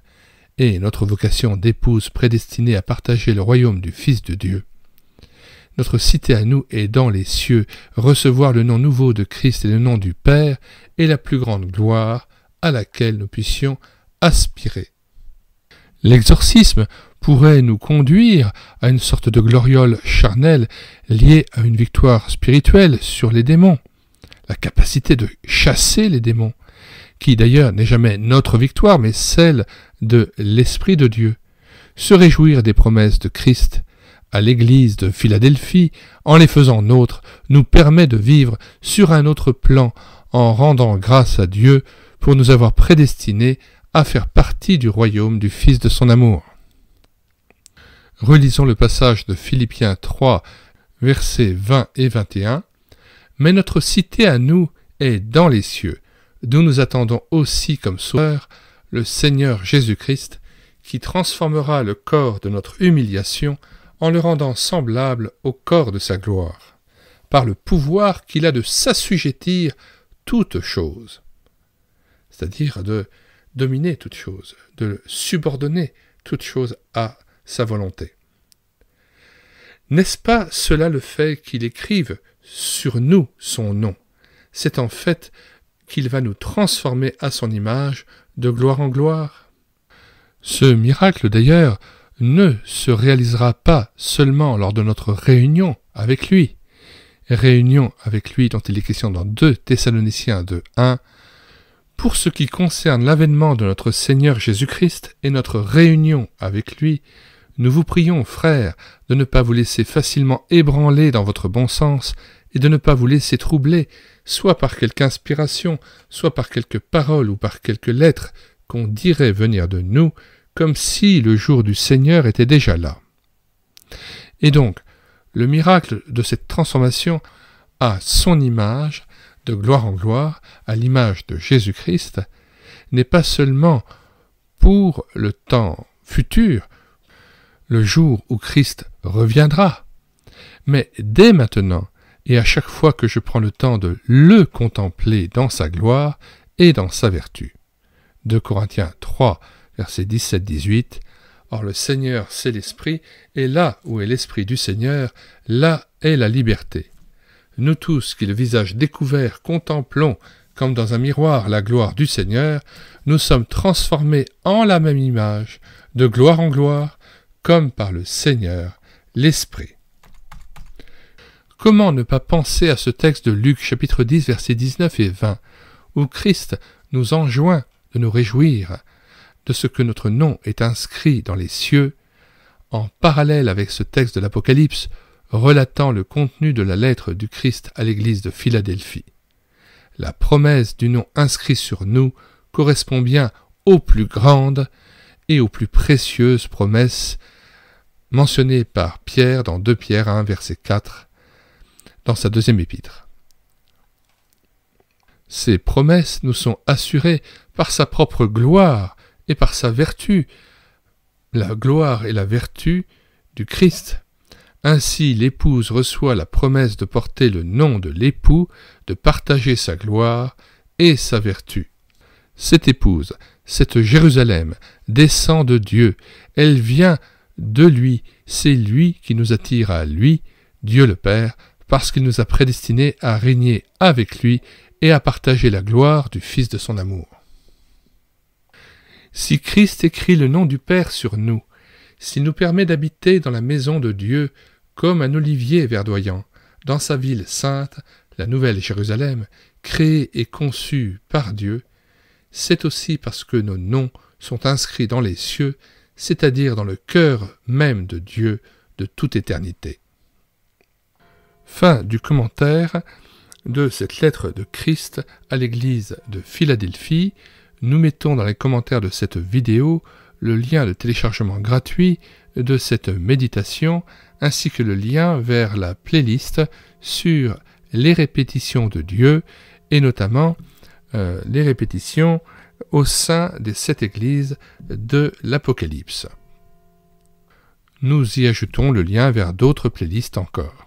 et notre vocation d'épouse prédestinée à partager le royaume du Fils de Dieu. Notre cité à nous est dans les cieux, recevoir le nom nouveau de Christ et le nom du Père est la plus grande gloire à laquelle nous puissions aspirer. L'exorcisme pourrait nous conduire à une sorte de gloriole charnelle liée à une victoire spirituelle sur les démons, la capacité de chasser les démons, qui d'ailleurs n'est jamais notre victoire, mais celle de l'Esprit de Dieu, se réjouir des promesses de Christ à l'Église de Philadelphie, en les faisant nôtres, nous permet de vivre sur un autre plan, en rendant grâce à Dieu pour nous avoir prédestinés à faire partie du royaume du Fils de son amour. Relisons le passage de Philippiens 3, versets 20 et 21. Mais notre cité à nous est dans les cieux, d'où nous attendons aussi comme sauveur le Seigneur Jésus-Christ, qui transformera le corps de notre humiliation en le rendant semblable au corps de sa gloire, par le pouvoir qu'il a de s'assujettir toute chose, c'est-à-dire de dominer toutes choses, de subordonner toutes choses à sa volonté. N'est-ce pas cela le fait qu'il écrive sur nous son nom C'est en fait qu'il va nous transformer à son image de gloire en gloire. Ce miracle d'ailleurs ne se réalisera pas seulement lors de notre réunion avec lui, réunion avec lui dont il est question dans 2 Thessaloniciens 2.1. pour ce qui concerne l'avènement de notre Seigneur Jésus-Christ et notre réunion avec lui, nous vous prions, frères, de ne pas vous laisser facilement ébranler dans votre bon sens, et de ne pas vous laisser troubler, soit par quelque inspiration, soit par quelque parole ou par quelque lettre qu'on dirait venir de nous, comme si le jour du Seigneur était déjà là. Et donc, le miracle de cette transformation à son image, de gloire en gloire, à l'image de Jésus-Christ, n'est pas seulement pour le temps futur, le jour où Christ reviendra. Mais dès maintenant, et à chaque fois que je prends le temps de le contempler dans sa gloire et dans sa vertu. 2 Corinthiens 3, versets 17-18. Or le Seigneur, c'est l'Esprit, et là où est l'Esprit du Seigneur, là est la liberté. Nous tous qui le visage découvert contemplons, comme dans un miroir, la gloire du Seigneur, nous sommes transformés en la même image, de gloire en gloire, comme par le Seigneur, l'Esprit. Comment ne pas penser à ce texte de Luc chapitre 10 versets 19 et 20, où Christ nous enjoint de nous réjouir de ce que notre nom est inscrit dans les cieux, en parallèle avec ce texte de l'Apocalypse relatant le contenu de la lettre du Christ à l'église de Philadelphie. La promesse du nom inscrit sur nous correspond bien aux plus grandes et aux plus précieuses promesses mentionné par Pierre dans 2 Pierre 1, verset 4, dans sa deuxième épître. Ces promesses nous sont assurées par sa propre gloire et par sa vertu, la gloire et la vertu du Christ. Ainsi l'épouse reçoit la promesse de porter le nom de l'époux, de partager sa gloire et sa vertu. Cette épouse, cette Jérusalem, descend de Dieu, elle vient de lui, c'est lui qui nous attire à lui, Dieu le Père, parce qu'il nous a prédestinés à régner avec lui et à partager la gloire du Fils de son amour. Si Christ écrit le nom du Père sur nous, s'il nous permet d'habiter dans la maison de Dieu comme un olivier verdoyant, dans sa ville sainte, la nouvelle Jérusalem, créée et conçue par Dieu, c'est aussi parce que nos noms sont inscrits dans les cieux c'est-à-dire dans le cœur même de Dieu de toute éternité. Fin du commentaire de cette lettre de Christ à l'église de Philadelphie. Nous mettons dans les commentaires de cette vidéo le lien de téléchargement gratuit de cette méditation ainsi que le lien vers la playlist sur les répétitions de Dieu et notamment euh, les répétitions au sein des sept églises de l'Apocalypse. Nous y ajoutons le lien vers d'autres playlists encore.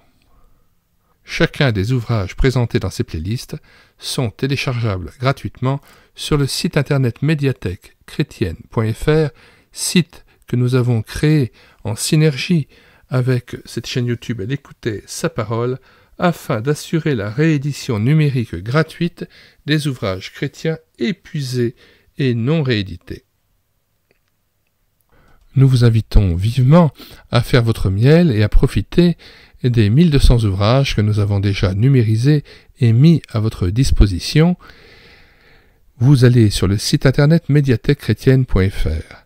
Chacun des ouvrages présentés dans ces playlists sont téléchargeables gratuitement sur le site internet médiathèque chrétienne.fr, site que nous avons créé en synergie avec cette chaîne YouTube à l'écouter sa parole afin d'assurer la réédition numérique gratuite des ouvrages chrétiens épuisés et non réédités. Nous vous invitons vivement à faire votre miel et à profiter des 1200 ouvrages que nous avons déjà numérisés et mis à votre disposition. Vous allez sur le site internet médiathèquechrétienne.fr.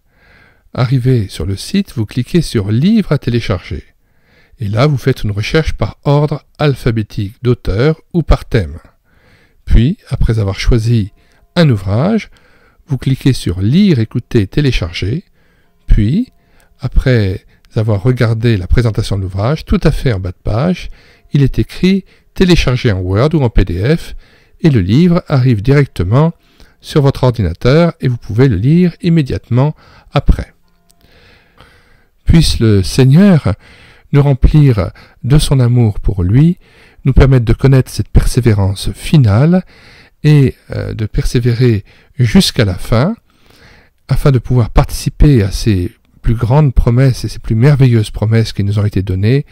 Arrivé sur le site, vous cliquez sur livre à télécharger. Et là, vous faites une recherche par ordre alphabétique d'auteur ou par thème. Puis, après avoir choisi un ouvrage, vous cliquez sur Lire, écouter, télécharger. Puis, après avoir regardé la présentation de l'ouvrage, tout à fait en bas de page, il est écrit Télécharger en Word ou en PDF et le livre arrive directement sur votre ordinateur et vous pouvez le lire immédiatement après. Puisse le Seigneur nous remplir de son amour pour lui, nous permettre de connaître cette persévérance finale et euh, de persévérer jusqu'à la fin, afin de pouvoir participer à ces plus grandes promesses et ces plus merveilleuses promesses qui nous ont été données,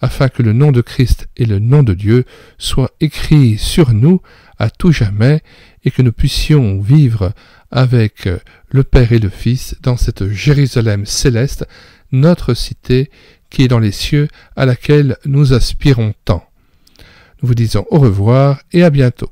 afin que le nom de Christ et le nom de Dieu soient écrits sur nous à tout jamais et que nous puissions vivre avec euh, le Père et le Fils dans cette Jérusalem céleste, notre cité qui est dans les cieux, à laquelle nous aspirons tant. Nous vous disons au revoir et à bientôt.